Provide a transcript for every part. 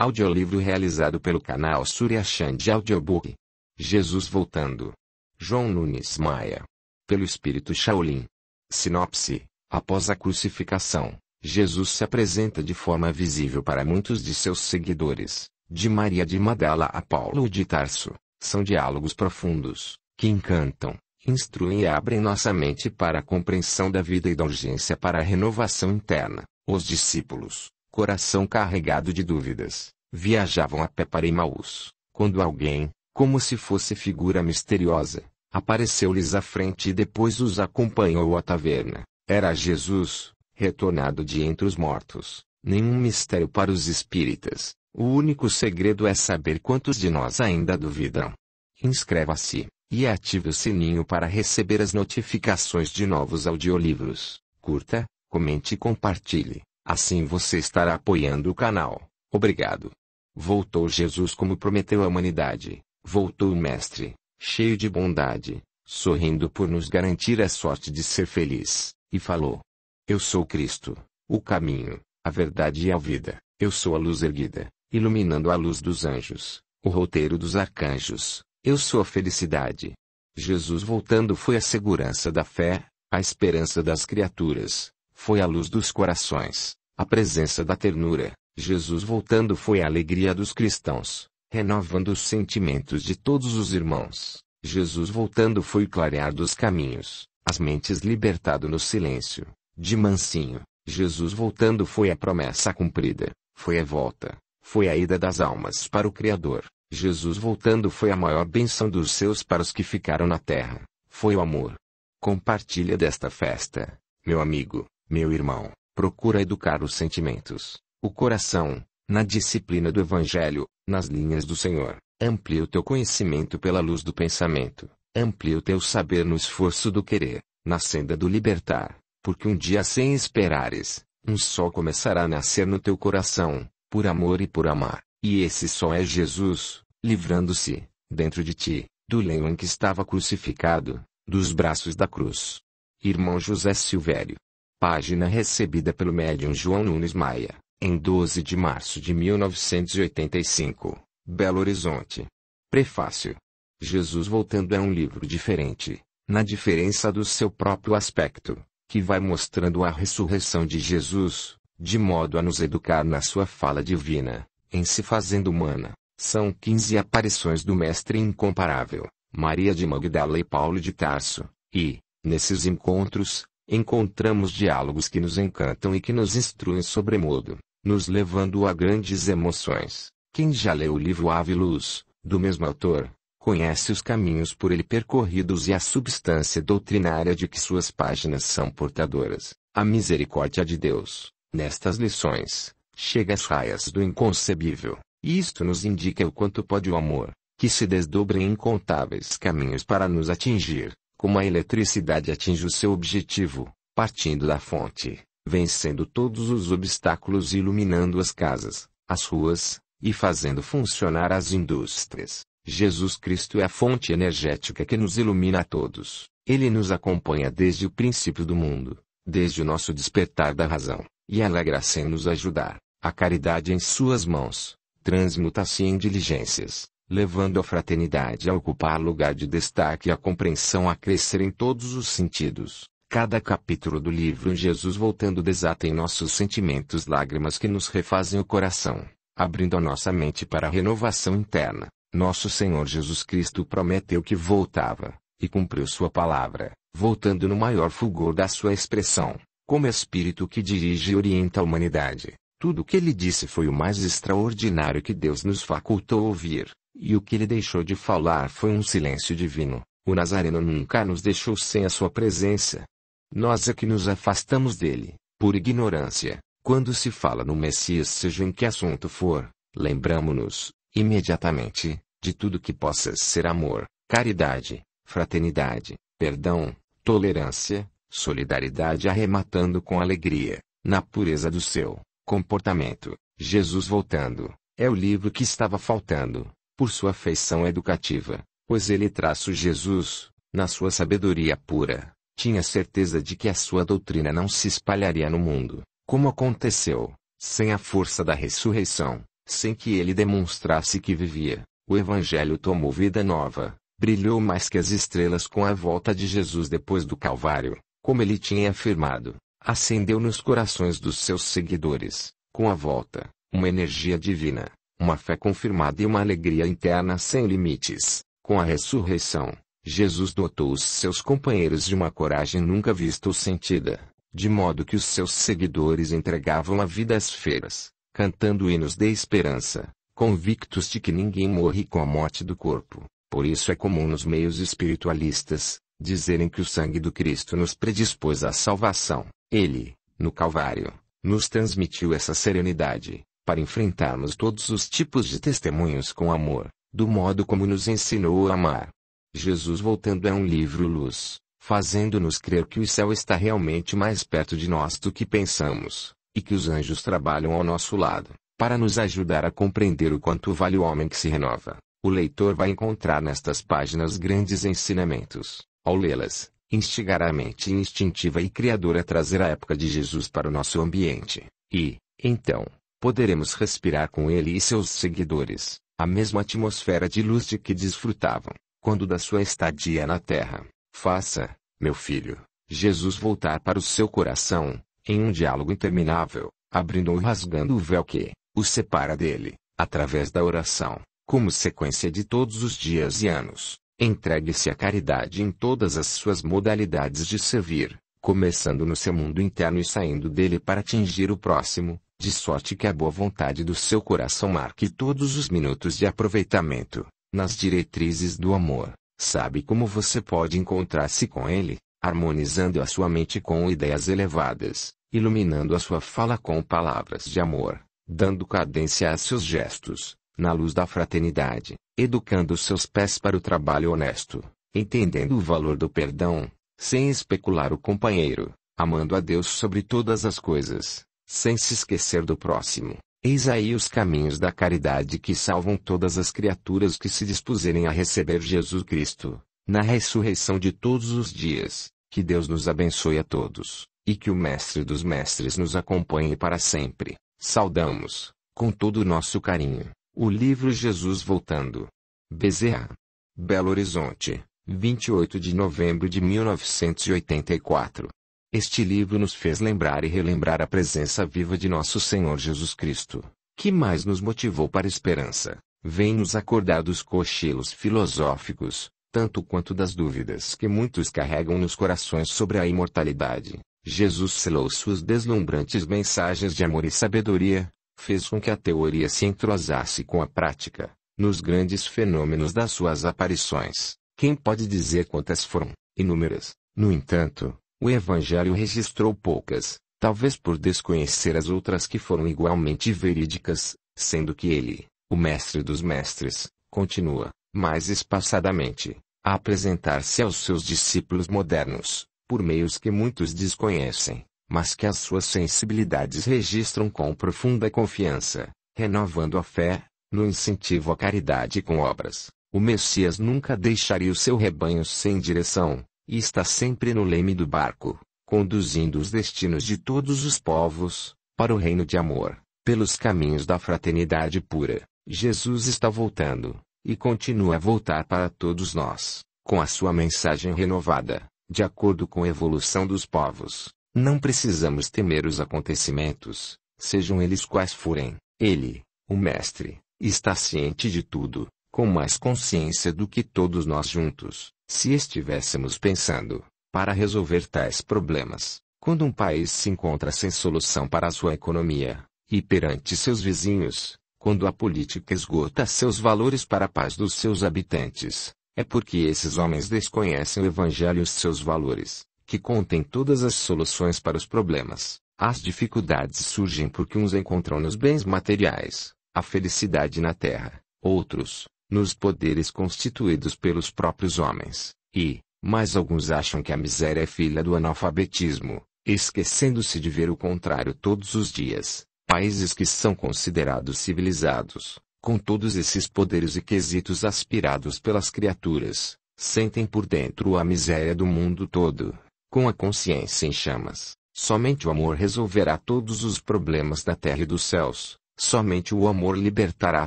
Audiolivro realizado pelo canal Surya Chand Audiobook. Jesus Voltando. João Nunes Maia. Pelo Espírito Shaolin. Sinopse. Após a crucificação, Jesus se apresenta de forma visível para muitos de seus seguidores, de Maria de Madala a Paulo de Tarso. São diálogos profundos, que encantam, instruem e abrem nossa mente para a compreensão da vida e da urgência para a renovação interna. Os discípulos, coração carregado de dúvidas, viajavam a pé para Emaús, quando alguém, como se fosse figura misteriosa, apareceu-lhes à frente e depois os acompanhou à taverna. Era Jesus, retornado de entre os mortos. Nenhum mistério para os espíritas. O único segredo é saber quantos de nós ainda duvidam. Inscreva-se e ative o sininho para receber as notificações de novos audiolivros. Curta, comente e compartilhe. Assim você estará apoiando o canal. Obrigado. Voltou Jesus como prometeu à humanidade. Voltou o Mestre, cheio de bondade, sorrindo por nos garantir a sorte de ser feliz, e falou: Eu sou Cristo, o caminho, a verdade e a vida. Eu sou a luz erguida, iluminando a luz dos anjos, o roteiro dos arcanjos. Eu sou a felicidade. Jesus voltando foi a segurança da fé, a esperança das criaturas, foi a luz dos corações, a presença da ternura, Jesus voltando foi a alegria dos cristãos, renovando os sentimentos de todos os irmãos. Jesus voltando foi o clarear dos caminhos, as mentes libertado no silêncio, de mansinho. Jesus voltando foi a promessa cumprida, foi a volta, foi a ida das almas para o Criador. Jesus voltando foi a maior benção dos seus para os que ficaram na terra, foi o amor. Compartilha desta festa, meu amigo, meu irmão procura educar os sentimentos, o coração, na disciplina do Evangelho, nas linhas do Senhor. Amplia o teu conhecimento pela luz do pensamento. amplia o teu saber no esforço do querer, na senda do libertar. Porque um dia sem esperares, um sol começará a nascer no teu coração, por amor e por amar. E esse sol é Jesus, livrando-se, dentro de ti, do leão em que estava crucificado, dos braços da cruz. Irmão José Silvério Página recebida pelo médium João Nunes Maia, em 12 de março de 1985, Belo Horizonte. Prefácio. Jesus Voltando é um livro diferente, na diferença do seu próprio aspecto, que vai mostrando a ressurreição de Jesus, de modo a nos educar na sua fala divina, em se fazendo humana. São 15 aparições do Mestre Incomparável, Maria de Magdala e Paulo de Tarso, e, nesses encontros, encontramos diálogos que nos encantam e que nos instruem sobremodo, nos levando a grandes emoções. Quem já leu o livro Ave Luz, do mesmo autor, conhece os caminhos por ele percorridos e a substância doutrinária de que suas páginas são portadoras. A misericórdia de Deus, nestas lições, chega às raias do inconcebível, e isto nos indica o quanto pode o amor, que se desdobra em incontáveis caminhos para nos atingir, como a eletricidade atinge o seu objetivo, partindo da fonte, vencendo todos os obstáculos e iluminando as casas, as ruas, e fazendo funcionar as indústrias. Jesus Cristo é a fonte energética que nos ilumina a todos. Ele nos acompanha desde o princípio do mundo, desde o nosso despertar da razão, e alegra-se em nos ajudar. A caridade em suas mãos transmuta-se em diligências, levando a fraternidade a ocupar lugar de destaque e a compreensão a crescer em todos os sentidos. Cada capítulo do livro Jesus voltando desata em nossos sentimentos lágrimas que nos refazem o coração, abrindo a nossa mente para a renovação interna. Nosso Senhor Jesus Cristo prometeu que voltava, e cumpriu sua palavra, voltando no maior fulgor da sua expressão, como Espírito que dirige e orienta a humanidade. Tudo o que ele disse foi o mais extraordinário que Deus nos facultou ouvir, e o que ele deixou de falar foi um silêncio divino. O Nazareno nunca nos deixou sem a sua presença. Nós é que nos afastamos dele, por ignorância. Quando se fala no Messias, seja em que assunto for, lembramo-nos, imediatamente, de tudo que possa ser amor, caridade, fraternidade, perdão, tolerância, solidariedade, arrematando com alegria, na pureza do seu comportamento. Jesus voltando, é o livro que estava faltando por sua feição educativa, pois ele traço Jesus, na sua sabedoria pura, tinha certeza de que a sua doutrina não se espalharia no mundo, como aconteceu, sem a força da ressurreição, sem que ele demonstrasse que vivia. O Evangelho tomou vida nova, brilhou mais que as estrelas com a volta de Jesus depois do Calvário, como ele tinha afirmado, acendeu nos corações dos seus seguidores, com a volta, uma energia divina, uma fé confirmada e uma alegria interna sem limites. Com a ressurreição, Jesus dotou os seus companheiros de uma coragem nunca vista ou sentida, de modo que os seus seguidores entregavam a vida às feiras, cantando hinos de esperança, convictos de que ninguém morre com a morte do corpo. Por isso é comum nos meios espiritualistas dizerem que o sangue do Cristo nos predispôs à salvação. Ele, no Calvário, nos transmitiu essa serenidade, para enfrentarmos todos os tipos de testemunhos com amor, do modo como nos ensinou a amar. Jesus voltando é um livro-luz, fazendo-nos crer que o céu está realmente mais perto de nós do que pensamos, e que os anjos trabalham ao nosso lado, para nos ajudar a compreender o quanto vale o homem que se renova. O leitor vai encontrar nestas páginas grandes ensinamentos. Ao lê-las, instigará a mente instintiva e criadora a trazer a época de Jesus para o nosso ambiente, e, então, Poderemos respirar com ele e seus seguidores a mesma atmosfera de luz de que desfrutavam quando da sua estadia na terra. Faça, meu filho, Jesus voltar para o seu coração, em um diálogo interminável, abrindo e rasgando o véu que o separa dele, através da oração, como sequência de todos os dias e anos. Entregue-se à caridade em todas as suas modalidades de servir, começando no seu mundo interno e saindo dele para atingir o próximo, de sorte que a boa vontade do seu coração marque todos os minutos de aproveitamento, nas diretrizes do amor. Sabe como você pode encontrar-se com ele, harmonizando a sua mente com ideias elevadas, iluminando a sua fala com palavras de amor, dando cadência a seus gestos, na luz da fraternidade, educando seus pés para o trabalho honesto, entendendo o valor do perdão, sem especular o companheiro, amando a Deus sobre todas as coisas sem se esquecer do próximo. Eis aí os caminhos da caridade que salvam todas as criaturas que se dispuserem a receber Jesus Cristo, na ressurreição de todos os dias. Que Deus nos abençoe a todos, e que o Mestre dos Mestres nos acompanhe para sempre. Saudamos, com todo o nosso carinho, o livro Jesus Voltando. Bezerra. Belo Horizonte, 28 de novembro de 1984. Este livro nos fez lembrar e relembrar a presença viva de nosso Senhor Jesus Cristo, que mais nos motivou para a esperança. Vem nos acordar dos cochilos filosóficos, tanto quanto das dúvidas que muitos carregam nos corações sobre a imortalidade. Jesus selou suas deslumbrantes mensagens de amor e sabedoria, fez com que a teoria se entrosasse com a prática, nos grandes fenômenos das suas aparições. Quem pode dizer quantas foram? Inúmeras. No entanto, o Evangelho registrou poucas, talvez por desconhecer as outras que foram igualmente verídicas, sendo que ele, o Mestre dos Mestres, continua, mais espaçadamente, a apresentar-se aos seus discípulos modernos, por meios que muitos desconhecem, mas que as suas sensibilidades registram com profunda confiança, renovando a fé, no incentivo à caridade com obras. O Messias nunca deixaria o seu rebanho sem direção, e está sempre no leme do barco, conduzindo os destinos de todos os povos, para o reino de amor, pelos caminhos da fraternidade pura. Jesus está voltando, e continua a voltar para todos nós, com a sua mensagem renovada, de acordo com a evolução dos povos. Não precisamos temer os acontecimentos, sejam eles quais forem. Ele, o Mestre, está ciente de tudo, com mais consciência do que todos nós juntos. Se estivéssemos pensando, para resolver tais problemas, quando um país se encontra sem solução para a sua economia, e perante seus vizinhos, quando a política esgota seus valores para a paz dos seus habitantes, é porque esses homens desconhecem o Evangelho e os seus valores, que contém todas as soluções para os problemas. As dificuldades surgem porque uns encontram nos bens materiais, a felicidade na terra, outros, nos poderes constituídos pelos próprios homens, e, mais alguns acham que a miséria é filha do analfabetismo, esquecendo-se de ver o contrário todos os dias. Países que são considerados civilizados, com todos esses poderes e quesitos aspirados pelas criaturas, sentem por dentro a miséria do mundo todo, com a consciência em chamas. Somente o amor resolverá todos os problemas da terra e dos céus. Somente o amor libertará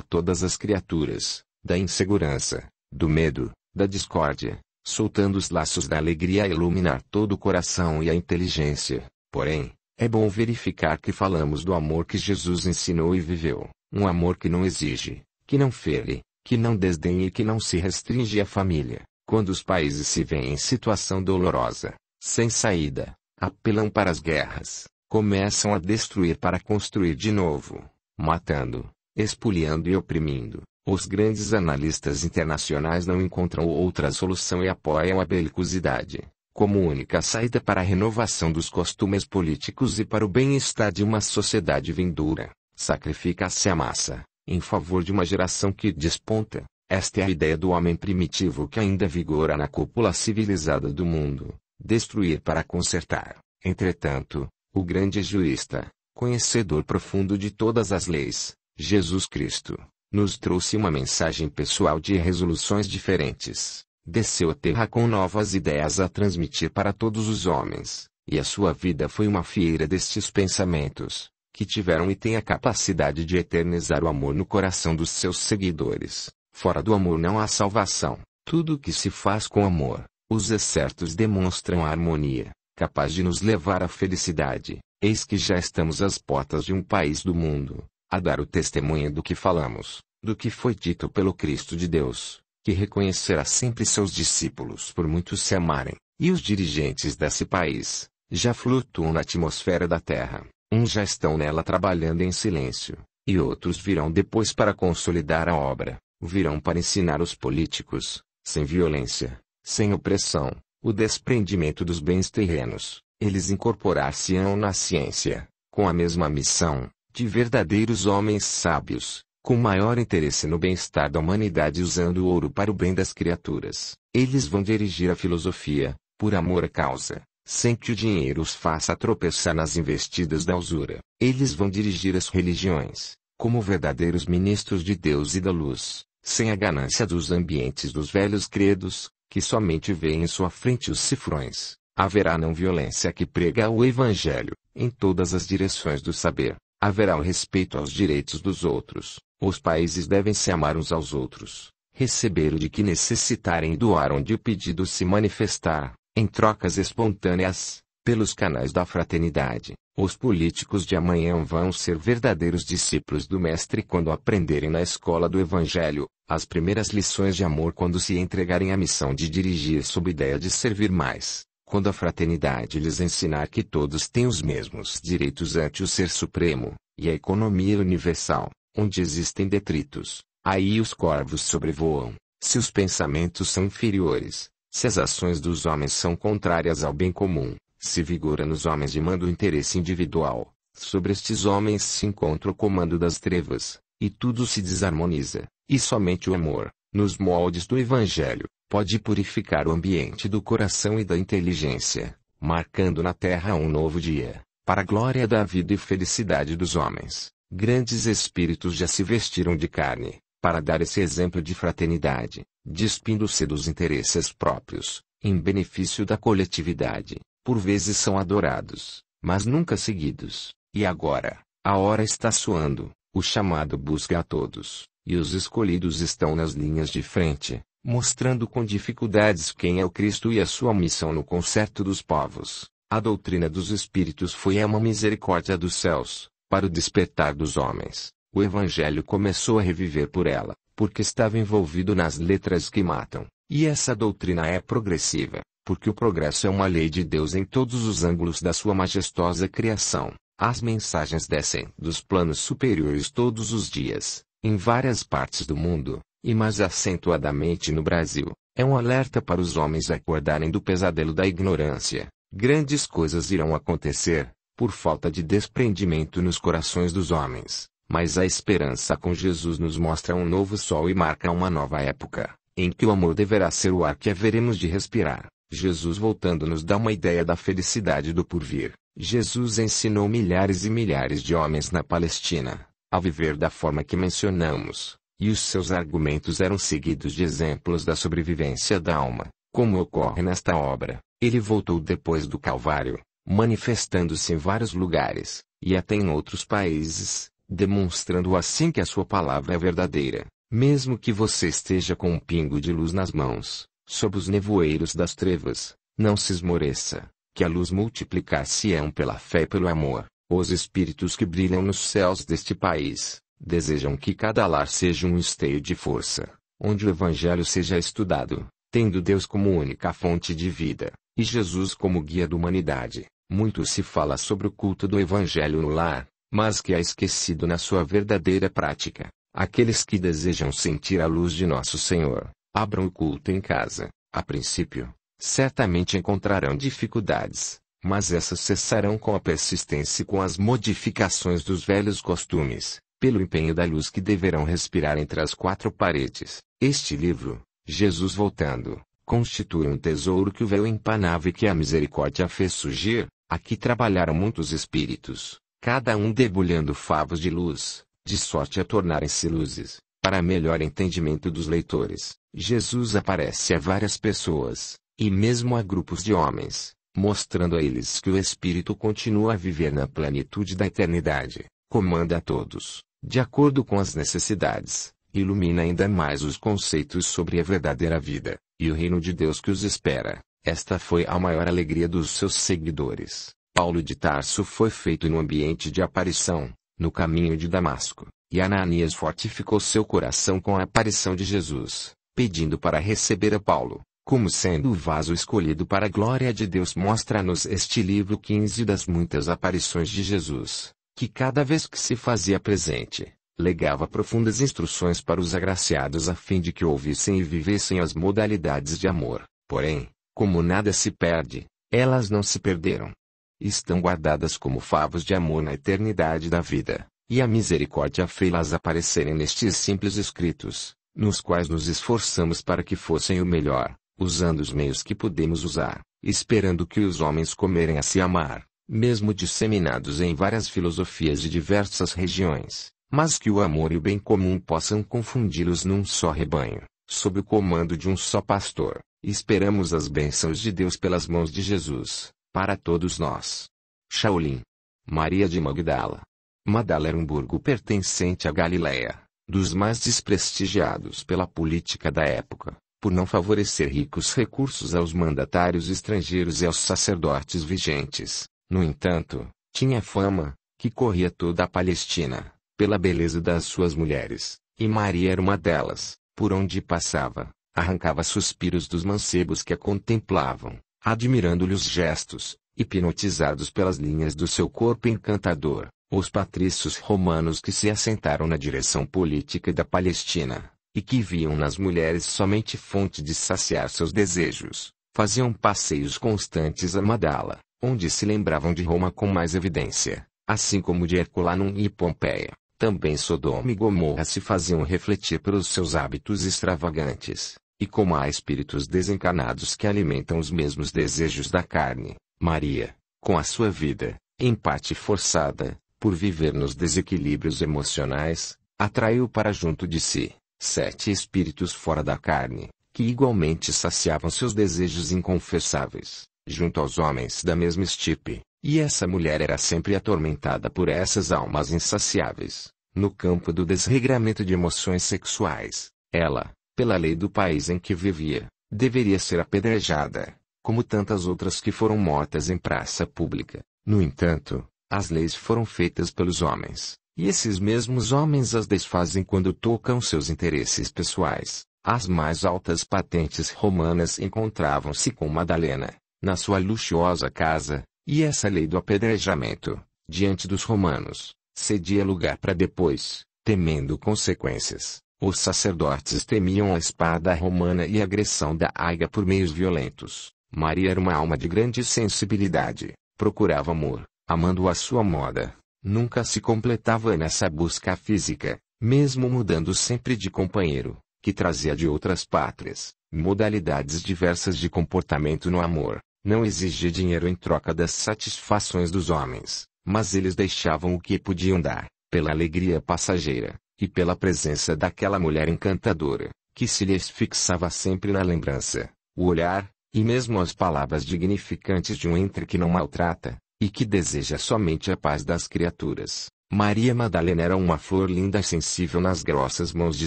todas as criaturas da insegurança, do medo, da discórdia, soltando os laços da alegria a iluminar todo o coração e a inteligência. Porém, é bom verificar que falamos do amor que Jesus ensinou e viveu, um amor que não exige, que não fere, que não desdenha e que não se restringe à família. Quando os países se veem em situação dolorosa, sem saída, apelam para as guerras, começam a destruir para construir de novo, matando, expoliando e oprimindo. Os grandes analistas internacionais não encontram outra solução e apoiam a belicosidade, como única saída para a renovação dos costumes políticos e para o bem-estar de uma sociedade vindoura. Sacrifica-se a massa, em favor de uma geração que desponta. Esta é a ideia do homem primitivo que ainda vigora na cúpula civilizada do mundo: destruir para consertar. Entretanto, o grande juísta, conhecedor profundo de todas as leis, Jesus Cristo, nos trouxe uma mensagem pessoal de resoluções diferentes. Desceu a terra com novas ideias a transmitir para todos os homens, e a sua vida foi uma fieira destes pensamentos, que tiveram e têm a capacidade de eternizar o amor no coração dos seus seguidores. Fora do amor não há salvação. Tudo o que se faz com amor, os excertos demonstram a harmonia, capaz de nos levar à felicidade. Eis que já estamos às portas de um país do mundo, a dar o testemunho do que falamos, do que foi dito pelo Cristo de Deus, que reconhecerá sempre seus discípulos por muito se amarem, e os dirigentes desse país, já flutuam na atmosfera da Terra, uns já estão nela trabalhando em silêncio, e outros virão depois para consolidar a obra, virão para ensinar os políticos, sem violência, sem opressão, o desprendimento dos bens terrenos, eles incorporar-se-ão na ciência, com a mesma missão, de verdadeiros homens sábios, com maior interesse no bem-estar da humanidade usando o ouro para o bem das criaturas. Eles vão dirigir a filosofia, por amor à causa, sem que o dinheiro os faça tropeçar nas investidas da usura. Eles vão dirigir as religiões, como verdadeiros ministros de Deus e da luz, sem a ganância dos ambientes dos velhos credos, que somente veem em sua frente os cifrões. Haverá não violência que prega o Evangelho, em todas as direções do saber. Haverá o respeito aos direitos dos outros. Os países devem se amar uns aos outros, receber o de que necessitarem e doar onde o pedido se manifestar, em trocas espontâneas, pelos canais da fraternidade. Os políticos de amanhã vão ser verdadeiros discípulos do Mestre quando aprenderem na escola do Evangelho as primeiras lições de amor quando se entregarem à missão de dirigir sob ideia de servir mais quando a fraternidade lhes ensinar que todos têm os mesmos direitos ante o Ser Supremo, e a economia universal, onde existem detritos, aí os corvos sobrevoam, se os pensamentos são inferiores, se as ações dos homens são contrárias ao bem comum, se vigora nos homens e manda o interesse individual, sobre estes homens se encontra o comando das trevas, e tudo se desarmoniza, e somente o amor, nos moldes do Evangelho, pode purificar o ambiente do coração e da inteligência, marcando na terra um novo dia, para a glória da vida e felicidade dos homens. Grandes espíritos já se vestiram de carne, para dar esse exemplo de fraternidade, despindo-se dos interesses próprios, em benefício da coletividade. Por vezes são adorados, mas nunca seguidos. E agora, a hora está soando, o chamado busca a todos, e os escolhidos estão nas linhas de frente, mostrando com dificuldades quem é o Cristo e a sua missão no concerto dos povos. A doutrina dos Espíritos foi é uma misericórdia dos céus, para o despertar dos homens. O Evangelho começou a reviver por ela, porque estava envolvido nas letras que matam. E essa doutrina é progressiva, porque o progresso é uma lei de Deus em todos os ângulos da sua majestosa criação. As mensagens descem dos planos superiores todos os dias, em várias partes do mundo, e mais acentuadamente no Brasil, é um alerta para os homens acordarem do pesadelo da ignorância. Grandes coisas irão acontecer, por falta de desprendimento nos corações dos homens, mas a esperança com Jesus nos mostra um novo sol e marca uma nova época, em que o amor deverá ser o ar que haveremos de respirar. Jesus voltando nos dá uma ideia da felicidade do porvir. Jesus ensinou milhares e milhares de homens na Palestina a viver da forma que mencionamos, e os seus argumentos eram seguidos de exemplos da sobrevivência da alma, como ocorre nesta obra. Ele voltou depois do Calvário, manifestando-se em vários lugares, e até em outros países, demonstrando assim que a sua palavra é verdadeira, mesmo que você esteja com um pingo de luz nas mãos, sob os nevoeiros das trevas, não se esmoreça, que a luz multiplicar-se-ão pela fé e pelo amor, os espíritos que brilham nos céus deste país, desejam que cada lar seja um esteio de força, onde o Evangelho seja estudado, tendo Deus como única fonte de vida, e Jesus como guia da humanidade. Muito se fala sobre o culto do Evangelho no lar, mas que é esquecido na sua verdadeira prática. Aqueles que desejam sentir a luz de Nosso Senhor, abram o culto em casa. A princípio, certamente encontrarão dificuldades, mas essas cessarão com a persistência e com as modificações dos velhos costumes pelo empenho da luz que deverão respirar entre as quatro paredes. Este livro, Jesus voltando, constitui um tesouro que o véu empanava e que a misericórdia fez surgir. Aqui trabalharam muitos espíritos, cada um debulhando favos de luz, de sorte a tornarem-se luzes, para melhor entendimento dos leitores. Jesus aparece a várias pessoas, e mesmo a grupos de homens, mostrando a eles que o Espírito continua a viver na plenitude da eternidade, comanda a todos, de acordo com as necessidades, ilumina ainda mais os conceitos sobre a verdadeira vida, e o reino de Deus que os espera. Esta foi a maior alegria dos seus seguidores. Paulo de Tarso foi feito no ambiente de aparição, no caminho de Damasco, e Ananias fortificou seu coração com a aparição de Jesus, pedindo para receber a Paulo, como sendo o vaso escolhido para a glória de Deus. Mostra-nos este livro 15 das muitas aparições de Jesus, que cada vez que se fazia presente, legava profundas instruções para os agraciados a fim de que ouvissem e vivessem as modalidades de amor. Porém, como nada se perde, elas não se perderam. Estão guardadas como favos de amor na eternidade da vida, e a misericórdia fez las aparecerem nestes simples escritos, nos quais nos esforçamos para que fossem o melhor, usando os meios que podemos usar, esperando que os homens comerem a se amar mesmo disseminados em várias filosofias de diversas regiões, mas que o amor e o bem comum possam confundi-los num só rebanho, sob o comando de um só pastor. Esperamos as bênçãos de Deus pelas mãos de Jesus, para todos nós. Shaolin. Maria de Magdala. Madala era um burgo pertencente à Galiléia, dos mais desprestigiados pela política da época, por não favorecer ricos recursos aos mandatários estrangeiros e aos sacerdotes vigentes. No entanto, tinha fama, que corria toda a Palestina, pela beleza das suas mulheres, e Maria era uma delas, por onde passava, arrancava suspiros dos mancebos que a contemplavam, admirando-lhe os gestos, hipnotizados pelas linhas do seu corpo encantador, os patrícios romanos que se assentaram na direção política da Palestina, e que viam nas mulheres somente fonte de saciar seus desejos, faziam passeios constantes a Madala, onde se lembravam de Roma com mais evidência, assim como de Herculanum e Pompeia. Também Sodoma e Gomorra se faziam refletir pelos seus hábitos extravagantes, e como há espíritos desencarnados que alimentam os mesmos desejos da carne, Maria, com a sua vida, em parte forçada, por viver nos desequilíbrios emocionais, atraiu para junto de si sete espíritos fora da carne, que igualmente saciavam seus desejos inconfessáveis junto aos homens da mesma estipe, e essa mulher era sempre atormentada por essas almas insaciáveis. No campo do desregramento de emoções sexuais, ela, pela lei do país em que vivia, deveria ser apedrejada, como tantas outras que foram mortas em praça pública. No entanto, as leis foram feitas pelos homens, e esses mesmos homens as desfazem quando tocam seus interesses pessoais. As mais altas patentes romanas encontravam-se com Madalena, na sua luxuosa casa, e essa lei do apedrejamento, diante dos romanos, cedia lugar para depois, temendo consequências. Os sacerdotes temiam a espada romana e a agressão da águia por meios violentos. Maria era uma alma de grande sensibilidade, procurava amor, amando a sua moda. Nunca se completava nessa busca física, mesmo mudando sempre de companheiro, que trazia de outras pátrias, modalidades diversas de comportamento no amor. Não exigia dinheiro em troca das satisfações dos homens, mas eles deixavam o que podiam dar, pela alegria passageira, e pela presença daquela mulher encantadora, que se lhes fixava sempre na lembrança, o olhar, e mesmo as palavras dignificantes de um entre que não maltrata, e que deseja somente a paz das criaturas. Maria Madalena era uma flor linda e sensível nas grossas mãos de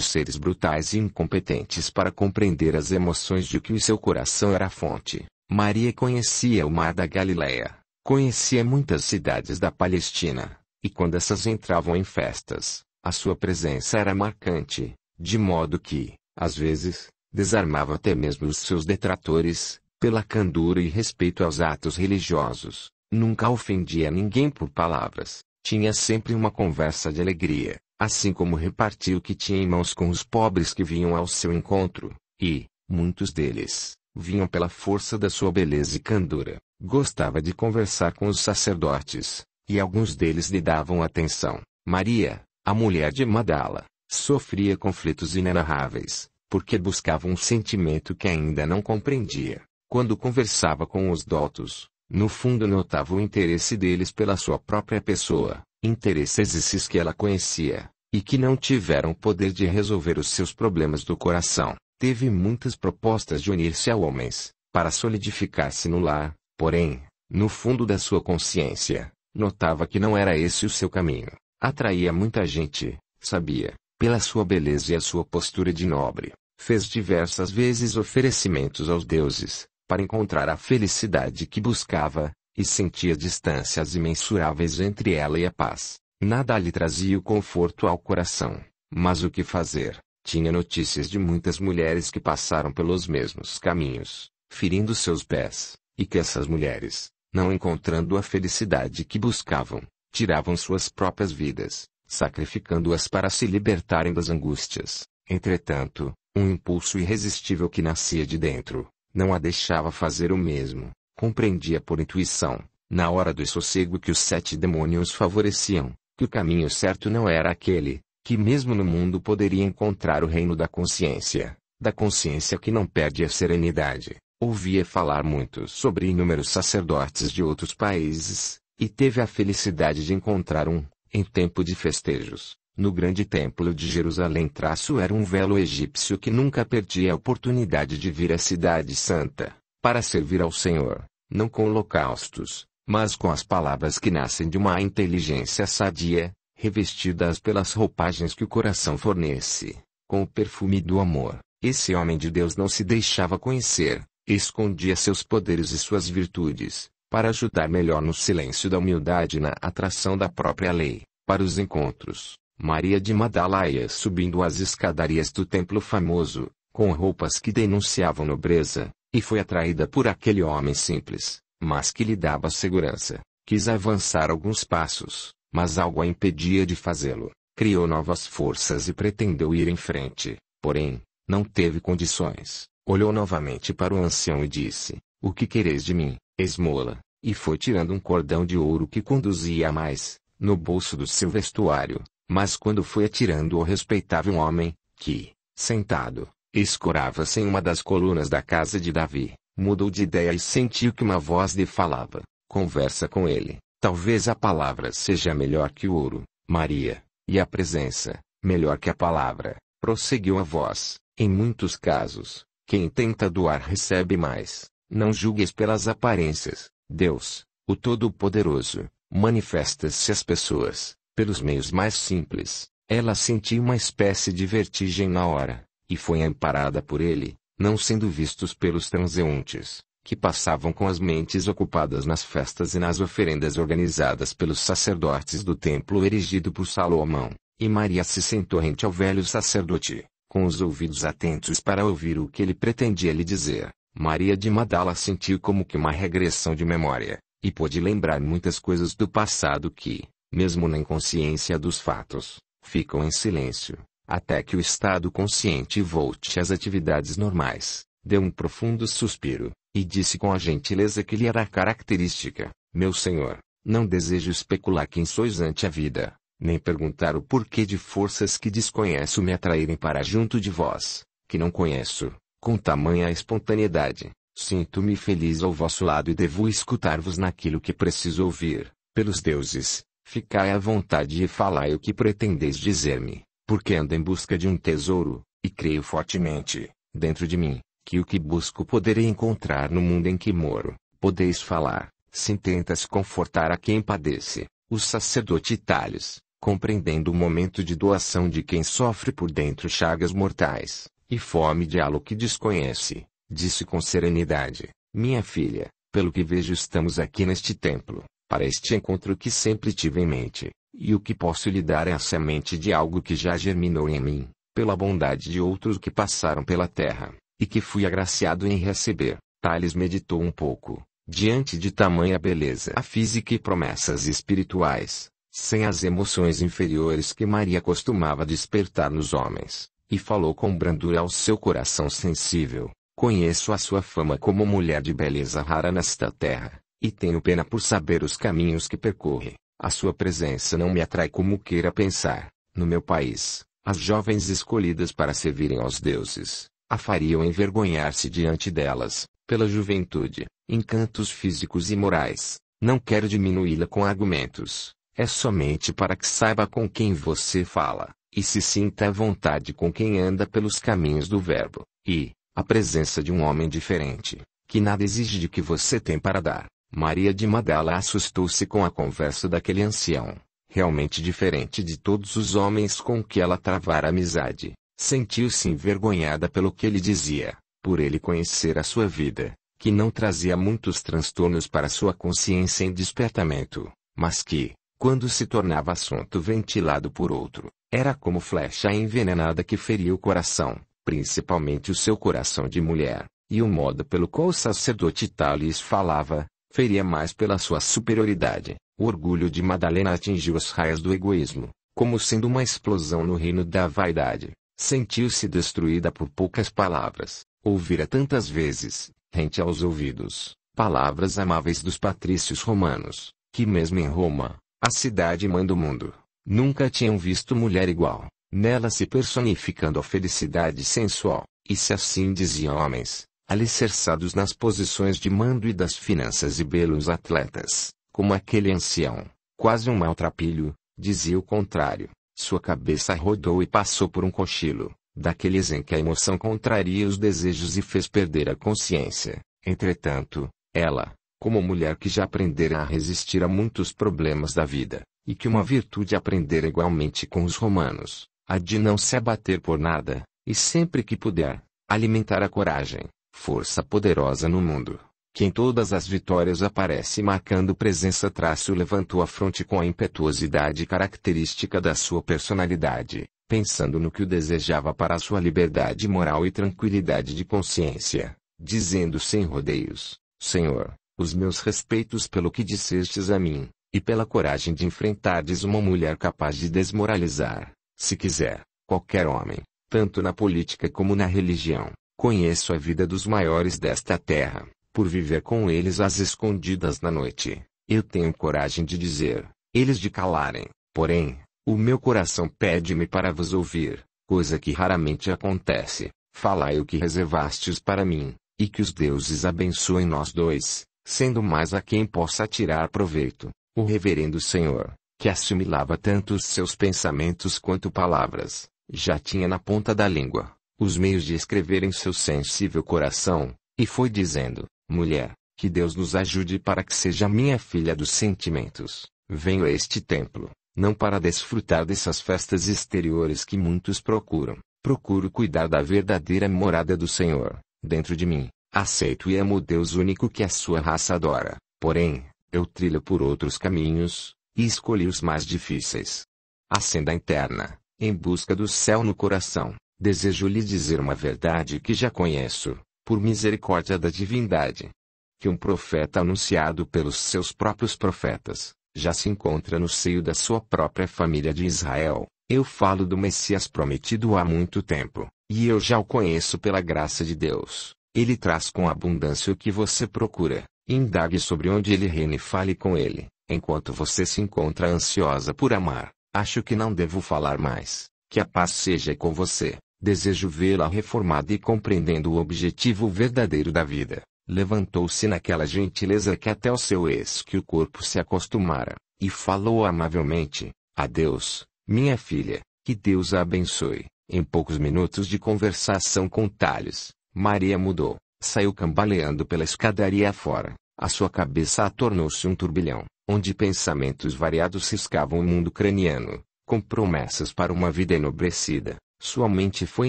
seres brutais e incompetentes para compreender as emoções de que o seu coração era fonte. Maria conhecia o mar da Galileia, conhecia muitas cidades da Palestina, e quando essas entravam em festas, a sua presença era marcante, de modo que, às vezes, desarmava até mesmo os seus detratores, pela candura e respeito aos atos religiosos, nunca ofendia ninguém por palavras, tinha sempre uma conversa de alegria, assim como repartiu o que tinha em mãos com os pobres que vinham ao seu encontro, e, muitos deles, vinham pela força da sua beleza e candura. Gostava de conversar com os sacerdotes, e alguns deles lhe davam atenção. Maria, a mulher de Madala, sofria conflitos inenarráveis, porque buscava um sentimento que ainda não compreendia. Quando conversava com os dotos, no fundo notava o interesse deles pela sua própria pessoa, interesses esses que ela conhecia, e que não tiveram poder de resolver os seus problemas do coração. Teve muitas propostas de unir-se a homens, para solidificar-se no lar, porém, no fundo da sua consciência, notava que não era esse o seu caminho. Atraía muita gente, sabia, pela sua beleza e a sua postura de nobre. Fez diversas vezes oferecimentos aos deuses, para encontrar a felicidade que buscava, e sentia distâncias imensuráveis entre ela e a paz. Nada lhe trazia o conforto ao coração. Mas o que fazer? Tinha notícias de muitas mulheres que passaram pelos mesmos caminhos, ferindo seus pés, e que essas mulheres, não encontrando a felicidade que buscavam, tiravam suas próprias vidas, sacrificando-as para se libertarem das angústias. Entretanto, um impulso irresistível que nascia de dentro, não a deixava fazer o mesmo, compreendia por intuição, na hora do sossego que os sete demônios favoreciam, que o caminho certo não era aquele, que mesmo no mundo poderia encontrar o reino da consciência, da consciência que não perde a serenidade. Ouvia falar muito sobre inúmeros sacerdotes de outros países, e teve a felicidade de encontrar um, em tempo de festejos, no grande templo de Jerusalém. Traço era um velo egípcio que nunca perdia a oportunidade de vir à cidade santa, para servir ao Senhor, não com holocaustos, mas com as palavras que nascem de uma inteligência sadia, revestidas pelas roupagens que o coração fornece, com o perfume do amor. Esse homem de Deus não se deixava conhecer, escondia seus poderes e suas virtudes, para ajudar melhor no silêncio da humildade e na atração da própria lei, para os encontros. Maria de Madalaia subindo as escadarias do templo famoso, com roupas que denunciavam nobreza, e foi atraída por aquele homem simples, mas que lhe dava segurança. Quis avançar alguns passos, mas algo a impedia de fazê-lo. Criou novas forças e pretendeu ir em frente, porém, não teve condições. Olhou novamente para o ancião e disse: O que quereis de mim? Esmola. E foi tirando um cordão de ouro que conduzia a mais, no bolso do seu vestuário. Mas quando foi atirando o respeitável homem, que, sentado, escorava-se em uma das colunas da casa de Davi, mudou de ideia e sentiu que uma voz lhe falava: Conversa com ele. Talvez a palavra seja melhor que o ouro, Maria, e a presença, melhor que a palavra, prosseguiu a voz. Em muitos casos, quem tenta doar recebe mais. Não julgues pelas aparências. Deus, o Todo-Poderoso, manifesta-se às pessoas, pelos meios mais simples. Ela sentiu uma espécie de vertigem na hora, e foi amparada por ele, não sendo vistos pelos transeuntes, que passavam com as mentes ocupadas nas festas e nas oferendas organizadas pelos sacerdotes do templo erigido por Salomão, e Maria se sentou rente ao velho sacerdote, com os ouvidos atentos para ouvir o que ele pretendia lhe dizer. Maria de Madala sentiu como que uma regressão de memória, e pôde lembrar muitas coisas do passado que, mesmo na inconsciência dos fatos, ficam em silêncio, até que o estado consciente volte às atividades normais deu um profundo suspiro, e disse com a gentileza que lhe era característica: Meu senhor, não desejo especular quem sois ante a vida, nem perguntar o porquê de forças que desconheço me atraírem para junto de vós, que não conheço, com tamanha espontaneidade. Sinto-me feliz ao vosso lado e devo escutar-vos naquilo que preciso ouvir, pelos deuses, ficai à vontade e falai o que pretendeis dizer-me, porque ando em busca de um tesouro, e creio fortemente, dentro de mim, que o que busco poderei encontrar no mundo em que moro, podeis falar, se tentas confortar a quem padece, o sacerdote Tales, compreendendo o momento de doação de quem sofre por dentro chagas mortais, e fome de algo que desconhece, disse com serenidade, minha filha, pelo que vejo estamos aqui neste templo, para este encontro que sempre tive em mente, e o que posso lhe dar é a semente de algo que já germinou em mim, pela bondade de outros que passaram pela terra e que fui agraciado em receber. Tales meditou um pouco, diante de tamanha beleza a física e promessas espirituais, sem as emoções inferiores que Maria costumava despertar nos homens, e falou com brandura ao seu coração sensível. Conheço a sua fama como mulher de beleza rara nesta terra, e tenho pena por saber os caminhos que percorre. A sua presença não me atrai como queira pensar. No meu país, as jovens escolhidas para servirem aos deuses, a fariam envergonhar-se diante delas, pela juventude, encantos físicos e morais. Não quero diminuí-la com argumentos, é somente para que saiba com quem você fala, e se sinta à vontade com quem anda pelos caminhos do Verbo, e, a presença de um homem diferente, que nada exige de que você tem para dar. Maria de Madala assustou-se com a conversa daquele ancião, realmente diferente de todos os homens com que ela travara amizade. Sentiu-se envergonhada pelo que ele dizia, por ele conhecer a sua vida, que não trazia muitos transtornos para sua consciência em despertamento, mas que, quando se tornava assunto ventilado por outro, era como flecha envenenada que feria o coração, principalmente o seu coração de mulher, e o modo pelo qual o sacerdote Thales falava, feria mais pela sua superioridade. O orgulho de Madalena atingiu as raias do egoísmo, como sendo uma explosão no reino da vaidade. Sentiu-se destruída por poucas palavras, ouvira tantas vezes, rente aos ouvidos, palavras amáveis dos patrícios romanos, que mesmo em Roma, a cidade mãe do mundo, nunca tinham visto mulher igual, nela se personificando a felicidade sensual, e se assim diziam homens, alicerçados nas posições de mando e das finanças e belos atletas, como aquele ancião, quase um maltrapilho, dizia o contrário. Sua cabeça rodou e passou por um cochilo, daqueles em que a emoção contraria os desejos e fez perder a consciência. Entretanto, ela, como mulher que já aprendera a resistir a muitos problemas da vida, e que uma virtude aprendera igualmente com os romanos, a de não se abater por nada, e sempre que puder, alimentar a coragem, força poderosa no mundo, que em todas as vitórias aparece marcando presença traço levantou a fronte com a impetuosidade característica da sua personalidade, pensando no que o desejava para a sua liberdade moral e tranquilidade de consciência, dizendo sem rodeios, Senhor, os meus respeitos pelo que dissestes a mim, e pela coragem de enfrentardes uma mulher capaz de desmoralizar, se quiser, qualquer homem, tanto na política como na religião. Conheço a vida dos maiores desta terra, por viver com eles às escondidas na noite, eu tenho coragem de dizer, eles de calarem, porém, o meu coração pede-me para vos ouvir, coisa que raramente acontece, falai o que reservastes para mim, e que os deuses abençoem nós dois, sendo mais a quem possa tirar proveito, o reverendo senhor, que assimilava tanto os seus pensamentos quanto palavras, já tinha na ponta da língua, os meios de escrever em seu sensível coração, e foi dizendo, Mulher, que Deus nos ajude para que seja minha filha dos sentimentos. Venho a este templo, não para desfrutar dessas festas exteriores que muitos procuram. Procuro cuidar da verdadeira morada do Senhor, dentro de mim. Aceito e amo o Deus único que a sua raça adora. Porém, eu trilho por outros caminhos, e escolhi os mais difíceis. A senda interna, em busca do céu no coração, desejo lhe dizer uma verdade que já conheço, por misericórdia da divindade, que um profeta anunciado pelos seus próprios profetas, já se encontra no seio da sua própria família de Israel. Eu falo do Messias prometido há muito tempo, e eu já o conheço pela graça de Deus. Ele traz com abundância o que você procura. Indague sobre onde ele reina e fale com ele, enquanto você se encontra ansiosa por amar. Acho que não devo falar mais. Que a paz seja com você. Desejo vê-la reformada e compreendendo o objetivo verdadeiro da vida. Levantou-se naquela gentileza que até o seu ex que o corpo se acostumara, e falou amavelmente, Adeus, minha filha, que Deus a abençoe. Em poucos minutos de conversação com Tales, Maria mudou, saiu cambaleando pela escadaria afora. A sua cabeça tornou-se um turbilhão, onde pensamentos variados riscavam o mundo craniano, com promessas para uma vida enobrecida. Sua mente foi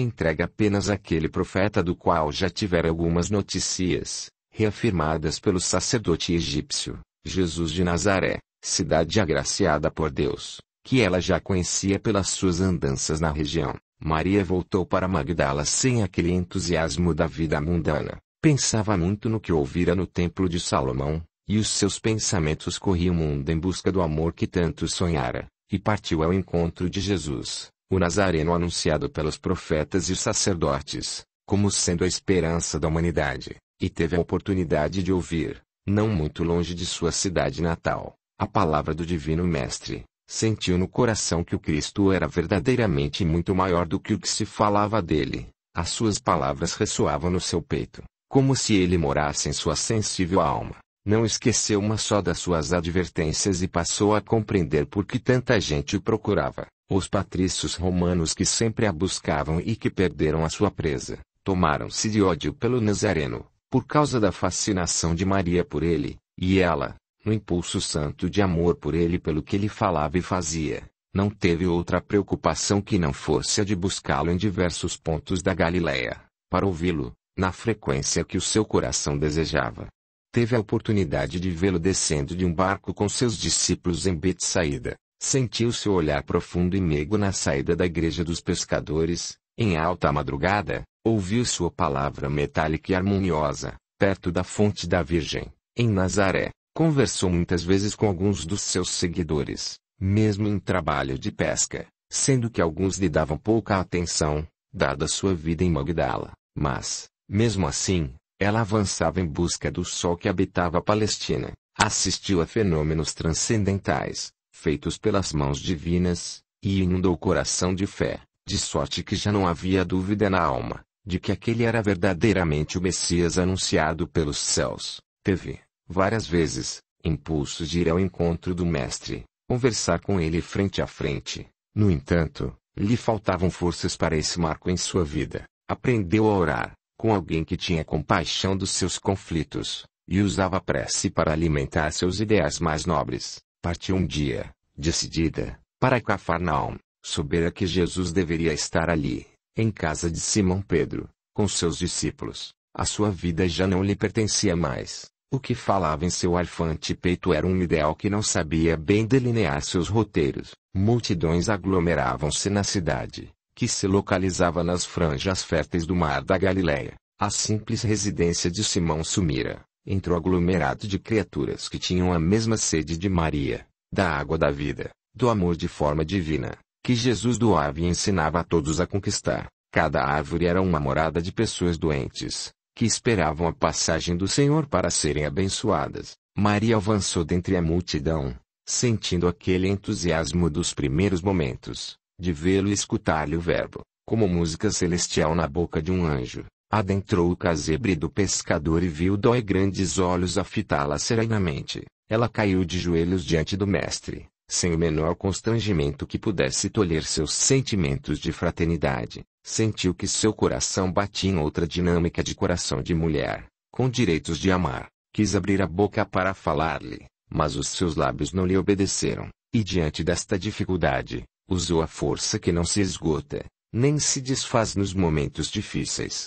entregue apenas àquele profeta do qual já tivera algumas notícias, reafirmadas pelo sacerdote egípcio, Jesus de Nazaré, cidade agraciada por Deus, que ela já conhecia pelas suas andanças na região. Maria voltou para Magdala sem aquele entusiasmo da vida mundana. Pensava muito no que ouvira no templo de Salomão, e os seus pensamentos corriam o mundo em busca do amor que tanto sonhara, e partiu ao encontro de Jesus o Nazareno anunciado pelos profetas e sacerdotes, como sendo a esperança da humanidade, e teve a oportunidade de ouvir, não muito longe de sua cidade natal, a palavra do Divino Mestre, sentiu no coração que o Cristo era verdadeiramente muito maior do que o que se falava dele, as suas palavras ressoavam no seu peito, como se ele morasse em sua sensível alma. Não esqueceu uma só das suas advertências e passou a compreender por que tanta gente o procurava. Os patrícios romanos que sempre a buscavam e que perderam a sua presa, tomaram-se de ódio pelo Nazareno, por causa da fascinação de Maria por ele, e ela, no impulso santo de amor por ele pelo que ele falava e fazia, não teve outra preocupação que não fosse a de buscá-lo em diversos pontos da Galiléia, para ouvi-lo, na frequência que o seu coração desejava. Teve a oportunidade de vê-lo descendo de um barco com seus discípulos em Betsaida, Sentiu seu olhar profundo e meigo na saída da igreja dos pescadores, em alta madrugada, ouviu sua palavra metálica e harmoniosa, perto da fonte da Virgem, em Nazaré. Conversou muitas vezes com alguns dos seus seguidores, mesmo em trabalho de pesca, sendo que alguns lhe davam pouca atenção, dada sua vida em Magdala. Mas, mesmo assim, ela avançava em busca do sol que habitava a Palestina. Assistiu a fenômenos transcendentais, feitos pelas mãos divinas, e inundou o coração de fé, de sorte que já não havia dúvida na alma, de que aquele era verdadeiramente o Messias anunciado pelos céus. Teve, várias vezes, impulso de ir ao encontro do Mestre, conversar com ele frente a frente. No entanto, lhe faltavam forças para esse marco em sua vida. Aprendeu a orar, com alguém que tinha compaixão dos seus conflitos, e usava prece para alimentar seus ideais mais nobres partiu um dia, decidida, para Cafarnaum, soubera que Jesus deveria estar ali, em casa de Simão Pedro, com seus discípulos. A sua vida já não lhe pertencia mais. O que falava em seu arfante peito era um ideal que não sabia bem delinear seus roteiros. Multidões aglomeravam-se na cidade, que se localizava nas franjas férteis do mar da Galileia. A simples residência de Simão sumira entre o aglomerado de criaturas que tinham a mesma sede de Maria, da água da vida, do amor de forma divina, que Jesus doava e ensinava a todos a conquistar. Cada árvore era uma morada de pessoas doentes, que esperavam a passagem do Senhor para serem abençoadas. Maria avançou dentre a multidão, sentindo aquele entusiasmo dos primeiros momentos, de vê-lo e escutar-lhe o Verbo, como música celestial na boca de um anjo. Adentrou o casebre do pescador e viu Dói grandes olhos a fitá-la serenamente. Ela caiu de joelhos diante do mestre, sem o menor constrangimento que pudesse tolher seus sentimentos de fraternidade. Sentiu que seu coração batia em outra dinâmica de coração de mulher, com direitos de amar. Quis abrir a boca para falar-lhe, mas os seus lábios não lhe obedeceram, e diante desta dificuldade, usou a força que não se esgota, nem se desfaz nos momentos difíceis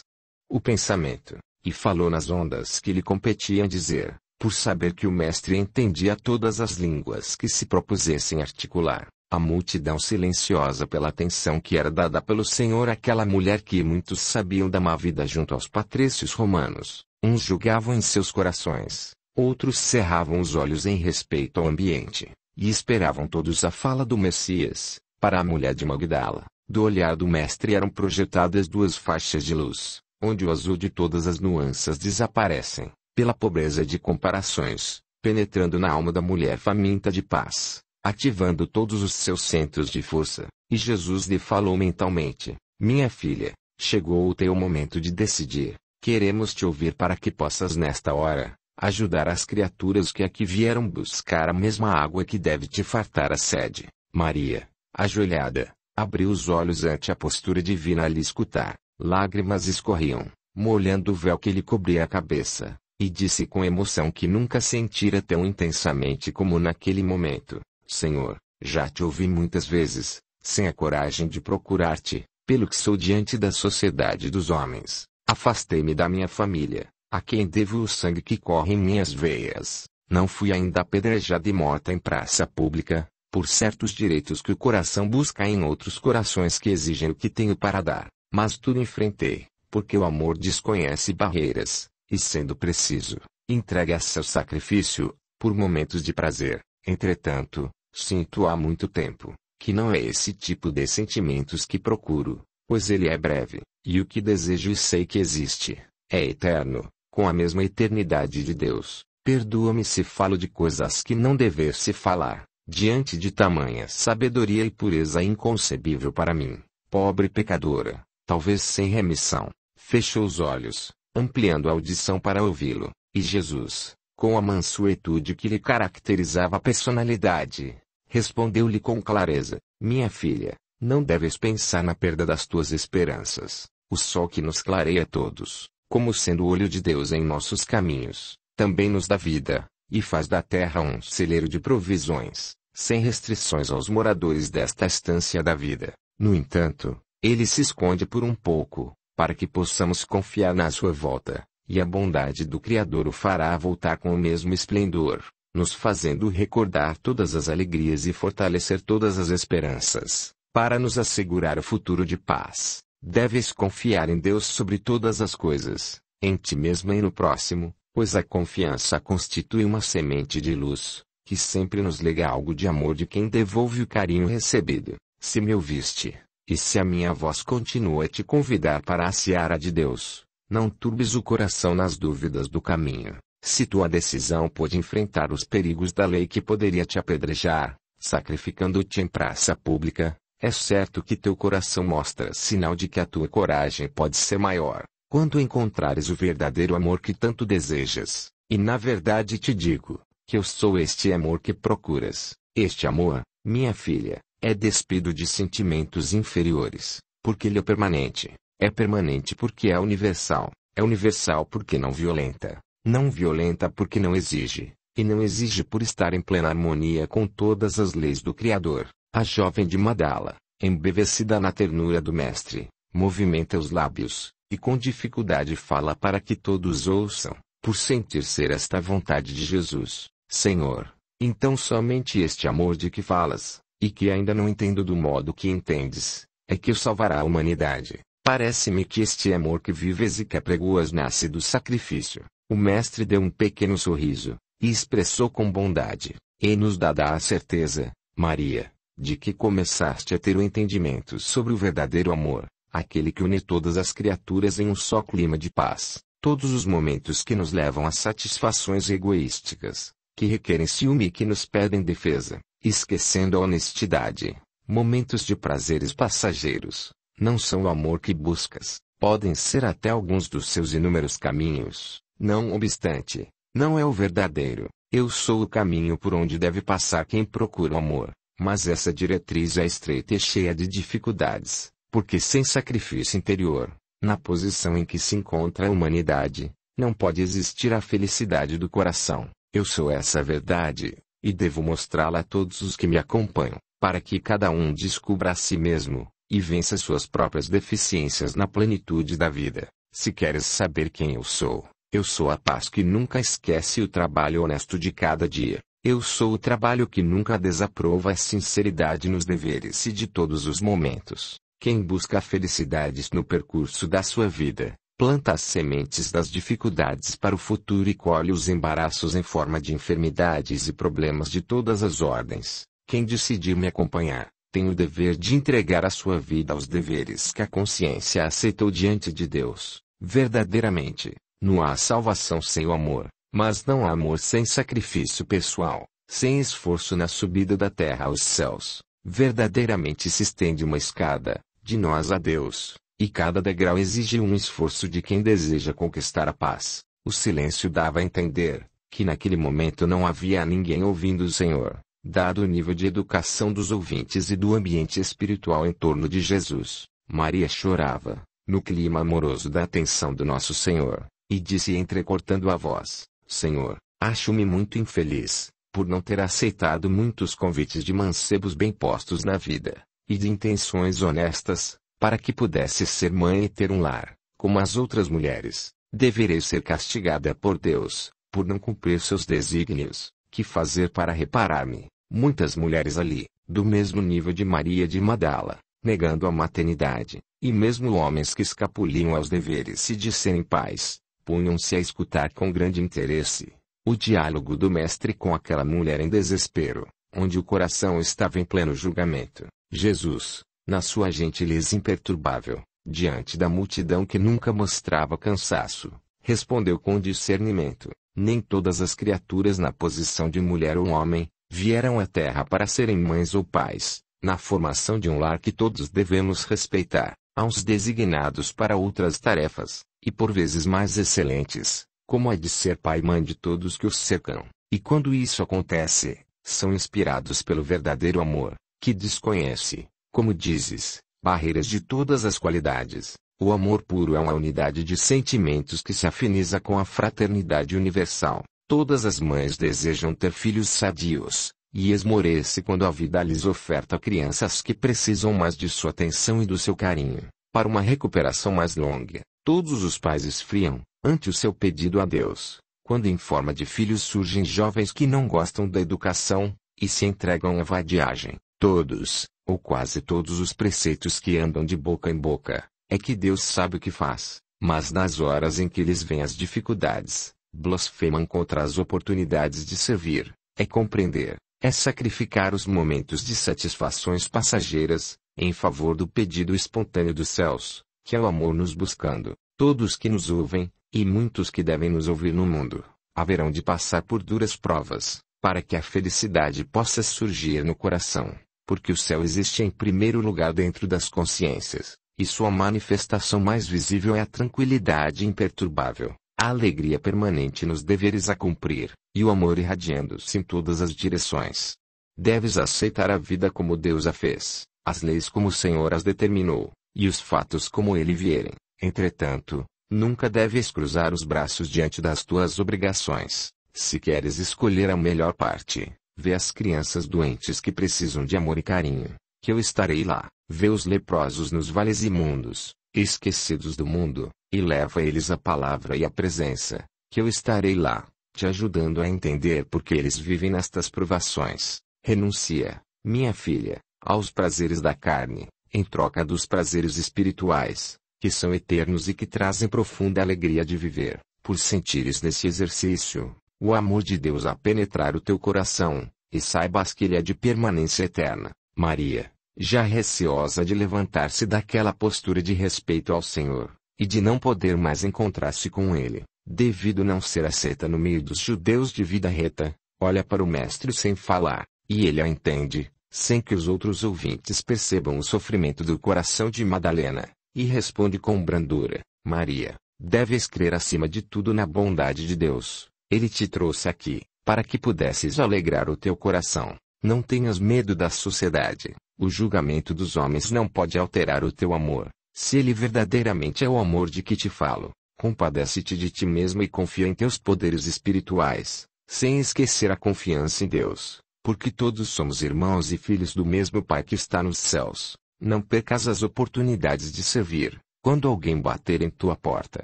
o pensamento, e falou nas ondas que lhe competiam dizer, por saber que o mestre entendia todas as línguas que se propusessem articular. A multidão silenciosa pela atenção que era dada pelo Senhor àquela mulher que muitos sabiam da má vida junto aos patrícios romanos, uns julgavam em seus corações, outros cerravam os olhos em respeito ao ambiente, e esperavam todos a fala do Messias, para a mulher de Magdala, do olhar do mestre eram projetadas duas faixas de luz, onde o azul de todas as nuances desaparecem, pela pobreza de comparações, penetrando na alma da mulher faminta de paz, ativando todos os seus centros de força. E Jesus lhe falou mentalmente: Minha filha, chegou o teu momento de decidir. Queremos te ouvir para que possas nesta hora ajudar as criaturas que aqui vieram buscar a mesma água que deve te fartar a sede. Maria, ajoelhada, abriu os olhos ante a postura divina a lhe escutar. Lágrimas escorriam, molhando o véu que lhe cobria a cabeça, e disse com emoção que nunca sentira tão intensamente como naquele momento: Senhor, já te ouvi muitas vezes, sem a coragem de procurar-te, pelo que sou diante da sociedade dos homens. Afastei-me da minha família, a quem devo o sangue que corre em minhas veias. Não fui ainda apedrejada e morta em praça pública, por certos direitos que o coração busca em outros corações que exigem o que tenho para dar. Mas tudo enfrentei, porque o amor desconhece barreiras, e sendo preciso, entregue a seu sacrifício, por momentos de prazer. Entretanto, sinto há muito tempo, que não é esse tipo de sentimentos que procuro, pois ele é breve, e o que desejo e sei que existe, é eterno, com a mesma eternidade de Deus. Perdoa-me se falo de coisas que não dever se falar, diante de tamanha sabedoria e pureza inconcebível para mim, pobre pecadora talvez sem remissão, fechou os olhos, ampliando a audição para ouvi-lo, e Jesus, com a mansuetude que lhe caracterizava a personalidade, respondeu-lhe com clareza: Minha filha, não deves pensar na perda das tuas esperanças. O sol que nos clareia todos, como sendo o olho de Deus em nossos caminhos, também nos dá vida, e faz da terra um celeiro de provisões, sem restrições aos moradores desta estância da vida. No entanto, ele se esconde por um pouco, para que possamos confiar na sua volta, e a bondade do Criador o fará voltar com o mesmo esplendor, nos fazendo recordar todas as alegrias e fortalecer todas as esperanças, para nos assegurar o futuro de paz. Deves confiar em Deus sobre todas as coisas, em ti mesma e no próximo, pois a confiança constitui uma semente de luz, que sempre nos lega algo de amor de quem devolve o carinho recebido. Se me ouviste, e se a minha voz continua a te convidar para a seara de Deus, não turbes o coração nas dúvidas do caminho. Se tua decisão pôde enfrentar os perigos da lei que poderia te apedrejar, sacrificando-te em praça pública, é certo que teu coração mostra sinal de que a tua coragem pode ser maior, quando encontrares o verdadeiro amor que tanto desejas. E na verdade te digo, que eu sou este amor que procuras. Este amor, minha filha, é despido de sentimentos inferiores, porque ele é permanente, é permanente porque é universal, é universal porque não violenta, não violenta porque não exige, e não exige por estar em plena harmonia com todas as leis do Criador. A jovem de Madala, embevecida na ternura do mestre, movimenta os lábios, e com dificuldade fala para que todos ouçam, por sentir ser esta vontade de Jesus, Senhor, então somente este amor de que falas, e que ainda não entendo do modo que entendes, é que o salvará a humanidade. Parece-me que este amor que vives e que apregoas nasce do sacrifício. O mestre deu um pequeno sorriso, e expressou com bondade, e nos dada a certeza, Maria, de que começaste a ter o entendimento sobre o verdadeiro amor, aquele que une todas as criaturas em um só clima de paz. Todos os momentos que nos levam a satisfações egoísticas, que requerem ciúme e que nos pedem defesa, esquecendo a honestidade. Momentos de prazeres passageiros, não são o amor que buscas, podem ser até alguns dos seus inúmeros caminhos, não obstante, não é o verdadeiro. Eu sou o caminho por onde deve passar quem procura o amor, mas essa diretriz é estreita e cheia de dificuldades, porque sem sacrifício interior, na posição em que se encontra a humanidade, não pode existir a felicidade do coração. Eu sou essa verdade, e devo mostrá-la a todos os que me acompanham, para que cada um descubra a si mesmo, e vença suas próprias deficiências na plenitude da vida. Se queres saber quem eu sou, eu sou a paz que nunca esquece o trabalho honesto de cada dia. Eu sou o trabalho que nunca desaprova a sinceridade nos deveres e de todos os momentos. Quem busca felicidades no percurso da sua vida, Planta as sementes das dificuldades para o futuro e colhe os embaraços em forma de enfermidades e problemas de todas as ordens. Quem decidir me acompanhar, tem o dever de entregar a sua vida aos deveres que a consciência aceitou diante de Deus. Verdadeiramente, não há salvação sem o amor, mas não há amor sem sacrifício pessoal, sem esforço na subida da terra aos céus. Verdadeiramente se estende uma escada, de nós a Deus, e cada degrau exige um esforço de quem deseja conquistar a paz. O silêncio dava a entender que naquele momento não havia ninguém ouvindo o Senhor, dado o nível de educação dos ouvintes e do ambiente espiritual em torno de Jesus. Maria chorava, no clima amoroso da atenção do nosso Senhor, e disse entrecortando a voz: Senhor, acho-me muito infeliz, por não ter aceitado muitos convites de mancebos bem postos na vida, e de intenções honestas, para que pudesse ser mãe e ter um lar, como as outras mulheres, deverei ser castigada por Deus, por não cumprir seus desígnios. Que fazer para reparar-me? Muitas mulheres ali, do mesmo nível de Maria de Madala, negando a maternidade, e mesmo homens que escapuliam aos deveres se disserem pais, punham-se a escutar com grande interesse o diálogo do mestre com aquela mulher em desespero, onde o coração estava em pleno julgamento. Jesus, na sua gentileza imperturbável, diante da multidão que nunca mostrava cansaço, respondeu com discernimento: Nem todas as criaturas na posição de mulher ou homem vieram à Terra para serem mães ou pais. Na formação de um lar que todos devemos respeitar, há uns designados para outras tarefas, e por vezes mais excelentes, como a de ser pai e mãe de todos que os cercam. E quando isso acontece, são inspirados pelo verdadeiro amor, que desconhece, como dizes, barreiras de todas as qualidades. O amor puro é uma unidade de sentimentos que se afiniza com a fraternidade universal. Todas as mães desejam ter filhos sadios, e esmorece quando a vida lhes oferta crianças que precisam mais de sua atenção e do seu carinho, para uma recuperação mais longa. Todos os pais esfriam, ante o seu pedido a Deus, quando em forma de filhos surgem jovens que não gostam da educação, e se entregam à vadiagem. Todos, ou quase todos os preceitos que andam de boca em boca, é que Deus sabe o que faz, mas nas horas em que lhes vêm as dificuldades, blasfemam contra as oportunidades de servir, é compreender, é sacrificar os momentos de satisfações passageiras, em favor do pedido espontâneo dos céus, que é o amor nos buscando. Todos que nos ouvem, e muitos que devem nos ouvir no mundo, haverão de passar por duras provas, para que a felicidade possa surgir no coração porque o céu existe em primeiro lugar dentro das consciências, e sua manifestação mais visível é a tranquilidade imperturbável, a alegria permanente nos deveres a cumprir, e o amor irradiando-se em todas as direções. Deves aceitar a vida como Deus a fez, as leis como o Senhor as determinou, e os fatos como ele vierem. Entretanto, nunca deves cruzar os braços diante das tuas obrigações, se queres escolher a melhor parte. Vê as crianças doentes que precisam de amor e carinho, que eu estarei lá. Vê os leprosos nos vales imundos, esquecidos do mundo, e leva eles a palavra e a presença, que eu estarei lá, te ajudando a entender por que eles vivem nestas provações. Renuncia, minha filha, aos prazeres da carne, em troca dos prazeres espirituais, que são eternos e que trazem profunda alegria de viver. Por sentires nesse exercício, o amor de Deus a penetrar o teu coração, e saibas que ele é de permanência eterna. Maria, já receosa de levantar-se daquela postura de respeito ao Senhor, e de não poder mais encontrar-se com ele, devido não ser aceita no meio dos judeus de vida reta, olha para o Mestre sem falar, e ele a entende, sem que os outros ouvintes percebam o sofrimento do coração de Madalena, e responde com brandura: Maria, deves crer acima de tudo na bondade de Deus ele te trouxe aqui, para que pudesses alegrar o teu coração. Não tenhas medo da sociedade. O julgamento dos homens não pode alterar o teu amor. Se ele verdadeiramente é o amor de que te falo, compadece-te de ti mesmo e confia em teus poderes espirituais, sem esquecer a confiança em Deus, porque todos somos irmãos e filhos do mesmo Pai que está nos céus. Não percas as oportunidades de servir. Quando alguém bater em tua porta,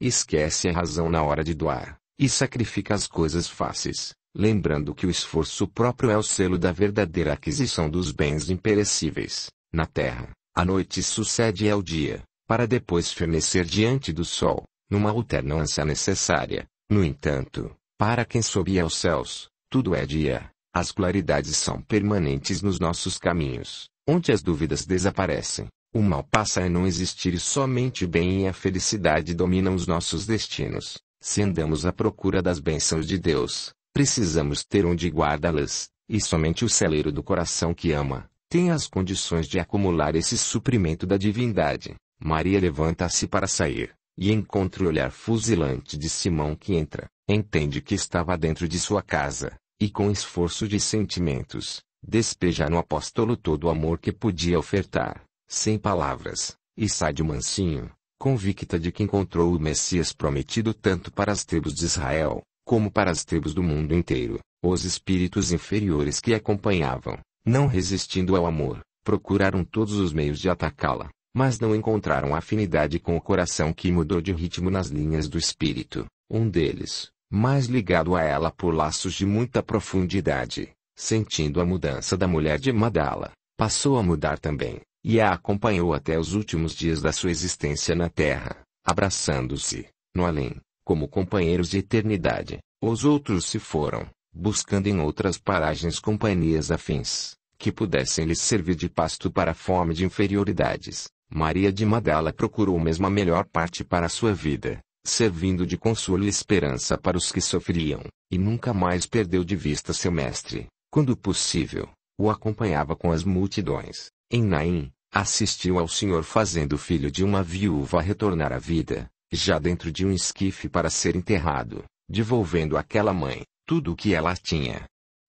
esquece a razão na hora de doar. E sacrifica as coisas fáceis, lembrando que o esforço próprio é o selo da verdadeira aquisição dos bens imperecíveis. Na terra, a noite sucede ao é dia, para depois fenecer diante do sol, numa alternância necessária. No entanto, para quem sobe aos é céus, tudo é dia. As claridades são permanentes nos nossos caminhos, onde as dúvidas desaparecem. O mal passa a não existir e somente o bem e a felicidade dominam os nossos destinos. Se andamos à procura das bênçãos de Deus, precisamos ter onde guardá-las, e somente o celeiro do coração que ama, tem as condições de acumular esse suprimento da divindade. Maria levanta-se para sair, e encontra o olhar fuzilante de Simão que entra, entende que estava dentro de sua casa, e com esforço de sentimentos, despeja no apóstolo todo o amor que podia ofertar, sem palavras, e sai de mansinho, convicta de que encontrou o Messias prometido tanto para as tribos de Israel, como para as tribos do mundo inteiro, os espíritos inferiores que acompanhavam, não resistindo ao amor, procuraram todos os meios de atacá-la, mas não encontraram afinidade com o coração que mudou de ritmo nas linhas do espírito. Um deles, mais ligado a ela por laços de muita profundidade, sentindo a mudança da mulher de Madala, passou a mudar também, e a acompanhou até os últimos dias da sua existência na Terra, abraçando-se, no além, como companheiros de eternidade. Os outros se foram, buscando em outras paragens companhias afins, que pudessem lhes servir de pasto para a fome de inferioridades. Maria de Madala procurou mesmo a melhor parte para a sua vida, servindo de consolo e esperança para os que sofriam, e nunca mais perdeu de vista seu mestre. Quando possível, o acompanhava com as multidões. Em Naim, Assistiu ao senhor fazendo o filho de uma viúva retornar à vida, já dentro de um esquife para ser enterrado, devolvendo àquela mãe tudo o que ela tinha.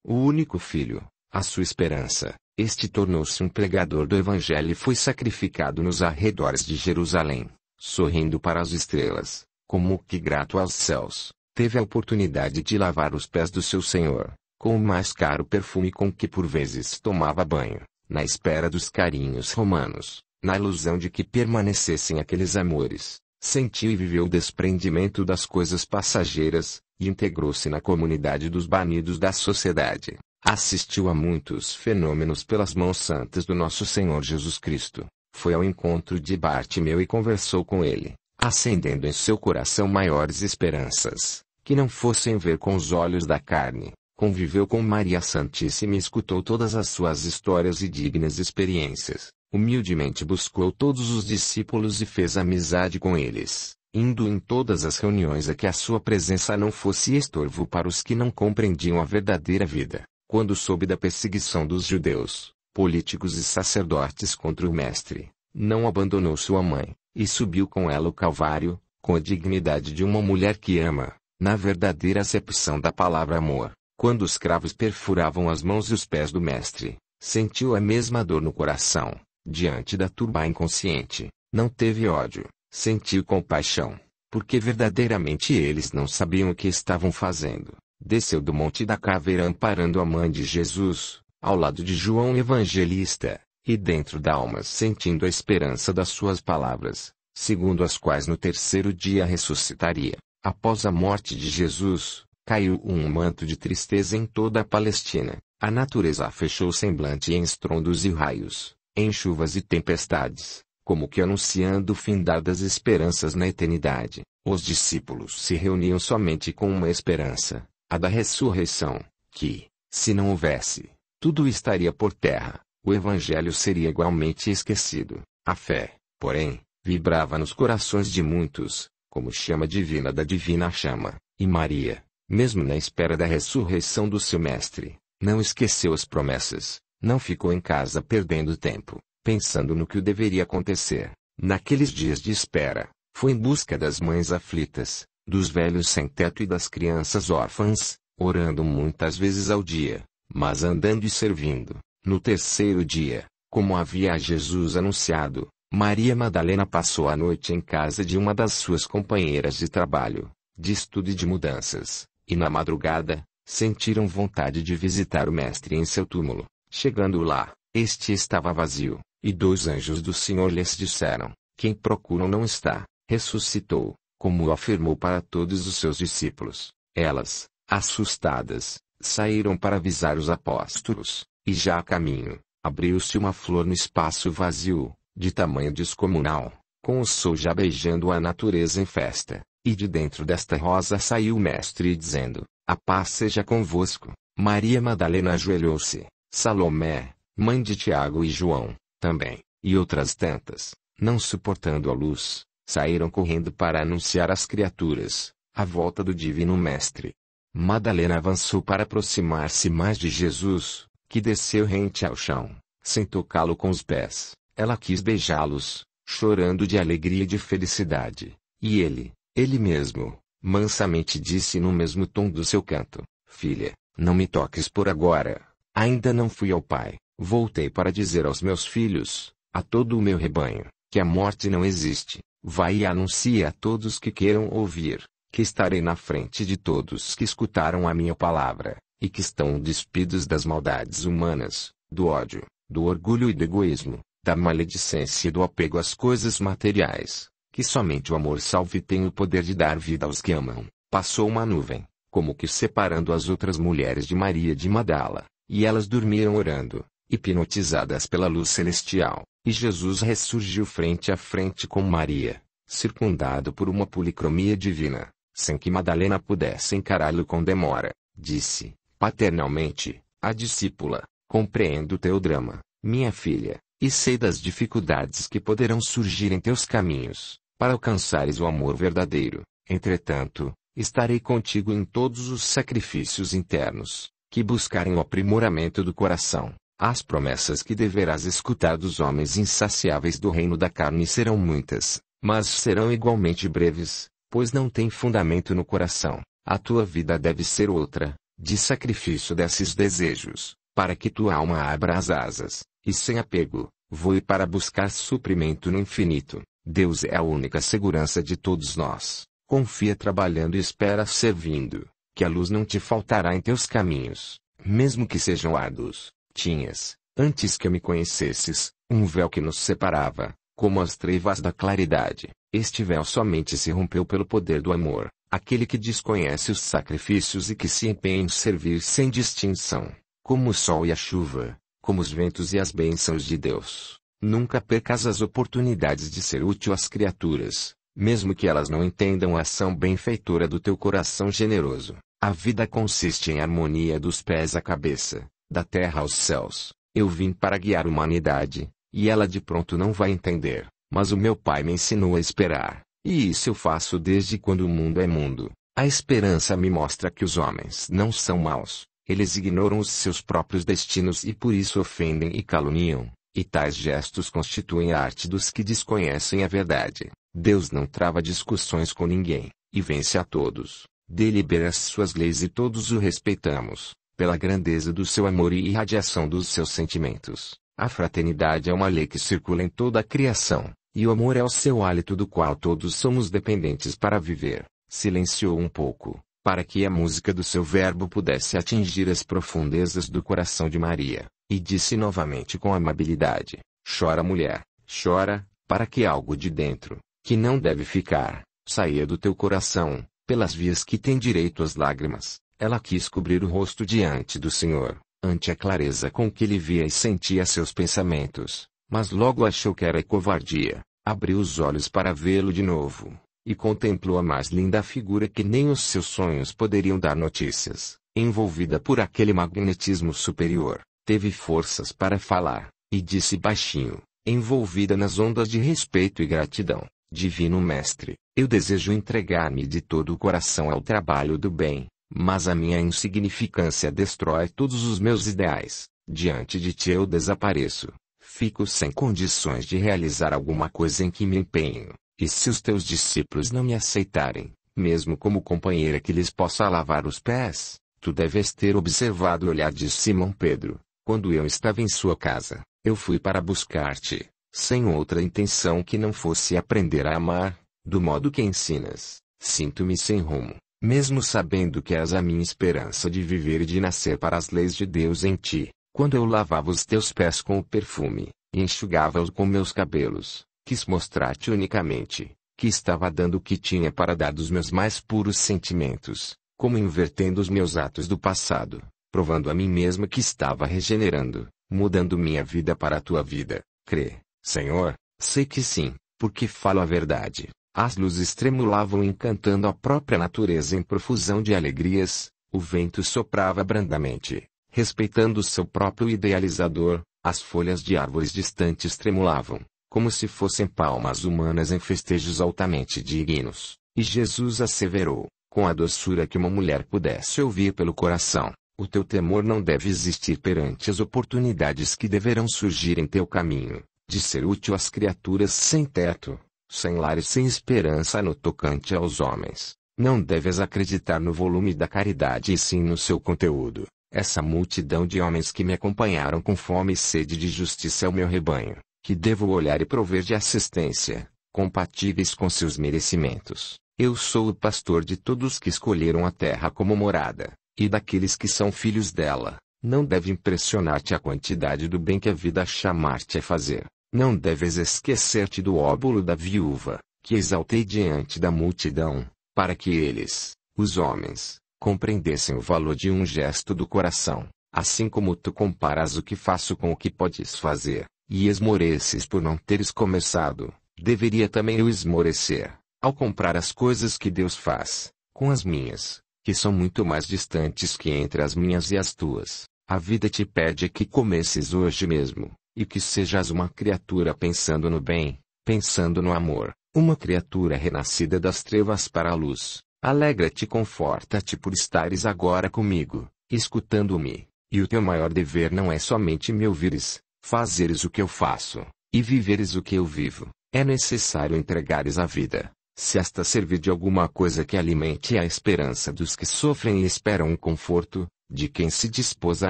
O único filho, a sua esperança, este tornou-se um pregador do Evangelho e foi sacrificado nos arredores de Jerusalém, sorrindo para as estrelas, como que grato aos céus, teve a oportunidade de lavar os pés do seu Senhor, com o mais caro perfume com que por vezes tomava banho, na espera dos carinhos romanos, na ilusão de que permanecessem aqueles amores, sentiu e viveu o desprendimento das coisas passageiras, e integrou-se na comunidade dos banidos da sociedade. Assistiu a muitos fenômenos pelas mãos santas do nosso Senhor Jesus Cristo. Foi ao encontro de Bartimeu e conversou com ele, acendendo em seu coração maiores esperanças, que não fossem ver com os olhos da carne, Conviveu com Maria Santíssima e escutou todas as suas histórias e dignas experiências. Humildemente buscou todos os discípulos e fez amizade com eles, indo em todas as reuniões a que a sua presença não fosse estorvo para os que não compreendiam a verdadeira vida. Quando soube da perseguição dos judeus, políticos e sacerdotes contra o Mestre, não abandonou sua mãe, e subiu com ela o Calvário, com a dignidade de uma mulher que ama, na verdadeira acepção da palavra amor quando os cravos perfuravam as mãos e os pés do mestre, sentiu a mesma dor no coração, diante da turba inconsciente. Não teve ódio, sentiu compaixão, porque verdadeiramente eles não sabiam o que estavam fazendo. Desceu do Monte da Caveira amparando a mãe de Jesus, ao lado de João Evangelista, e dentro da alma sentindo a esperança das suas palavras, segundo as quais no terceiro dia ressuscitaria. Após a morte de Jesus, Caiu um manto de tristeza em toda a Palestina. A natureza fechou semblante em estrondos e raios, em chuvas e tempestades, como que anunciando o fim das esperanças na eternidade. Os discípulos se reuniam somente com uma esperança, a da ressurreição, que, se não houvesse, tudo estaria por terra, o Evangelho seria igualmente esquecido. A fé, porém, vibrava nos corações de muitos, como chama divina da divina chama, e Maria, mesmo na espera da ressurreição do seu mestre, não esqueceu as promessas, não ficou em casa perdendo tempo, pensando no que deveria acontecer. Naqueles dias de espera, foi em busca das mães aflitas, dos velhos sem teto e das crianças órfãs, orando muitas vezes ao dia, mas andando e servindo. No terceiro dia, como havia Jesus anunciado, Maria Madalena passou a noite em casa de uma das suas companheiras de trabalho, de estudo e de mudanças, e na madrugada, sentiram vontade de visitar o mestre em seu túmulo. Chegando lá, este estava vazio, e dois anjos do Senhor lhes disseram: Quem procuram não está, ressuscitou, como afirmou para todos os seus discípulos. Elas, assustadas, saíram para avisar os apóstolos, e já a caminho, abriu-se uma flor no espaço vazio, de tamanho descomunal, com o sol já beijando a natureza em festa. E de dentro desta rosa saiu o mestre dizendo, A paz seja convosco. Maria Madalena ajoelhou-se, Salomé, mãe de Tiago e João, também, e outras tantas, não suportando a luz, saíram correndo para anunciar às criaturas, a volta do divino mestre. Madalena avançou para aproximar-se mais de Jesus, que desceu rente ao chão, sem tocá-lo com os pés. Ela quis beijá-los, chorando de alegria e de felicidade. E ele, ele mesmo, mansamente disse no mesmo tom do seu canto: Filha, não me toques por agora. Ainda não fui ao pai. Voltei para dizer aos meus filhos, a todo o meu rebanho, que a morte não existe. Vai e anuncia a todos que queiram ouvir, que estarei na frente de todos que escutaram a minha palavra, e que estão despidos das maldades humanas, do ódio, do orgulho e do egoísmo, da maledicência e do apego às coisas materiais, que somente o amor salve tem o poder de dar vida aos que amam, passou uma nuvem, como que separando as outras mulheres de Maria de Madala, e elas dormiam orando, hipnotizadas pela luz celestial, e Jesus ressurgiu frente a frente com Maria, circundado por uma policromia divina, sem que Madalena pudesse encará-lo com demora, disse, paternalmente, a discípula, compreendo teu drama, minha filha, e sei das dificuldades que poderão surgir em teus caminhos, para alcançares o amor verdadeiro, entretanto, estarei contigo em todos os sacrifícios internos, que buscarem o aprimoramento do coração. As promessas que deverás escutar dos homens insaciáveis do reino da carne serão muitas, mas serão igualmente breves, pois não têm fundamento no coração. A tua vida deve ser outra, de sacrifício desses desejos, para que tua alma abra as asas, e sem apego, voe para buscar suprimento no infinito. Deus é a única segurança de todos nós. Confia trabalhando e espera servindo, que a luz não te faltará em teus caminhos, mesmo que sejam árduos. Tinhas, antes que me conhecesses, um véu que nos separava, como as trevas da claridade. Este véu somente se rompeu pelo poder do amor, aquele que desconhece os sacrifícios e que se empenha em servir sem distinção, como o sol e a chuva, como os ventos e as bênçãos de Deus. Nunca percas as oportunidades de ser útil às criaturas, mesmo que elas não entendam a ação benfeitora do teu coração generoso. A vida consiste em harmonia dos pés à cabeça, da terra aos céus. Eu vim para guiar a humanidade, e ela de pronto não vai entender, mas o meu pai me ensinou a esperar, e isso eu faço desde quando o mundo é mundo. A esperança me mostra que os homens não são maus, eles ignoram os seus próprios destinos e por isso ofendem e caluniam. E tais gestos constituem a arte dos que desconhecem a verdade. Deus não trava discussões com ninguém, e vence a todos. Delibera as suas leis e todos o respeitamos, pela grandeza do seu amor e irradiação dos seus sentimentos. A fraternidade é uma lei que circula em toda a criação, e o amor é o seu hálito do qual todos somos dependentes para viver. Silenciou um pouco, para que a música do seu verbo pudesse atingir as profundezas do coração de Maria. E disse novamente com amabilidade: Chora, mulher, chora, para que algo de dentro, que não deve ficar, saia do teu coração, pelas vias que tem direito às lágrimas. Ela quis cobrir o rosto diante do Senhor, ante a clareza com que ele via e sentia seus pensamentos, mas logo achou que era covardia. Abriu os olhos para vê-lo de novo, e contemplou a mais linda figura que nem os seus sonhos poderiam dar notícias, envolvida por aquele magnetismo superior teve forças para falar, e disse baixinho, envolvida nas ondas de respeito e gratidão: Divino Mestre, eu desejo entregar-me de todo o coração ao trabalho do bem, mas a minha insignificância destrói todos os meus ideais. Diante de ti eu desapareço. Fico sem condições de realizar alguma coisa em que me empenho. E se os teus discípulos não me aceitarem, mesmo como companheira que lhes possa lavar os pés, tu deves ter observado o olhar de Simão Pedro, quando eu estava em sua casa, eu fui para buscar-te, sem outra intenção que não fosse aprender a amar, do modo que ensinas. Sinto-me sem rumo, mesmo sabendo que és a minha esperança de viver e de nascer para as leis de Deus em ti. Quando eu lavava os teus pés com o perfume, e enxugava-os com meus cabelos, quis mostrar-te unicamente, que estava dando o que tinha para dar dos meus mais puros sentimentos, como invertendo os meus atos do passado provando a mim mesma que estava regenerando, mudando minha vida para a tua vida. Crê, Senhor, sei que sim, porque falo a verdade. As luzes tremulavam encantando a própria natureza em profusão de alegrias, o vento soprava brandamente, respeitando seu próprio idealizador, as folhas de árvores distantes tremulavam, como se fossem palmas humanas em festejos altamente dignos. E Jesus asseverou, com a doçura que uma mulher pudesse ouvir pelo coração: o teu temor não deve existir perante as oportunidades que deverão surgir em teu caminho, de ser útil às criaturas sem teto, sem lar e sem esperança no tocante aos homens. Não deves acreditar no volume da caridade e sim no seu conteúdo. Essa multidão de homens que me acompanharam com fome e sede de justiça é o meu rebanho, que devo olhar e prover de assistência, compatíveis com seus merecimentos. Eu sou o pastor de todos que escolheram a terra como morada e daqueles que são filhos dela. Não deve impressionar-te a quantidade do bem que a vida chamar-te a fazer. Não deves esquecer-te do óbulo da viúva, que exaltei diante da multidão, para que eles, os homens, compreendessem o valor de um gesto do coração, assim como tu comparas o que faço com o que podes fazer, e esmoreces por não teres começado, deveria também eu esmorecer, ao comprar as coisas que Deus faz, com as minhas, que são muito mais distantes que entre as minhas e as tuas. A vida te pede que comeces hoje mesmo, e que sejas uma criatura pensando no bem, pensando no amor, uma criatura renascida das trevas para a luz. Alegra-te e conforta-te por estares agora comigo, escutando-me, e o teu maior dever não é somente me ouvires, fazeres o que eu faço, e viveres o que eu vivo, é necessário entregares a vida, se esta servir de alguma coisa que alimente a esperança dos que sofrem e esperam o conforto, de quem se dispôs a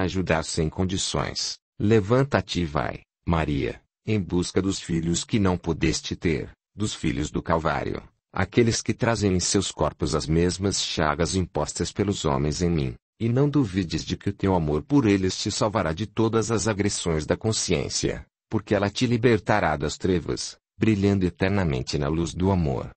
ajudar sem condições, levanta-te e vai, Maria, em busca dos filhos que não pudeste ter, dos filhos do Calvário, aqueles que trazem em seus corpos as mesmas chagas impostas pelos homens em mim, e não duvides de que o teu amor por eles te salvará de todas as agressões da consciência, porque ela te libertará das trevas, brilhando eternamente na luz do amor.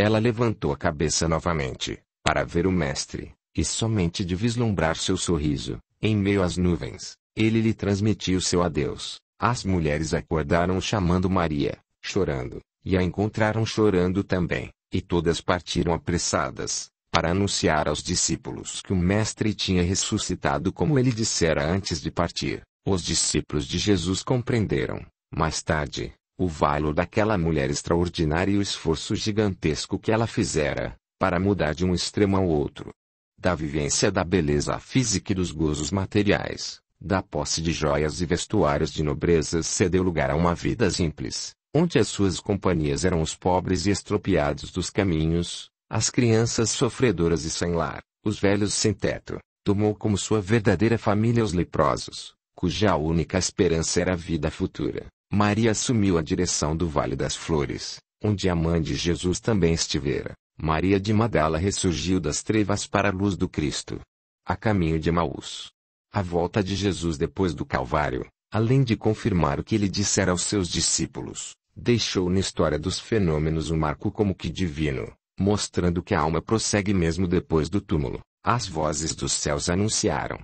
Ela levantou a cabeça novamente, para ver o mestre, e somente de vislumbrar seu sorriso, em meio às nuvens, ele lhe transmitiu seu adeus. As mulheres acordaram chamando Maria, chorando, e a encontraram chorando também, e todas partiram apressadas, para anunciar aos discípulos que o Mestre tinha ressuscitado como ele dissera antes de partir. Os discípulos de Jesus compreenderam, mais tarde, o valor daquela mulher extraordinária e o esforço gigantesco que ela fizera, para mudar de um extremo ao outro. Da vivência da beleza física e dos gozos materiais, da posse de joias e vestuários de nobreza cedeu lugar a uma vida simples, onde as suas companhias eram os pobres e estropiados dos caminhos, as crianças sofredoras e sem lar, os velhos sem teto, tomou como sua verdadeira família os leprosos, cuja única esperança era a vida futura. Maria assumiu a direção do Vale das Flores, onde a mãe de Jesus também estivera. Maria de Madala ressurgiu das trevas para a luz do Cristo. A caminho de Maús. A volta de Jesus depois do Calvário, além de confirmar o que ele dissera aos seus discípulos, deixou na história dos fenômenos um marco como que divino, mostrando que a alma prossegue mesmo depois do túmulo. As vozes dos céus anunciaram: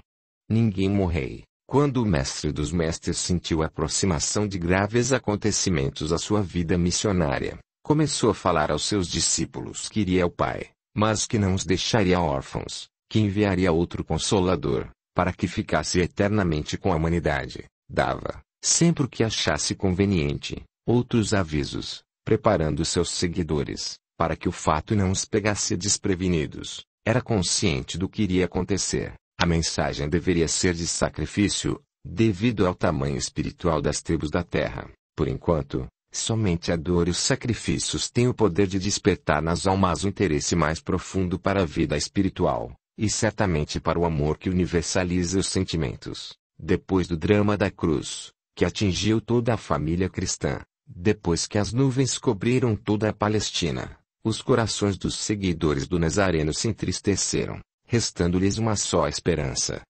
Ninguém morrei. Quando o mestre dos mestres sentiu a aproximação de graves acontecimentos à sua vida missionária, começou a falar aos seus discípulos que iria ao Pai, mas que não os deixaria órfãos, que enviaria outro consolador, para que ficasse eternamente com a humanidade. Dava, sempre que achasse conveniente, outros avisos, preparando seus seguidores, para que o fato não os pegasse desprevenidos. Era consciente do que iria acontecer, a mensagem deveria ser de sacrifício, devido ao tamanho espiritual das tribos da terra. Por enquanto, somente a dor e os sacrifícios têm o poder de despertar nas almas o interesse mais profundo para a vida espiritual, e certamente para o amor que universaliza os sentimentos. Depois do drama da cruz, que atingiu toda a família cristã, depois que as nuvens cobriram toda a Palestina, os corações dos seguidores do Nazareno se entristeceram, restando-lhes uma só esperança.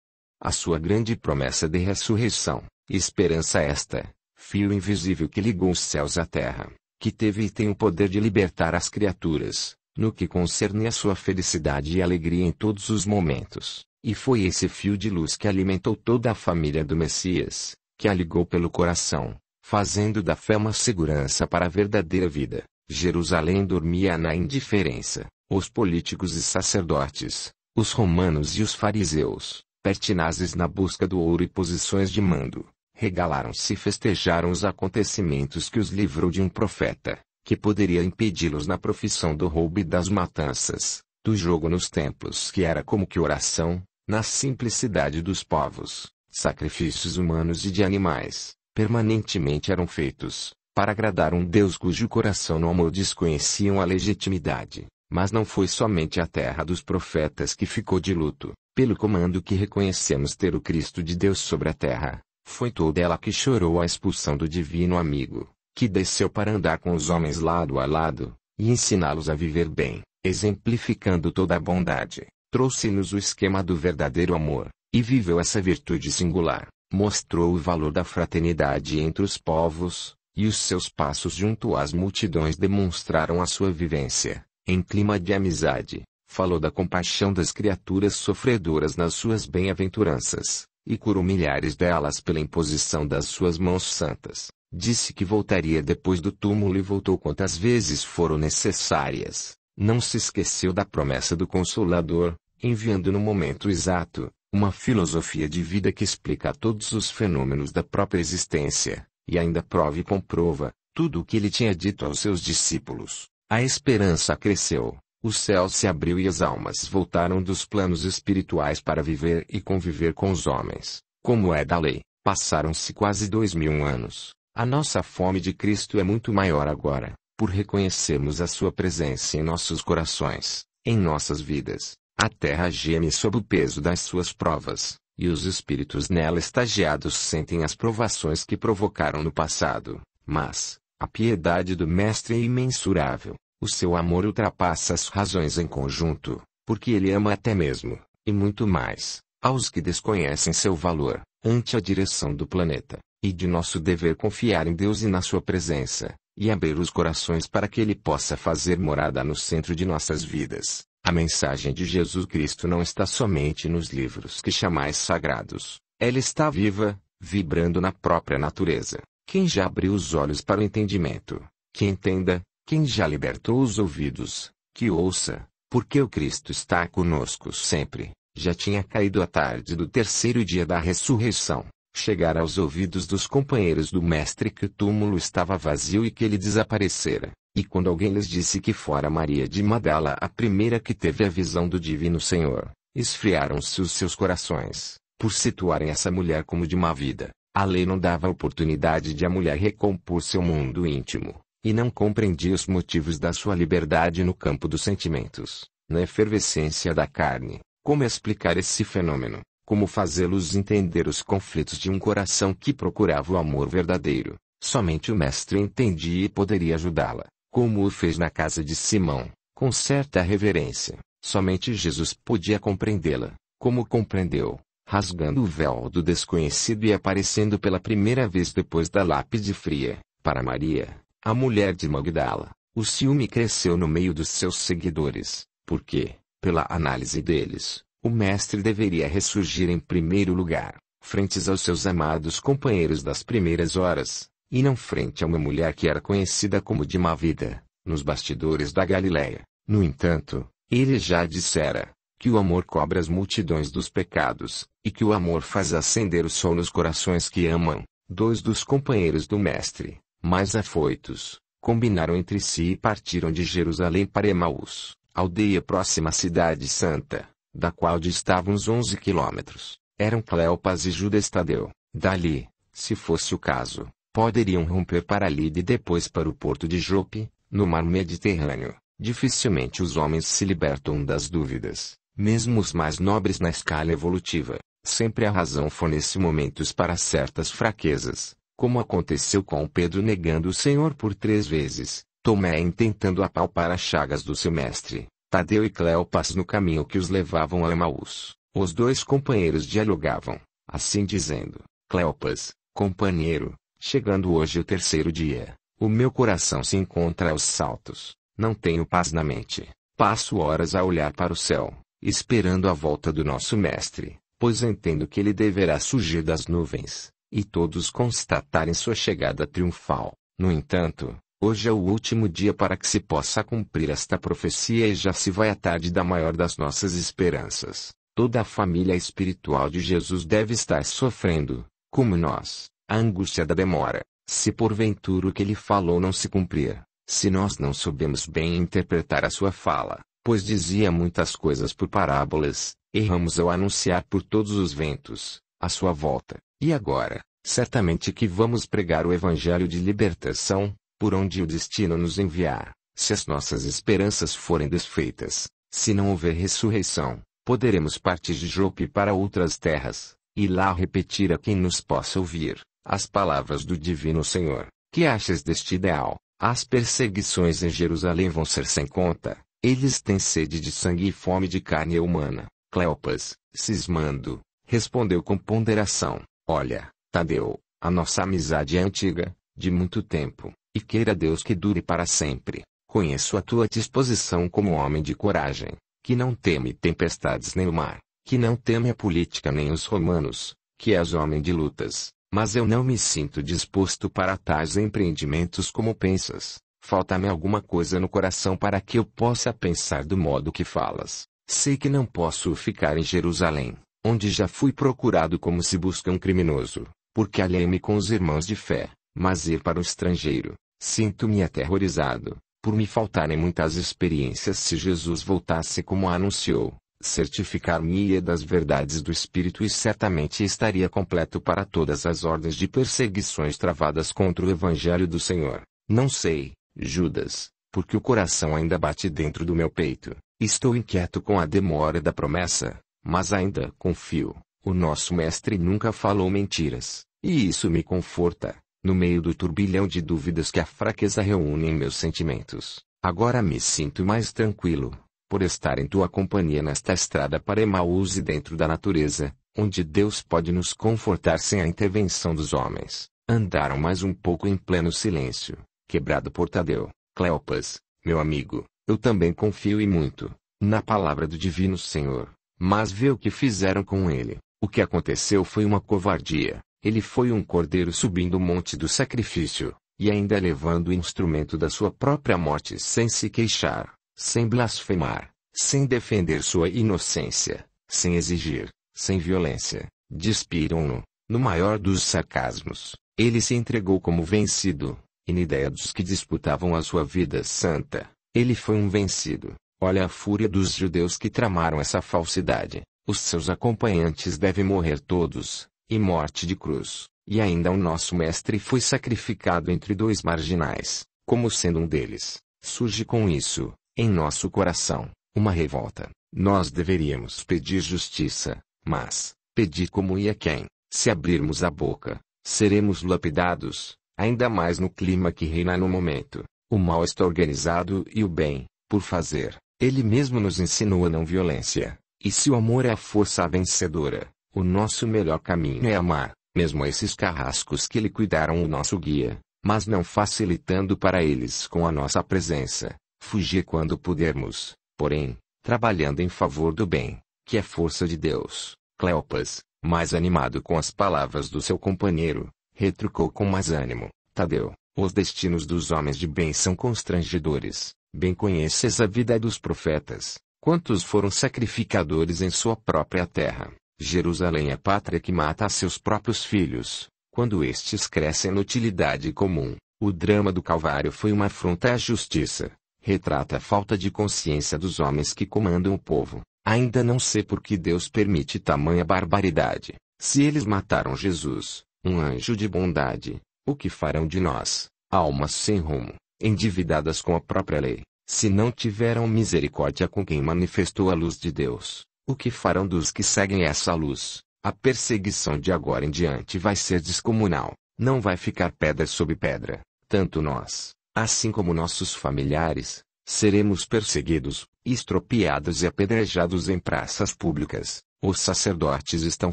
A sua grande promessa de ressurreição, esperança esta, fio invisível que ligou os céus à terra, que teve e tem o poder de libertar as criaturas, no que concerne a sua felicidade e alegria em todos os momentos, e foi esse fio de luz que alimentou toda a família do Messias, que a ligou pelo coração, fazendo da fé uma segurança para a verdadeira vida. Jerusalém dormia na indiferença, os políticos e sacerdotes, os romanos e os fariseus, pertinazes na busca do ouro e posições de mando, regalaram-se e festejaram os acontecimentos que os livrou de um profeta, que poderia impedi-los na profissão do roubo e das matanças, do jogo nos templos que era como que oração, na simplicidade dos povos, sacrifícios humanos e de animais, permanentemente eram feitos, para agradar um Deus cujo coração no amor desconheciam a legitimidade, mas não foi somente a terra dos profetas que ficou de luto, pelo comando que reconhecemos ter o Cristo de Deus sobre a terra, foi toda ela que chorou a expulsão do divino amigo, que desceu para andar com os homens lado a lado, e ensiná-los a viver bem, exemplificando toda a bondade, trouxe-nos o esquema do verdadeiro amor, e viveu essa virtude singular, mostrou o valor da fraternidade entre os povos, e os seus passos junto às multidões demonstraram a sua vivência, em clima de amizade, falou da compaixão das criaturas sofredoras nas suas bem-aventuranças, e curou milhares delas pela imposição das suas mãos santas. Disse que voltaria depois do túmulo e voltou quantas vezes foram necessárias. Não se esqueceu da promessa do Consolador, enviando no momento exato, uma filosofia de vida que explica todos os fenômenos da própria existência, e ainda prova e comprova, tudo o que ele tinha dito aos seus discípulos. A esperança cresceu, o céu se abriu e as almas voltaram dos planos espirituais para viver e conviver com os homens, como é da lei. Passaram-se quase dois mil anos. A nossa fome de Cristo é muito maior agora, por reconhecermos a Sua presença em nossos corações, em nossas vidas. A terra geme sob o peso das suas provas, e os espíritos nela estagiados sentem as provações que provocaram no passado, mas, a piedade do Mestre é imensurável, o seu amor ultrapassa as razões em conjunto, porque ele ama até mesmo, e muito mais, aos que desconhecem seu valor, ante a direção do planeta, e de nosso dever confiar em Deus e na sua presença, e abrir os corações para que ele possa fazer morada no centro de nossas vidas. A mensagem de Jesus Cristo não está somente nos livros que chamais sagrados, ela está viva, vibrando na própria natureza, quem já abriu os olhos para o entendimento, que entenda, quem já libertou os ouvidos, que ouça, porque o Cristo está conosco sempre. Já tinha caído a tarde do terceiro dia da ressurreição. chegar aos ouvidos dos companheiros do Mestre que o túmulo estava vazio e que ele desaparecera. E quando alguém lhes disse que fora Maria de Madala a primeira que teve a visão do Divino Senhor, esfriaram-se os seus corações, por situarem essa mulher como de má vida. A lei não dava oportunidade de a mulher recompor seu mundo íntimo, e não compreendia os motivos da sua liberdade no campo dos sentimentos, na efervescência da carne. Como explicar esse fenômeno? Como fazê-los entender os conflitos de um coração que procurava o amor verdadeiro? Somente o mestre entendia e poderia ajudá-la, como o fez na casa de Simão, com certa reverência. Somente Jesus podia compreendê-la, como compreendeu rasgando o véu do desconhecido e aparecendo pela primeira vez depois da lápide fria, para Maria, a mulher de Magdala. O ciúme cresceu no meio dos seus seguidores, porque, pela análise deles, o mestre deveria ressurgir em primeiro lugar, frente aos seus amados companheiros das primeiras horas, e não frente a uma mulher que era conhecida como de má vida, nos bastidores da Galileia. No entanto, ele já dissera, que o amor cobre as multidões dos pecados, e que o amor faz acender o sol nos corações que amam, dois dos companheiros do Mestre, mais afoitos, combinaram entre si e partiram de Jerusalém para Emaús, aldeia próxima à Cidade Santa, da qual distavam uns onze quilômetros. Eram Cleopas e Judas Tadeu. Dali, se fosse o caso, poderiam romper para Lida e depois para o porto de Jope, no mar Mediterrâneo. Dificilmente os homens se libertam das dúvidas, mesmo os mais nobres na escala evolutiva, sempre a razão fornece momentos para certas fraquezas, como aconteceu com Pedro negando o Senhor por três vezes, Tomé intentando apalpar as chagas do seu mestre, Tadeu e Cleopas no caminho que os levavam a Emaús. Os dois companheiros dialogavam, assim dizendo: Cleopas, companheiro, chegando hoje o terceiro dia, o meu coração se encontra aos saltos, não tenho paz na mente, passo horas a olhar para o céu, esperando a volta do nosso Mestre, pois entendo que ele deverá surgir das nuvens, e todos constatarem sua chegada triunfal. No entanto, hoje é o último dia para que se possa cumprir esta profecia e já se vai a tarde da maior das nossas esperanças. Toda a família espiritual de Jesus deve estar sofrendo, como nós, a angústia da demora, se porventura o que ele falou não se cumprir, se nós não soubemos bem interpretar a sua fala, pois dizia muitas coisas por parábolas, erramos ao anunciar por todos os ventos, a sua volta. E agora, certamente que vamos pregar o evangelho de libertação, por onde o destino nos enviar, se as nossas esperanças forem desfeitas, se não houver ressurreição, poderemos partir de Jope para outras terras, e lá repetir a quem nos possa ouvir, as palavras do Divino Senhor, que achas deste ideal, as perseguições em Jerusalém vão ser sem conta, eles têm sede de sangue e fome de carne humana. Cleopas, cismando, respondeu com ponderação: Olha, Tadeu, a nossa amizade é antiga, de muito tempo, e queira Deus que dure para sempre. Conheço a tua disposição como homem de coragem, que não teme tempestades nem o mar, que não teme a política nem os romanos, que és homem de lutas, mas eu não me sinto disposto para tais empreendimentos como pensas. Falta-me alguma coisa no coração para que eu possa pensar do modo que falas. Sei que não posso ficar em Jerusalém, onde já fui procurado como se busca um criminoso, porque alhei-me com os irmãos de fé, mas ir para o estrangeiro, sinto-me aterrorizado, por me faltarem muitas experiências se Jesus voltasse como anunciou, certificar-me-ia das verdades do Espírito e certamente estaria completo para todas as ordens de perseguições travadas contra o Evangelho do Senhor. Não sei, Judas, porque o coração ainda bate dentro do meu peito. Estou inquieto com a demora da promessa, mas ainda confio. O nosso mestre nunca falou mentiras, e isso me conforta, no meio do turbilhão de dúvidas que a fraqueza reúne em meus sentimentos. Agora me sinto mais tranquilo, por estar em tua companhia nesta estrada para Emaús e dentro da natureza, onde Deus pode nos confortar sem a intervenção dos homens. Andaram mais um pouco em pleno silêncio quebrado por Tadeu, Cleopas, meu amigo, eu também confio e muito, na palavra do Divino Senhor, mas vê o que fizeram com ele. O que aconteceu foi uma covardia. Ele foi um cordeiro subindo o monte do sacrifício, e ainda levando o instrumento da sua própria morte sem se queixar, sem blasfemar, sem defender sua inocência, sem exigir, sem violência. Despiram-no, no maior dos sarcasmos. Ele se entregou como vencido, ideia dos que disputavam a sua vida santa. Ele foi um vencido. Olha a fúria dos judeus que tramaram essa falsidade. Os seus acompanhantes devem morrer todos, e morte de cruz. E ainda o nosso mestre foi sacrificado entre dois marginais, como sendo um deles. Surge com isso, em nosso coração, uma revolta. Nós deveríamos pedir justiça, mas, pedir como e a quem? Se abrirmos a boca, seremos lapidados, Ainda mais no clima que reina no momento. O mal está organizado e o bem, por fazer, ele mesmo nos ensinou a não violência. E se o amor é a força vencedora, o nosso melhor caminho é amar, mesmo esses carrascos que liquidaram o nosso guia, mas não facilitando para eles com a nossa presença. Fugir quando pudermos, porém, trabalhando em favor do bem, que é força de Deus. Cleopas, mais animado com as palavras do seu companheiro, retrucou com mais ânimo, Tadeu, os destinos dos homens de bem são constrangedores, bem conheces a vida dos profetas, quantos foram sacrificadores em sua própria terra. Jerusalém é pátria que mata a seus próprios filhos, quando estes crescem na utilidade comum. O drama do Calvário foi uma afronta à justiça. Retrata a falta de consciência dos homens que comandam o povo. Ainda não sei por que Deus permite tamanha barbaridade. Se eles mataram Jesus, um anjo de bondade, o que farão de nós, almas sem rumo, endividadas com a própria lei, se não tiveram misericórdia com quem manifestou a luz de Deus, o que farão dos que seguem essa luz? A perseguição de agora em diante vai ser descomunal, não vai ficar pedra sob pedra, tanto nós, assim como nossos familiares, seremos perseguidos, estropiados e apedrejados em praças públicas. Os sacerdotes estão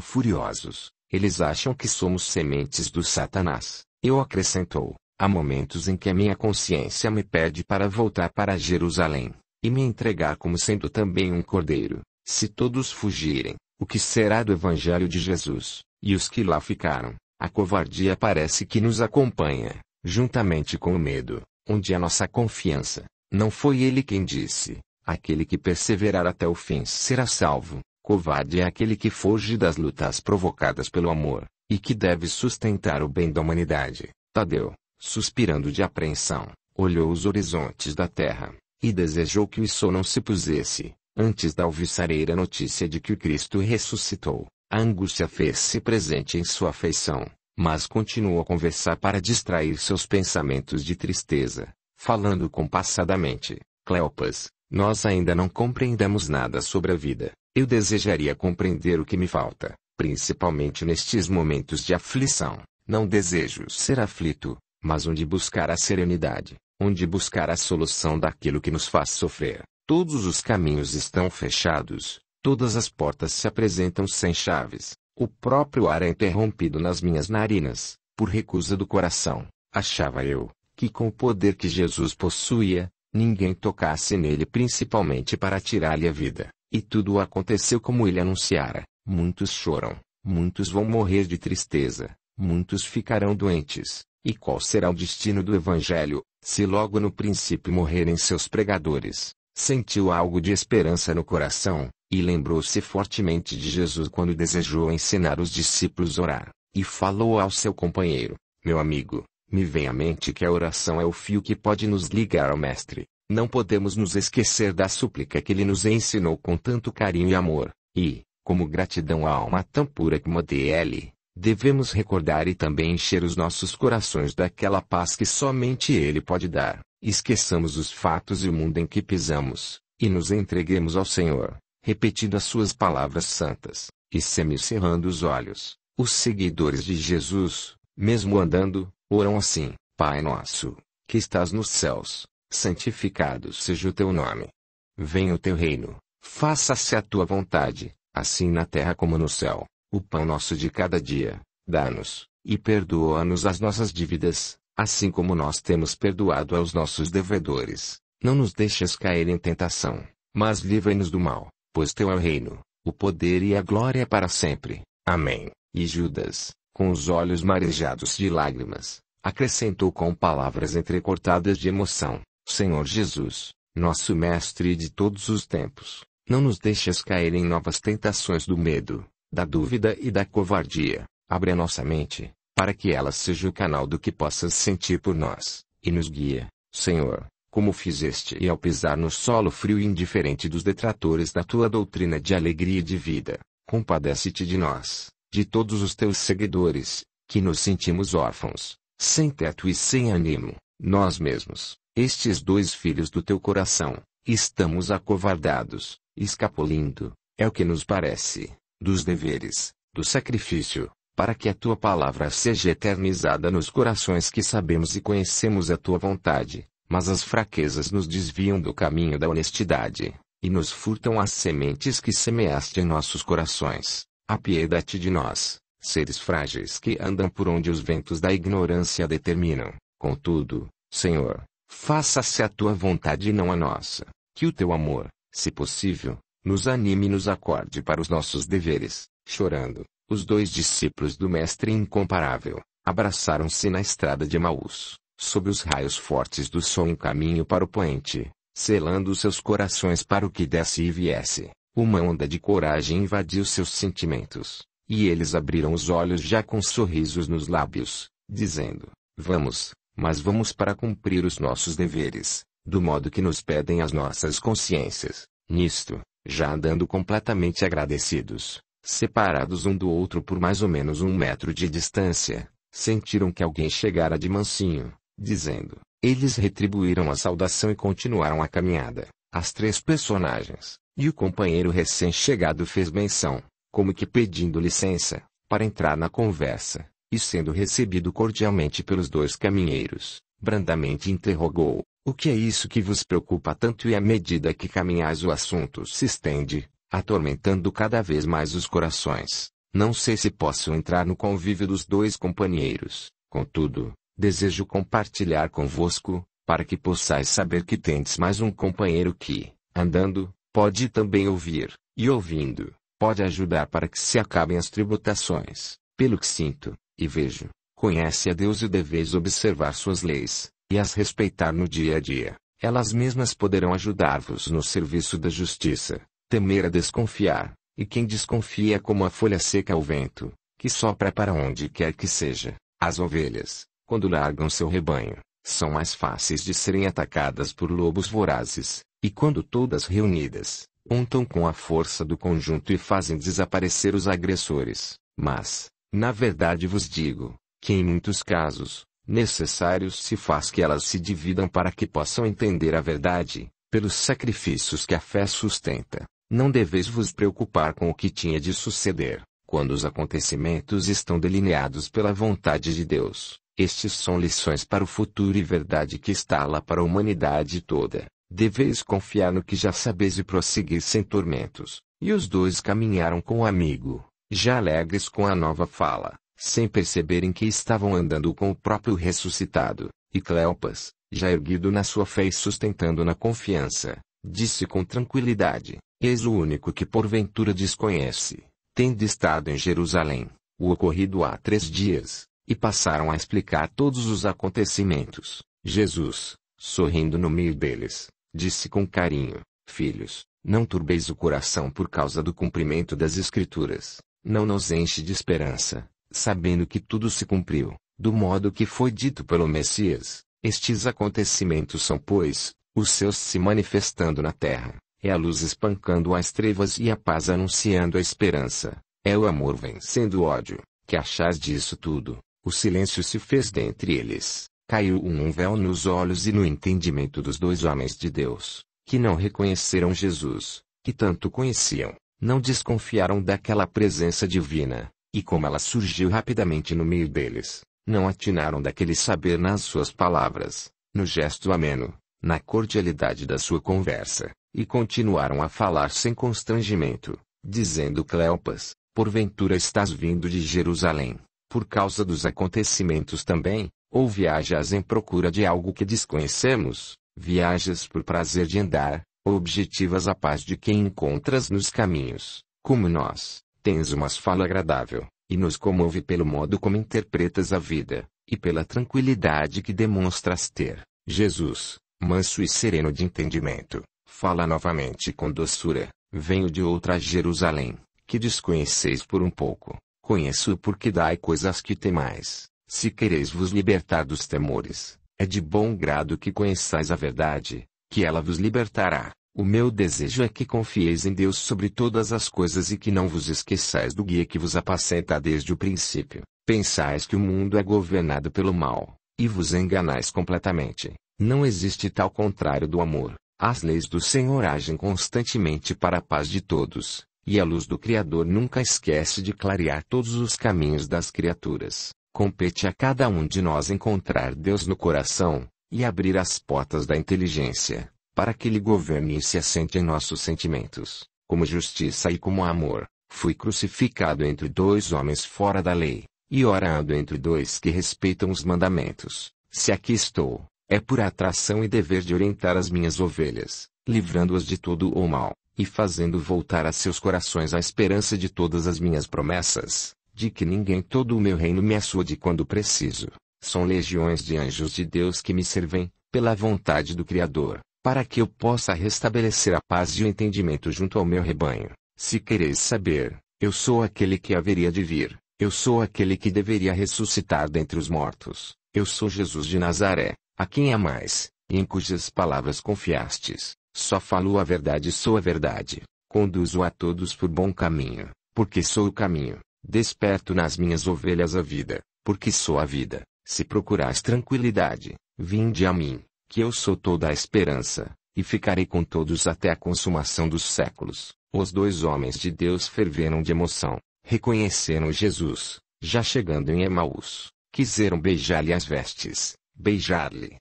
furiosos, eles acham que somos sementes do Satanás. Eu acrescentou, há momentos em que a minha consciência me pede para voltar para Jerusalém, e me entregar como sendo também um cordeiro. Se todos fugirem, o que será do Evangelho de Jesus, e os que lá ficaram? A covardia parece que nos acompanha, juntamente com o medo, onde a nossa confiança. Não foi ele quem disse, aquele que perseverar até o fim será salvo. Covarde é aquele que foge das lutas provocadas pelo amor, e que deve sustentar o bem da humanidade. Tadeu, suspirando de apreensão, olhou os horizontes da terra, e desejou que o sol não se pusesse, antes da alvissareira notícia de que o Cristo ressuscitou. A angústia fez-se presente em sua afeição, mas continuou a conversar para distrair seus pensamentos de tristeza, falando compassadamente, Cleopas, nós ainda não compreendemos nada sobre a vida. Eu desejaria compreender o que me falta, principalmente nestes momentos de aflição. Não desejo ser aflito, mas onde buscar a serenidade, onde buscar a solução daquilo que nos faz sofrer. Todos os caminhos estão fechados, todas as portas se apresentam sem chaves. O próprio ar é interrompido nas minhas narinas, por recusa do coração. Achava eu que com o poder que Jesus possuía, ninguém tocasse nele principalmente para tirar-lhe a vida. E tudo aconteceu como ele anunciara. Muitos choram, muitos vão morrer de tristeza, muitos ficarão doentes. E qual será o destino do Evangelho, se logo no princípio morrerem seus pregadores? Sentiu algo de esperança no coração, e lembrou-se fortemente de Jesus quando desejou ensinar os discípulos a orar, e falou ao seu companheiro: Meu amigo, me vem à mente que a oração é o fio que pode nos ligar ao Mestre. Não podemos nos esquecer da súplica que ele nos ensinou com tanto carinho e amor, e, como gratidão à alma tão pura como a dele, devemos recordar e também encher os nossos corações daquela paz que somente ele pode dar. Esqueçamos os fatos e o mundo em que pisamos, e nos entreguemos ao Senhor, repetindo as suas palavras santas, e semicerrando os olhos. Os seguidores de Jesus, mesmo andando, oram assim: Pai nosso, que estás nos céus, santificado seja o teu nome. Venha o teu reino, faça-se a tua vontade, assim na terra como no céu. O pão nosso de cada dia, dá-nos, e perdoa-nos as nossas dívidas, assim como nós temos perdoado aos nossos devedores. Não nos deixes cair em tentação, mas livra-nos do mal, pois teu é o reino, o poder e a glória para sempre. Amém. E Judas, com os olhos marejados de lágrimas, acrescentou com palavras entrecortadas de emoção: Senhor Jesus, nosso Mestre de todos os tempos, não nos deixes cair em novas tentações do medo, da dúvida e da covardia. Abre a nossa mente, para que ela seja o canal do que possas sentir por nós, e nos guia, Senhor, como fizeste e ao pisar no solo frio e indiferente dos detratores da tua doutrina de alegria e de vida, compadece-te de nós, de todos os teus seguidores, que nos sentimos órfãos, sem teto e sem ânimo, nós mesmos, estes dois filhos do teu coração, estamos acovardados, escapulindo, é o que nos parece, dos deveres, do sacrifício, para que a tua palavra seja eternizada nos corações que sabemos e conhecemos a tua vontade, mas as fraquezas nos desviam do caminho da honestidade, e nos furtam as sementes que semeaste em nossos corações. Apieda-te de nós, seres frágeis que andam por onde os ventos da ignorância determinam. Contudo, Senhor, Faça-se a tua vontade e não a nossa. Que o teu amor, se possível, nos anime e nos acorde para os nossos deveres. Chorando, os dois discípulos do Mestre Incomparável abraçaram-se na estrada de Maús, sob os raios fortes do sol um caminho para o poente, selando seus corações para o que desse e viesse. Uma onda de coragem invadiu seus sentimentos, e eles abriram os olhos já com sorrisos nos lábios, dizendo: Vamos, mas vamos para cumprir os nossos deveres, do modo que nos pedem as nossas consciências. Nisto, já andando completamente agradecidos, separados um do outro por mais ou menos um metro de distância, sentiram que alguém chegara de mansinho, dizendo: Eles retribuíram a saudação e continuaram a caminhada. As três personagens, e o companheiro recém-chegado fez menção, como que pedindo licença, para entrar na conversa e sendo recebido cordialmente pelos dois caminheiros, brandamente interrogou: O que é isso que vos preocupa tanto? E à medida que caminhais, o assunto se estende, atormentando cada vez mais os corações. Não sei se posso entrar no convívio dos dois companheiros, contudo, desejo compartilhar convosco, para que possais saber que tendes mais um companheiro que, andando, pode também ouvir, e ouvindo, pode ajudar para que se acabem as tributações. Pelo que sinto, e vejo, conhece a Deus e deveis observar suas leis, e as respeitar no dia a dia. Elas mesmas poderão ajudar-vos no serviço da justiça. Temer a desconfiar, e quem desconfia é como a folha seca ao vento, que sopra para onde quer que seja. As ovelhas, quando largam seu rebanho, são mais fáceis de serem atacadas por lobos vorazes, e quando todas reunidas, untam com a força do conjunto e fazem desaparecer os agressores. Mas, na verdade vos digo, que em muitos casos, necessários se faz que elas se dividam para que possam entender a verdade, pelos sacrifícios que a fé sustenta. Não deveis vos preocupar com o que tinha de suceder, quando os acontecimentos estão delineados pela vontade de Deus. Estes são lições para o futuro e verdade que está lá para a humanidade toda. Deveis confiar no que já sabeis e prosseguir sem tormentos. E os dois caminharam com o amigo, já alegres com a nova fala, sem perceberem que estavam andando com o próprio ressuscitado, e Cleopas, já erguido na sua fé e sustentando na confiança, disse com tranquilidade: Eis o único que porventura desconhece, tendo estado em Jerusalém, o ocorrido há três dias, e passaram a explicar todos os acontecimentos. Jesus, sorrindo no meio deles, disse com carinho: Filhos, não turbeis o coração por causa do cumprimento das Escrituras não nos enche de esperança, sabendo que tudo se cumpriu, do modo que foi dito pelo Messias. Estes acontecimentos são, pois, os seus se manifestando na terra. É a luz espancando as trevas e a paz anunciando a esperança. É o amor vencendo o ódio. Que achás disso tudo? O silêncio se fez dentre eles. Caiu um véu nos olhos e no entendimento dos dois homens de Deus, que não reconheceram Jesus, que tanto conheciam não desconfiaram daquela presença divina, e como ela surgiu rapidamente no meio deles, não atinaram daquele saber nas suas palavras, no gesto ameno, na cordialidade da sua conversa, e continuaram a falar sem constrangimento, dizendo Cleopas, porventura estás vindo de Jerusalém, por causa dos acontecimentos também, ou viajas em procura de algo que desconhecemos, viajas por prazer de andar, objetivas a paz de quem encontras nos caminhos, como nós, tens umas fala agradável, e nos comove pelo modo como interpretas a vida, e pela tranquilidade que demonstras ter. Jesus, manso e sereno de entendimento, fala novamente com doçura, venho de outra Jerusalém, que desconheceis por um pouco, conheço porque dai coisas que temais, se quereis vos libertar dos temores, é de bom grado que conheçais a verdade, que ela vos libertará. O meu desejo é que confieis em Deus sobre todas as coisas e que não vos esqueçais do guia que vos apacenta desde o princípio. Pensais que o mundo é governado pelo mal, e vos enganais completamente. Não existe tal contrário do amor. As leis do Senhor agem constantemente para a paz de todos, e a luz do Criador nunca esquece de clarear todos os caminhos das criaturas. Compete a cada um de nós encontrar Deus no coração, e abrir as portas da inteligência, para que ele governe e se assente em nossos sentimentos, como justiça e como amor. Fui crucificado entre dois homens fora da lei, e orado entre dois que respeitam os mandamentos. Se aqui estou, é por atração e dever de orientar as minhas ovelhas, livrando-as de todo o mal, e fazendo voltar a seus corações a esperança de todas as minhas promessas, de que ninguém todo o meu reino me açude quando preciso, são legiões de anjos de Deus que me servem, pela vontade do Criador, para que eu possa restabelecer a paz e o entendimento junto ao meu rebanho. Se quereis saber, eu sou aquele que haveria de vir, eu sou aquele que deveria ressuscitar dentre os mortos, eu sou Jesus de Nazaré, a quem amais, e em cujas palavras confiastes. Só falo a verdade e sou a verdade. Conduzo a todos por bom caminho, porque sou o caminho. Desperto nas minhas ovelhas a vida, porque sou a vida. Se procurais tranquilidade, vinde a mim, que eu sou toda a esperança, e ficarei com todos até a consumação dos séculos. Os dois homens de Deus ferveram de emoção, reconheceram Jesus, já chegando em Emaús, quiseram beijar-lhe as vestes, beijar-lhe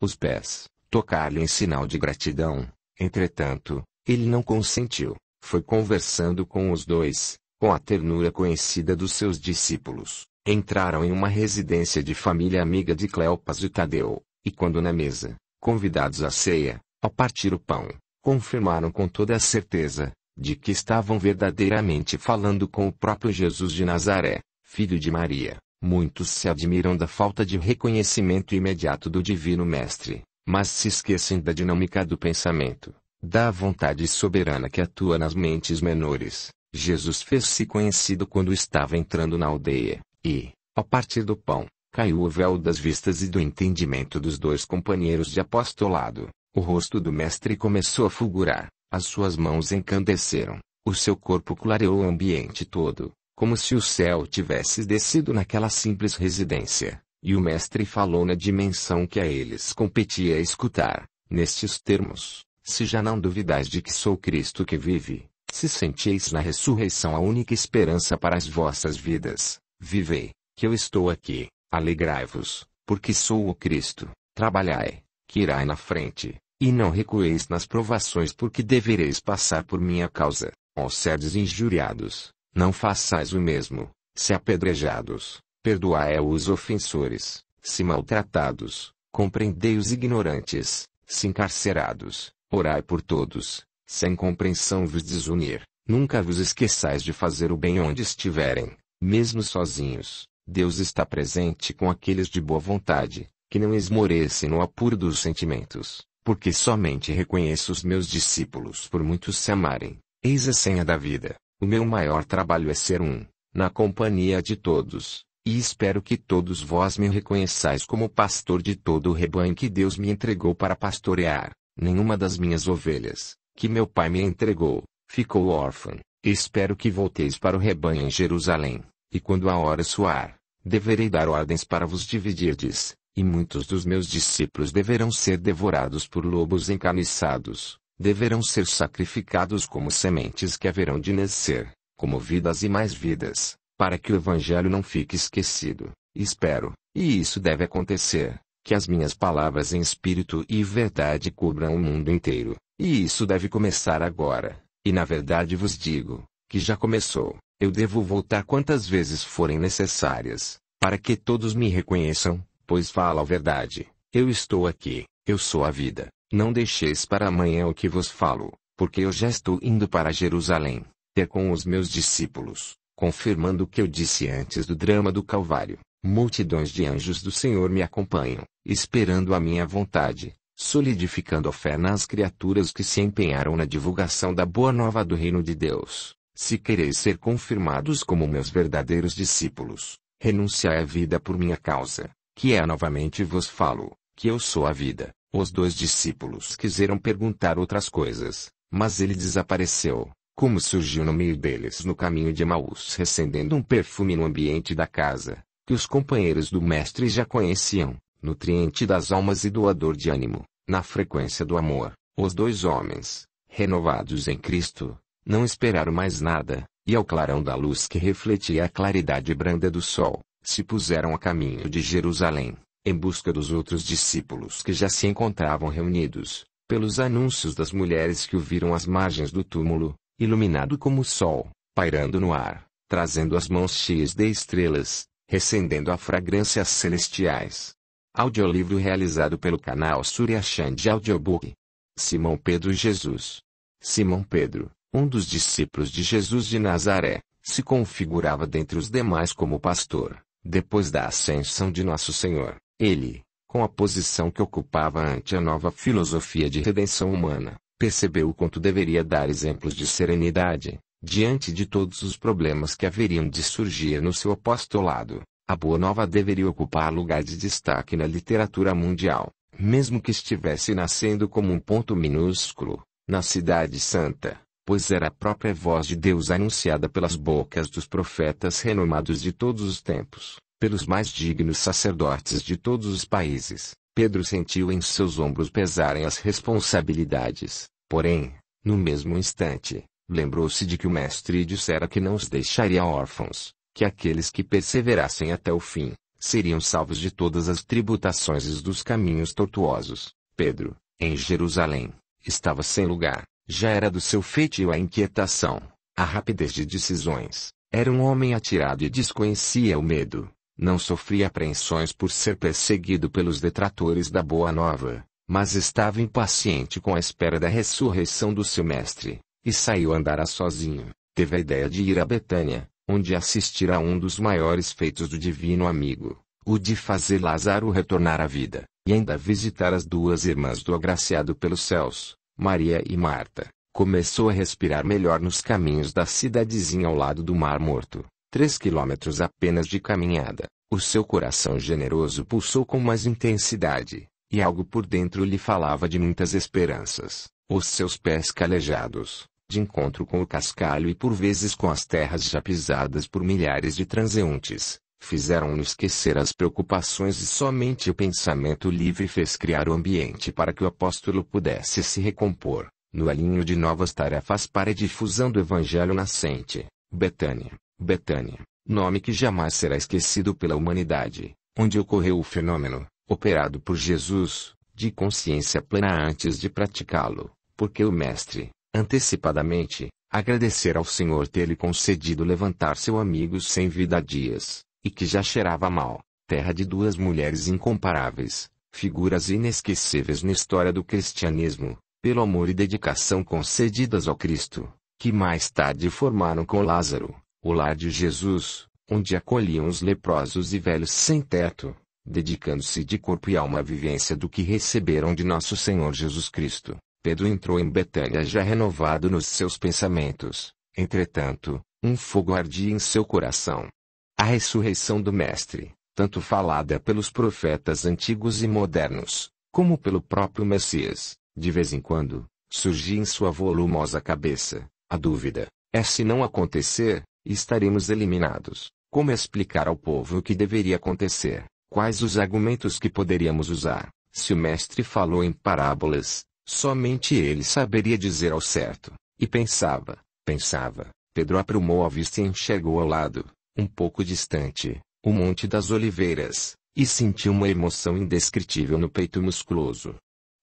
os pés, tocar-lhe em sinal de gratidão, entretanto, ele não consentiu, foi conversando com os dois, com a ternura conhecida dos seus discípulos, Entraram em uma residência de família amiga de Cleopas e Tadeu, e quando na mesa, convidados à ceia, ao partir o pão, confirmaram com toda a certeza, de que estavam verdadeiramente falando com o próprio Jesus de Nazaré, filho de Maria. Muitos se admiram da falta de reconhecimento imediato do Divino Mestre, mas se esquecem da dinâmica do pensamento, da vontade soberana que atua nas mentes menores. Jesus fez-se conhecido quando estava entrando na aldeia. E, a partir do pão, caiu o véu das vistas e do entendimento dos dois companheiros de apostolado. O rosto do mestre começou a fulgurar, as suas mãos encandeceram, o seu corpo clareou o ambiente todo, como se o céu tivesse descido naquela simples residência, e o mestre falou na dimensão que a eles competia escutar, nestes termos: Se já não duvidais de que sou Cristo que vive, se sentieis na ressurreição a única esperança para as vossas vidas, Vivei, que eu estou aqui, alegrai-vos, porque sou o Cristo, trabalhai, que irai na frente, e não recueis nas provações porque devereis passar por minha causa, ó serdes injuriados, não façais o mesmo, se apedrejados, perdoai os ofensores, se maltratados, compreendei os ignorantes, se encarcerados, orai por todos, sem compreensão vos desunir, nunca vos esqueçais de fazer o bem onde estiverem, mesmo sozinhos, Deus está presente com aqueles de boa vontade, que não esmorecem no apuro dos sentimentos, porque somente reconheço os meus discípulos por muitos se amarem. Eis a senha da vida. O meu maior trabalho é ser um, na companhia de todos, e espero que todos vós me reconheçais como pastor de todo o rebanho que Deus me entregou para pastorear. Nenhuma das minhas ovelhas, que meu pai me entregou, ficou órfã. Espero que volteis para o rebanho em Jerusalém, e quando a hora soar, deverei dar ordens para vos dividirdes, e muitos dos meus discípulos deverão ser devorados por lobos encaniçados, deverão ser sacrificados como sementes que haverão de nascer, como vidas e mais vidas, para que o evangelho não fique esquecido. Espero, e isso deve acontecer, que as minhas palavras em espírito e verdade cubram o mundo inteiro, e isso deve começar agora. E na verdade vos digo, que já começou, eu devo voltar quantas vezes forem necessárias, para que todos me reconheçam, pois falo a verdade, eu estou aqui, eu sou a vida, não deixeis para amanhã o que vos falo, porque eu já estou indo para Jerusalém, ter com os meus discípulos, confirmando o que eu disse antes do drama do Calvário. Multidões de anjos do Senhor me acompanham, esperando a minha vontade, solidificando a fé nas criaturas que se empenharam na divulgação da boa nova do reino de Deus. Se quereis ser confirmados como meus verdadeiros discípulos, renunciai à vida por minha causa, que é novamente vos falo, que eu sou a vida. Os dois discípulos quiseram perguntar outras coisas, mas ele desapareceu, como surgiu no meio deles no caminho de Maús, recendendo um perfume no ambiente da casa, que os companheiros do mestre já conheciam nutriente das almas e doador de ânimo, na frequência do amor, os dois homens, renovados em Cristo, não esperaram mais nada, e ao clarão da luz que refletia a claridade branda do sol, se puseram a caminho de Jerusalém, em busca dos outros discípulos que já se encontravam reunidos, pelos anúncios das mulheres que o viram às margens do túmulo, iluminado como o sol, pairando no ar, trazendo as mãos cheias de estrelas, recendendo a fragrâncias celestiais. Audiolivro realizado pelo canal Surya Chand Audiobook. Simão Pedro e Jesus. Simão Pedro, um dos discípulos de Jesus de Nazaré, se configurava dentre os demais como pastor. Depois da ascensão de Nosso Senhor, ele, com a posição que ocupava ante a nova filosofia de redenção humana, percebeu o quanto deveria dar exemplos de serenidade, diante de todos os problemas que haveriam de surgir no seu apostolado. A boa nova deveria ocupar lugar de destaque na literatura mundial, mesmo que estivesse nascendo como um ponto minúsculo, na Cidade Santa, pois era a própria voz de Deus anunciada pelas bocas dos profetas renomados de todos os tempos, pelos mais dignos sacerdotes de todos os países. Pedro sentiu em seus ombros pesarem as responsabilidades, porém, no mesmo instante, lembrou-se de que o Mestre dissera que não os deixaria órfãos que aqueles que perseverassem até o fim, seriam salvos de todas as tributações e dos caminhos tortuosos. Pedro, em Jerusalém, estava sem lugar, já era do seu feitio a inquietação, a rapidez de decisões, era um homem atirado e desconhecia o medo, não sofria apreensões por ser perseguido pelos detratores da Boa Nova, mas estava impaciente com a espera da ressurreição do seu mestre, e saiu a andar a sozinho, teve a ideia de ir a Betânia, onde assistirá a um dos maiores feitos do Divino Amigo, o de fazer Lázaro retornar à vida, e ainda visitar as duas irmãs do agraciado pelos céus, Maria e Marta. Começou a respirar melhor nos caminhos da cidadezinha ao lado do Mar Morto, três quilômetros apenas de caminhada. O seu coração generoso pulsou com mais intensidade, e algo por dentro lhe falava de muitas esperanças. Os seus pés calejados, de encontro com o cascalho e por vezes com as terras já pisadas por milhares de transeuntes, fizeram-no esquecer as preocupações e somente o pensamento livre fez criar o ambiente para que o apóstolo pudesse se recompor, no alinho de novas tarefas para a difusão do evangelho nascente. Betânia, Betânia, nome que jamais será esquecido pela humanidade, onde ocorreu o fenômeno, operado por Jesus, de consciência plena antes de praticá-lo, porque o Mestre, antecipadamente, agradecer ao Senhor ter lhe concedido levantar seu amigo sem vida dias, e que já cheirava mal, terra de duas mulheres incomparáveis, figuras inesquecíveis na história do cristianismo, pelo amor e dedicação concedidas ao Cristo, que mais tarde formaram com Lázaro, o lar de Jesus, onde acolhiam os leprosos e velhos sem teto, dedicando-se de corpo e alma à vivência do que receberam de nosso Senhor Jesus Cristo. Pedro entrou em Betânia já renovado nos seus pensamentos. Entretanto, um fogo ardia em seu coração. A ressurreição do Mestre, tanto falada pelos profetas antigos e modernos, como pelo próprio Messias, de vez em quando, surgia em sua volumosa cabeça. A dúvida é se não acontecer, estaremos eliminados. Como explicar ao povo o que deveria acontecer? Quais os argumentos que poderíamos usar? Se o mestre falou em parábolas, Somente ele saberia dizer ao certo. E pensava, pensava. Pedro aprumou a vista e enxergou ao lado, um pouco distante, o Monte das Oliveiras, e sentiu uma emoção indescritível no peito musculoso.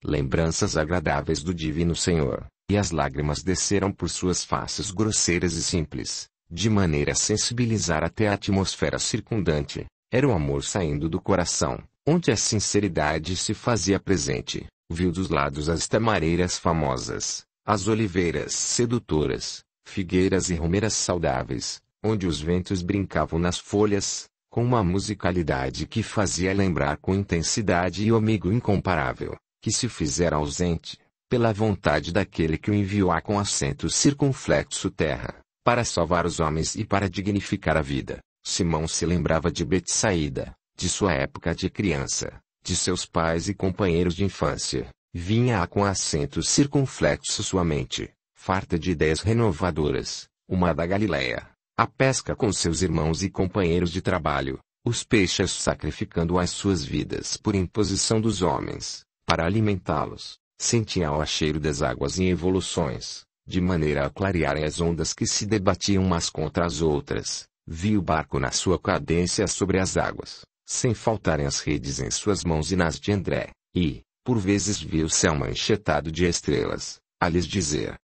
Lembranças agradáveis do Divino Senhor, e as lágrimas desceram por suas faces grosseiras e simples, de maneira a sensibilizar até a atmosfera circundante. Era o amor saindo do coração, onde a sinceridade se fazia presente. Viu dos lados as tamareiras famosas, as oliveiras sedutoras, figueiras e romeiras saudáveis, onde os ventos brincavam nas folhas, com uma musicalidade que fazia lembrar com intensidade e amigo incomparável, que se fizera ausente, pela vontade daquele que o enviou a com acento circunflexo terra, para salvar os homens e para dignificar a vida. Simão se lembrava de Betsaída, de sua época de criança, de seus pais e companheiros de infância, vinha-a com acento circunflexo sua mente, farta de ideias renovadoras, uma da Galileia, a pesca com seus irmãos e companheiros de trabalho, os peixes sacrificando as suas vidas por imposição dos homens, para alimentá-los, sentia o cheiro das águas em evoluções, de maneira a clarearem as ondas que se debatiam umas contra as outras, vi o barco na sua cadência sobre as águas, sem faltarem as redes em suas mãos e nas de André, e, por vezes viu o céu manchetado de estrelas, a lhes dizer: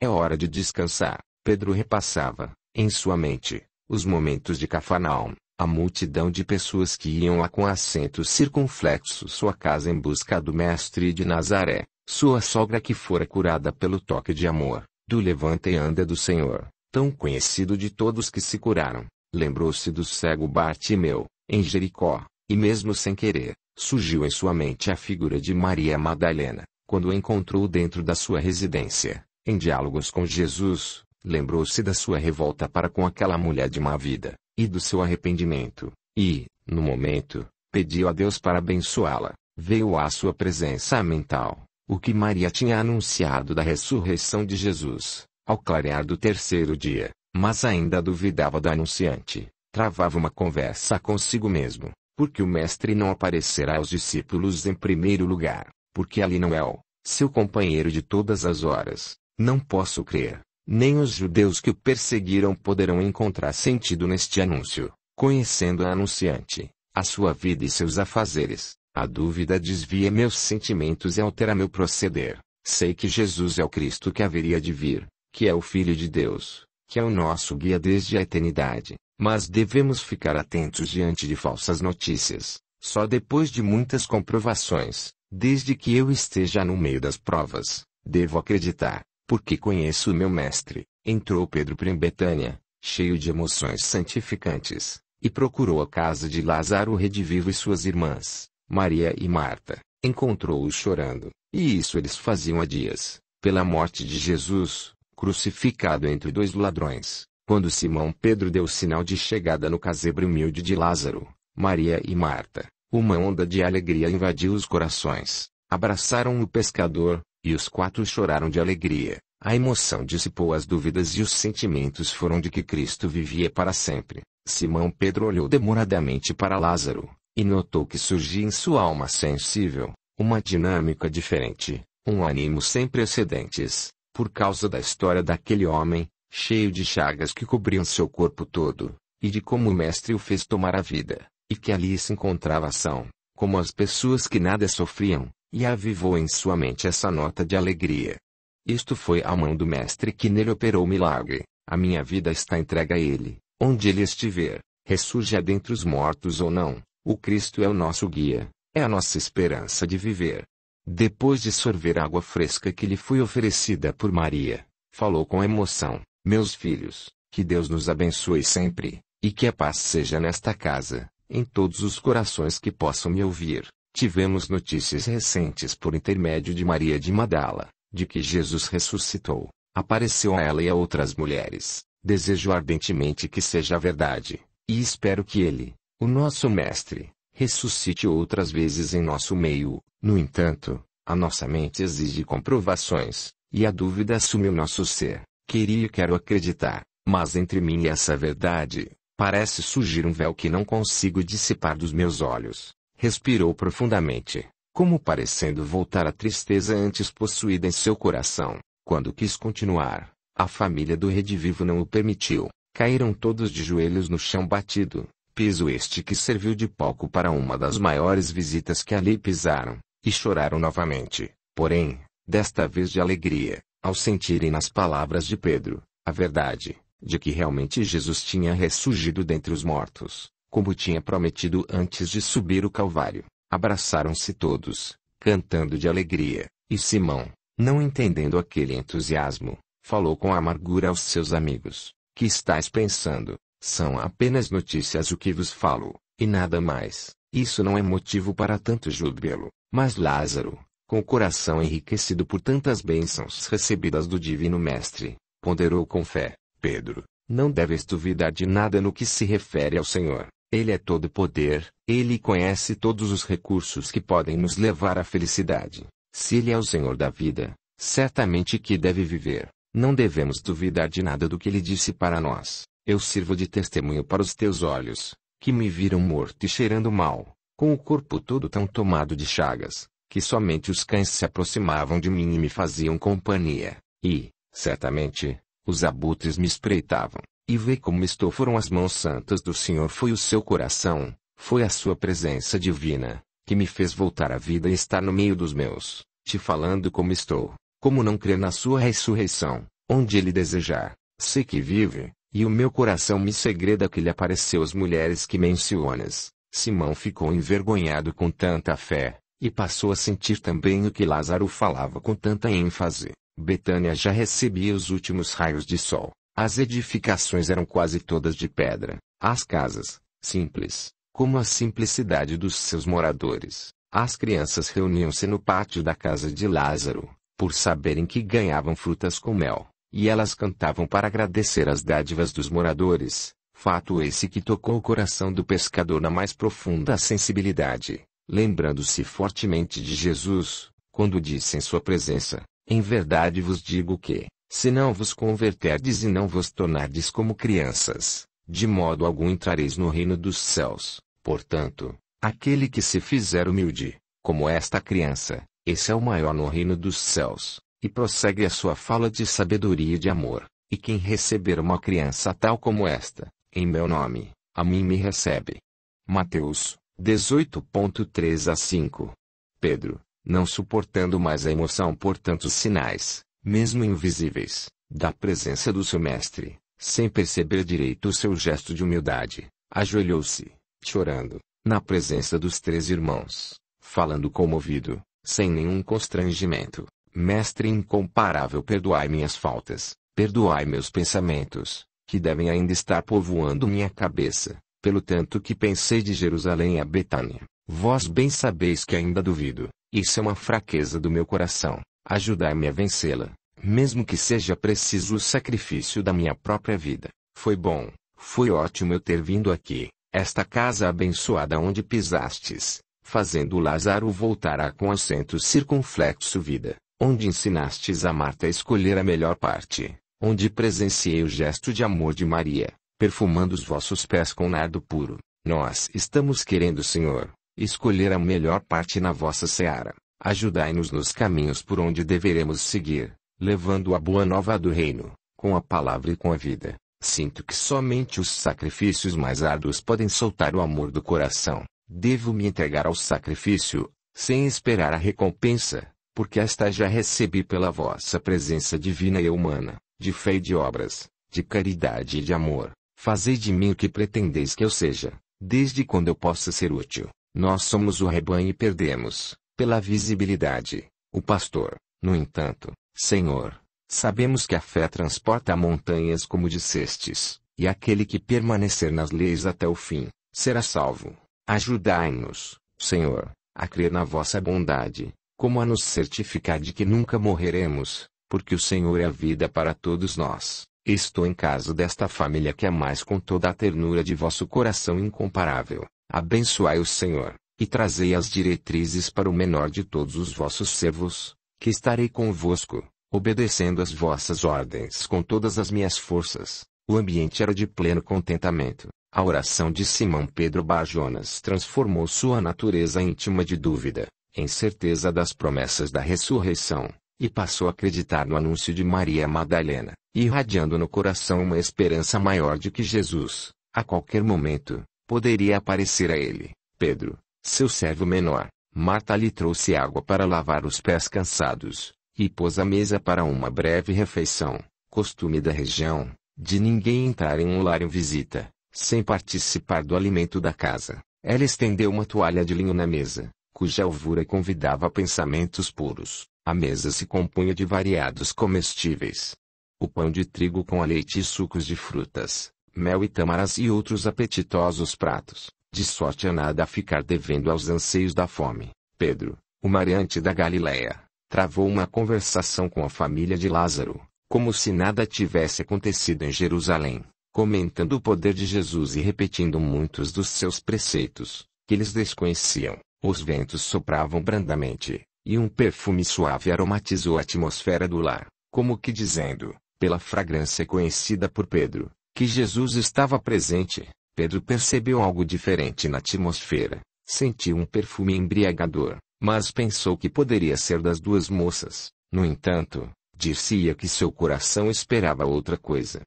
É hora de descansar. Pedro repassava, em sua mente, os momentos de Cafarnaum, a multidão de pessoas que iam lá com assento circunflexo sua casa em busca do mestre de Nazaré, sua sogra que fora curada pelo toque de amor, do levanta e anda do Senhor, tão conhecido de todos que se curaram. Lembrou-se do cego Bartimeu, em Jericó, e mesmo sem querer, surgiu em sua mente a figura de Maria Madalena, quando encontrou dentro da sua residência, em diálogos com Jesus, lembrou-se da sua revolta para com aquela mulher de má vida, e do seu arrependimento, e, no momento, pediu a Deus para abençoá-la. Veio à sua presença mental, o que Maria tinha anunciado da ressurreição de Jesus, ao clarear do terceiro dia, mas ainda duvidava da anunciante travava uma conversa consigo mesmo, porque o mestre não aparecerá aos discípulos em primeiro lugar, porque ali não é o seu companheiro de todas as horas. Não posso crer, nem os judeus que o perseguiram poderão encontrar sentido neste anúncio, conhecendo a anunciante, a sua vida e seus afazeres. A dúvida desvia meus sentimentos e altera meu proceder. Sei que Jesus é o Cristo que haveria de vir, que é o Filho de Deus, que é o nosso guia desde a eternidade, mas devemos ficar atentos diante de falsas notícias, só depois de muitas comprovações, desde que eu esteja no meio das provas, devo acreditar, porque conheço o meu mestre. Entrou Pedro em Betânia, cheio de emoções santificantes, e procurou a casa de Lázaro redivivo e suas irmãs, Maria e Marta. Encontrou-o chorando, e isso eles faziam há dias, pela morte de Jesus, crucificado entre dois ladrões. Quando Simão Pedro deu sinal de chegada no casebre humilde de Lázaro, Maria e Marta, uma onda de alegria invadiu os corações. Abraçaram o pescador, e os quatro choraram de alegria. A emoção dissipou as dúvidas e os sentimentos foram de que Cristo vivia para sempre. Simão Pedro olhou demoradamente para Lázaro, e notou que surgia em sua alma sensível, uma dinâmica diferente, um ânimo sem precedentes, por causa da história daquele homem, cheio de chagas que cobriam seu corpo todo, e de como o mestre o fez tomar a vida, e que ali se encontrava ação como as pessoas que nada sofriam, e avivou em sua mente essa nota de alegria. Isto foi a mão do mestre que nele operou o milagre. A minha vida está entregue a ele, onde ele estiver, ressurja dentre os mortos ou não, o Cristo é o nosso guia, é a nossa esperança de viver. Depois de sorver água fresca que lhe foi oferecida por Maria, falou com emoção. Meus filhos, que Deus nos abençoe sempre, e que a paz seja nesta casa, em todos os corações que possam me ouvir. Tivemos notícias recentes por intermédio de Maria de Madala, de que Jesus ressuscitou, apareceu a ela e a outras mulheres. Desejo ardentemente que seja verdade, e espero que ele, o nosso Mestre, ressuscite outras vezes em nosso meio. No entanto, a nossa mente exige comprovações, e a dúvida assume o nosso ser. Queria e quero acreditar, mas entre mim e essa verdade, parece surgir um véu que não consigo dissipar dos meus olhos. Respirou profundamente, como parecendo voltar a tristeza antes possuída em seu coração. Quando quis continuar, a família do redivivo não o permitiu. Caíram todos de joelhos no chão batido, piso este que serviu de palco para uma das maiores visitas que ali pisaram, e choraram novamente, porém, desta vez de alegria. Ao sentirem nas palavras de Pedro a verdade de que realmente Jesus tinha ressurgido dentre os mortos, como tinha prometido antes de subir o Calvário, abraçaram-se todos, cantando de alegria, e Simão, não entendendo aquele entusiasmo, falou com amargura aos seus amigos: Que estáis pensando? São apenas notícias o que vos falo, e nada mais. Isso não é motivo para tanto júbilo. Mas Lázaro, com o coração enriquecido por tantas bênçãos recebidas do Divino Mestre, ponderou com fé: Pedro, não deves duvidar de nada no que se refere ao Senhor. Ele é todo poder, ele conhece todos os recursos que podem nos levar à felicidade. Se ele é o Senhor da vida, certamente que deve viver. Não devemos duvidar de nada do que ele disse para nós. Eu sirvo de testemunho para os teus olhos, que me viram morto e cheirando mal, com o corpo todo tão tomado de chagas, que somente os cães se aproximavam de mim e me faziam companhia, e, certamente, os abutres me espreitavam. E vê como estou foram as mãos santas do Senhor foi o seu coração, foi a sua presença divina, que me fez voltar à vida e estar no meio dos meus, te falando como estou, como não crer na sua ressurreição, onde ele desejar, sei que vive, e o meu coração me segreda que lhe apareceu as mulheres que mencionas. Simão ficou envergonhado com tanta fé, e passou a sentir também o que Lázaro falava com tanta ênfase. Betânia já recebia os últimos raios de sol. As edificações eram quase todas de pedra. As casas, simples, como a simplicidade dos seus moradores. As crianças reuniam-se no pátio da casa de Lázaro, por saberem que ganhavam frutas com mel, e elas cantavam para agradecer as dádivas dos moradores, fato esse que tocou o coração do pescador na mais profunda sensibilidade lembrando-se fortemente de Jesus, quando disse em sua presença: Em verdade vos digo que, se não vos converterdes e não vos tornardes como crianças, de modo algum entrareis no reino dos céus. Portanto, aquele que se fizer humilde, como esta criança, esse é o maior no reino dos céus, e prossegue a sua fala de sabedoria e de amor. E quem receber uma criança tal como esta, em meu nome, a mim me recebe. Mateus 18.3 a 5. Pedro, não suportando mais a emoção por tantos sinais, mesmo invisíveis, da presença do seu mestre, sem perceber direito o seu gesto de humildade, ajoelhou-se, chorando, na presença dos três irmãos, falando comovido, sem nenhum constrangimento: Mestre incomparável, perdoai minhas faltas, perdoai meus pensamentos, que devem ainda estar povoando minha cabeça pelo tanto que pensei de Jerusalém a Betânia. Vós bem sabeis que ainda duvido, isso é uma fraqueza do meu coração, ajudai-me a vencê-la, mesmo que seja preciso o sacrifício da minha própria vida. Foi bom, foi ótimo eu ter vindo aqui, esta casa abençoada onde pisastes, fazendo Lázaro voltar a com assento circunflexo vida, onde ensinastes a Marta a escolher a melhor parte, onde presenciei o gesto de amor de Maria, perfumando os vossos pés com nardo puro. Nós estamos querendo, Senhor, escolher a melhor parte na vossa seara. Ajudai-nos nos caminhos por onde deveremos seguir, levando a boa nova do reino, com a palavra e com a vida. Sinto que somente os sacrifícios mais árduos podem soltar o amor do coração. Devo me entregar ao sacrifício, sem esperar a recompensa, porque esta já recebi pela vossa presença divina e humana, de fé e de obras, de caridade e de amor. Fazei de mim o que pretendeis que eu seja, desde quando eu possa ser útil. Nós somos o rebanho e perdemos, pela visibilidade, o pastor. No entanto, Senhor, sabemos que a fé transporta montanhas como dissestes, e aquele que permanecer nas leis até o fim, será salvo. Ajudai-nos, Senhor, a crer na vossa bondade, como a nos certificar de que nunca morreremos, porque o Senhor é a vida para todos nós. Estou em casa desta família que amais é com toda a ternura de vosso coração incomparável. Abençoai o Senhor, e trazei as diretrizes para o menor de todos os vossos servos, que estarei convosco, obedecendo às vossas ordens com todas as minhas forças. O ambiente era de pleno contentamento. A oração de Simão Pedro Barjonas transformou sua natureza íntima de dúvida, em certeza das promessas da ressurreição e passou a acreditar no anúncio de Maria Madalena, irradiando no coração uma esperança maior de que Jesus, a qualquer momento, poderia aparecer a ele. Pedro, seu servo menor, Marta lhe trouxe água para lavar os pés cansados, e pôs a mesa para uma breve refeição, costume da região, de ninguém entrar em um lar em visita, sem participar do alimento da casa. Ela estendeu uma toalha de linho na mesa, cuja alvura convidava pensamentos puros. A mesa se compunha de variados comestíveis. O pão de trigo com a leite e sucos de frutas, mel e tamaras e outros apetitosos pratos, de sorte a nada a ficar devendo aos anseios da fome. Pedro, o mareante da Galileia, travou uma conversação com a família de Lázaro, como se nada tivesse acontecido em Jerusalém, comentando o poder de Jesus e repetindo muitos dos seus preceitos, que eles desconheciam. Os ventos sopravam brandamente, e um perfume suave aromatizou a atmosfera do lar, como que dizendo, pela fragrância conhecida por Pedro, que Jesus estava presente. Pedro percebeu algo diferente na atmosfera, sentiu um perfume embriagador, mas pensou que poderia ser das duas moças. No entanto, dir-se-ia que seu coração esperava outra coisa.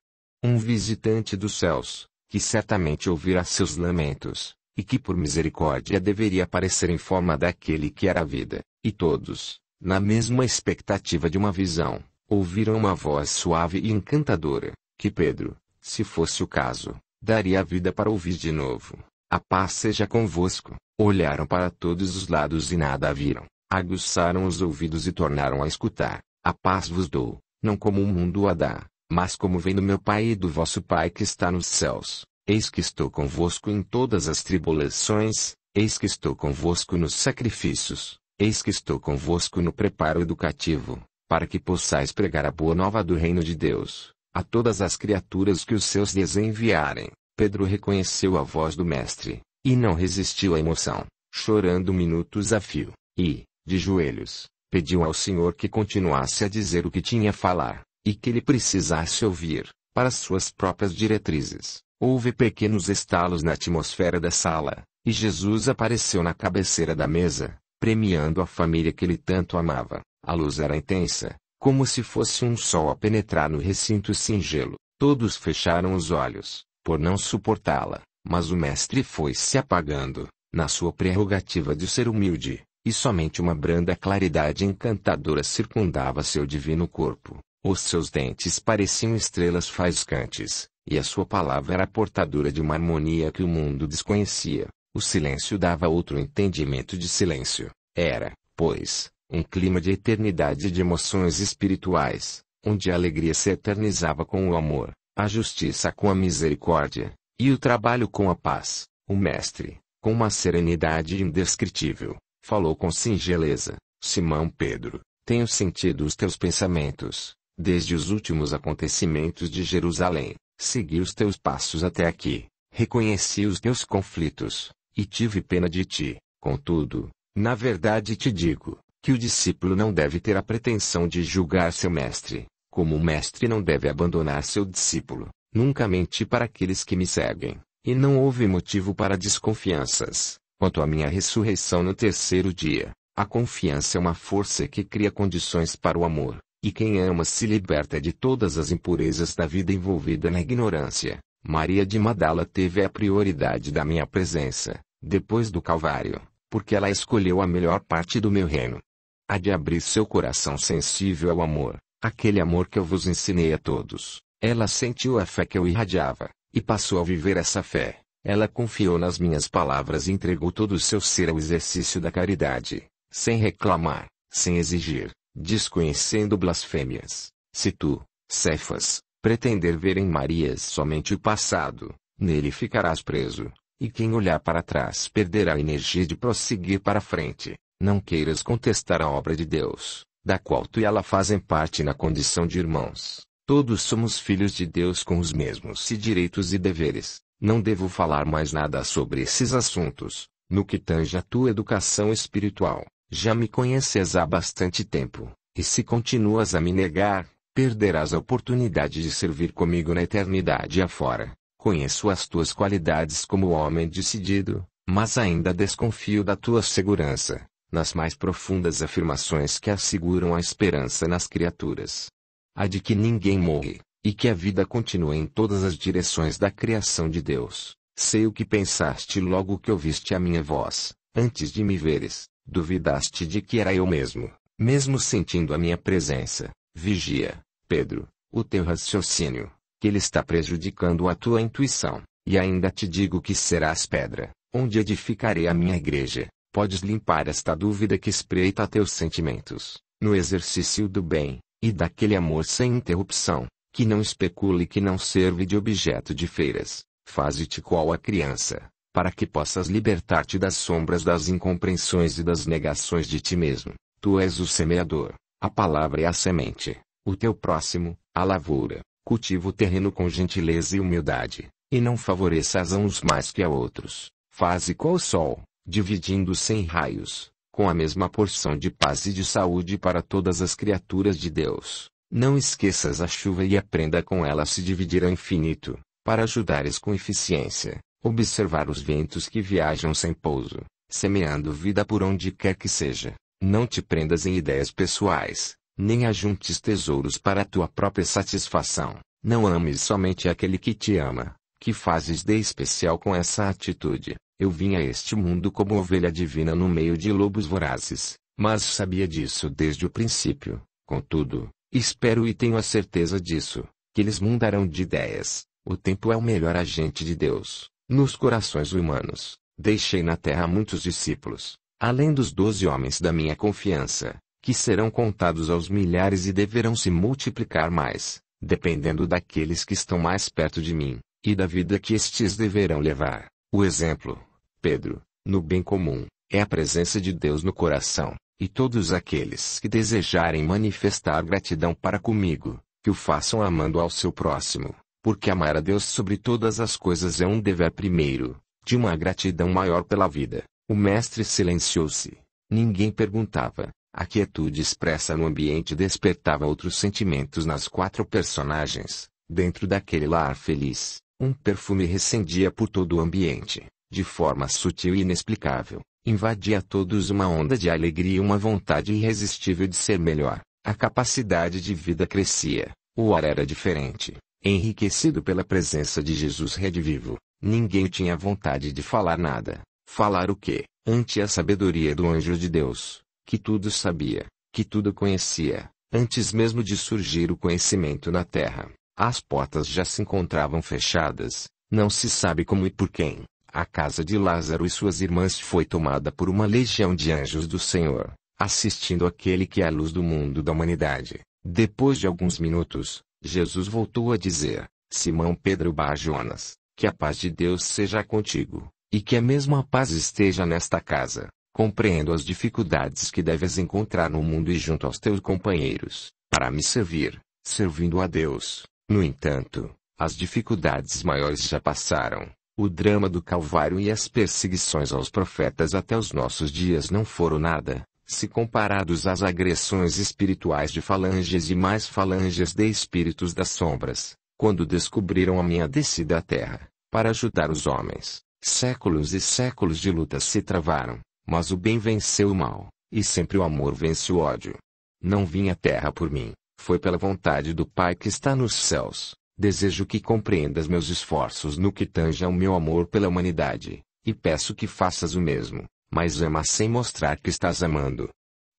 Um visitante dos céus, que certamente ouvirá seus lamentos, e que por misericórdia deveria aparecer em forma daquele que era a vida, e todos, na mesma expectativa de uma visão, ouviram uma voz suave e encantadora, que Pedro, se fosse o caso, daria a vida para ouvir de novo. A paz seja convosco. Olharam para todos os lados e nada viram. Aguçaram os ouvidos e tornaram a escutar. A paz vos dou, não como o mundo a dá, mas como vem do meu Pai e do vosso Pai que está nos céus. Eis que estou convosco em todas as tribulações, eis que estou convosco nos sacrifícios, Eis que estou convosco no preparo educativo, para que possais pregar a boa nova do reino de Deus, a todas as criaturas que os seus desenviarem. Pedro reconheceu a voz do mestre, e não resistiu à emoção, chorando minutos a fio, e, de joelhos, pediu ao Senhor que continuasse a dizer o que tinha a falar, e que ele precisasse ouvir, para suas próprias diretrizes. Houve pequenos estalos na atmosfera da sala, e Jesus apareceu na cabeceira da mesa, premiando a família que ele tanto amava. A luz era intensa, como se fosse um sol a penetrar no recinto singelo. Todos fecharam os olhos, por não suportá-la, mas o mestre foi se apagando, na sua prerrogativa de ser humilde, e somente uma branda claridade encantadora circundava seu divino corpo. Os seus dentes pareciam estrelas faiscantes, e a sua palavra era portadora de uma harmonia que o mundo desconhecia. O silêncio dava outro entendimento de silêncio. Era, pois, um clima de eternidade de emoções espirituais, onde a alegria se eternizava com o amor, a justiça com a misericórdia, e o trabalho com a paz. O Mestre, com uma serenidade indescritível, falou com singeleza: Simão Pedro, tenho sentido os teus pensamentos, desde os últimos acontecimentos de Jerusalém, segui os teus passos até aqui, reconheci os teus conflitos, e tive pena de ti, contudo, na verdade te digo, que o discípulo não deve ter a pretensão de julgar seu mestre, como o mestre não deve abandonar seu discípulo. Nunca menti para aqueles que me seguem, e não houve motivo para desconfianças. Quanto à minha ressurreição no terceiro dia, a confiança é uma força que cria condições para o amor, e quem ama se liberta de todas as impurezas da vida envolvida na ignorância. Maria de Madala teve a prioridade da minha presença, depois do Calvário, porque ela escolheu a melhor parte do meu reino. Há de abrir seu coração sensível ao amor, aquele amor que eu vos ensinei a todos. Ela sentiu a fé que eu irradiava, e passou a viver essa fé. Ela confiou nas minhas palavras e entregou todo o seu ser ao exercício da caridade, sem reclamar, sem exigir, desconhecendo blasfêmias. Se tu, Cefas, Pretender ver em Marias somente o passado, nele ficarás preso, e quem olhar para trás perderá a energia de prosseguir para frente. Não queiras contestar a obra de Deus, da qual tu e ela fazem parte na condição de irmãos. Todos somos filhos de Deus com os mesmos direitos e deveres. Não devo falar mais nada sobre esses assuntos. No que tange a tua educação espiritual, já me conheces há bastante tempo, e se continuas a me negar, Perderás a oportunidade de servir comigo na eternidade afora. Conheço as tuas qualidades como homem decidido, mas ainda desconfio da tua segurança, nas mais profundas afirmações que asseguram a esperança nas criaturas. A de que ninguém morre, e que a vida continua em todas as direções da criação de Deus. Sei o que pensaste logo que ouviste a minha voz, antes de me veres, duvidaste de que era eu mesmo, mesmo sentindo a minha presença. Vigia, Pedro, o teu raciocínio, que ele está prejudicando a tua intuição, e ainda te digo que serás pedra, onde edificarei a minha igreja. Podes limpar esta dúvida que espreita teus sentimentos, no exercício do bem, e daquele amor sem interrupção, que não especula e que não serve de objeto de feiras. Faze-te qual a criança, para que possas libertar-te das sombras das incompreensões e das negações de ti mesmo. Tu és o semeador, a palavra é a semente, o teu próximo, a lavoura. Cultiva o terreno com gentileza e humildade, e não favoreças a uns mais que a outros. Faze qual o sol, dividindo sem raios, com a mesma porção de paz e de saúde para todas as criaturas de Deus. Não esqueças a chuva e aprenda com ela a se dividir ao infinito, para ajudares com eficiência, observar os ventos que viajam sem pouso, semeando vida por onde quer que seja. Não te prendas em ideias pessoais, nem ajuntes tesouros para a tua própria satisfação. Não ames somente aquele que te ama, que fazes de especial com essa atitude. Eu vim a este mundo como ovelha divina no meio de lobos vorazes, mas sabia disso desde o princípio. Contudo, espero e tenho a certeza disso, que eles mudarão de ideias. O tempo é o melhor agente de Deus, nos corações humanos. Deixei na terra muitos discípulos, além dos doze homens da minha confiança, que serão contados aos milhares e deverão se multiplicar mais, dependendo daqueles que estão mais perto de mim, e da vida que estes deverão levar. O exemplo, Pedro, no bem comum, é a presença de Deus no coração, e todos aqueles que desejarem manifestar gratidão para comigo, que o façam amando ao seu próximo, porque amar a Deus sobre todas as coisas é um dever primeiro, de uma gratidão maior pela vida. O mestre silenciou-se. Ninguém perguntava. A quietude expressa no ambiente despertava outros sentimentos nas quatro personagens, dentro daquele lar feliz. Um perfume recendia por todo o ambiente, de forma sutil e inexplicável. Invadia a todos uma onda de alegria e uma vontade irresistível de ser melhor. A capacidade de vida crescia. O ar era diferente, enriquecido pela presença de Jesus redivivo. Ninguém tinha vontade de falar nada falar o que, ante a sabedoria do anjo de Deus, que tudo sabia, que tudo conhecia, antes mesmo de surgir o conhecimento na terra. As portas já se encontravam fechadas, não se sabe como e por quem. A casa de Lázaro e suas irmãs foi tomada por uma legião de anjos do Senhor, assistindo aquele que é a luz do mundo da humanidade. Depois de alguns minutos, Jesus voltou a dizer: Simão Pedro Bar Jonas, que a paz de Deus seja contigo. E que a mesma paz esteja nesta casa. Compreendo as dificuldades que deves encontrar no mundo e junto aos teus companheiros, para me servir, servindo a Deus. No entanto, as dificuldades maiores já passaram. O drama do Calvário e as perseguições aos profetas até os nossos dias não foram nada, se comparados às agressões espirituais de falanges e mais falanges de espíritos das sombras, quando descobriram a minha descida à terra, para ajudar os homens, Séculos e séculos de lutas se travaram, mas o bem venceu o mal, e sempre o amor vence o ódio. Não vim à terra por mim, foi pela vontade do Pai que está nos céus. Desejo que compreendas meus esforços no que tange ao meu amor pela humanidade, e peço que faças o mesmo, mas ama sem mostrar que estás amando.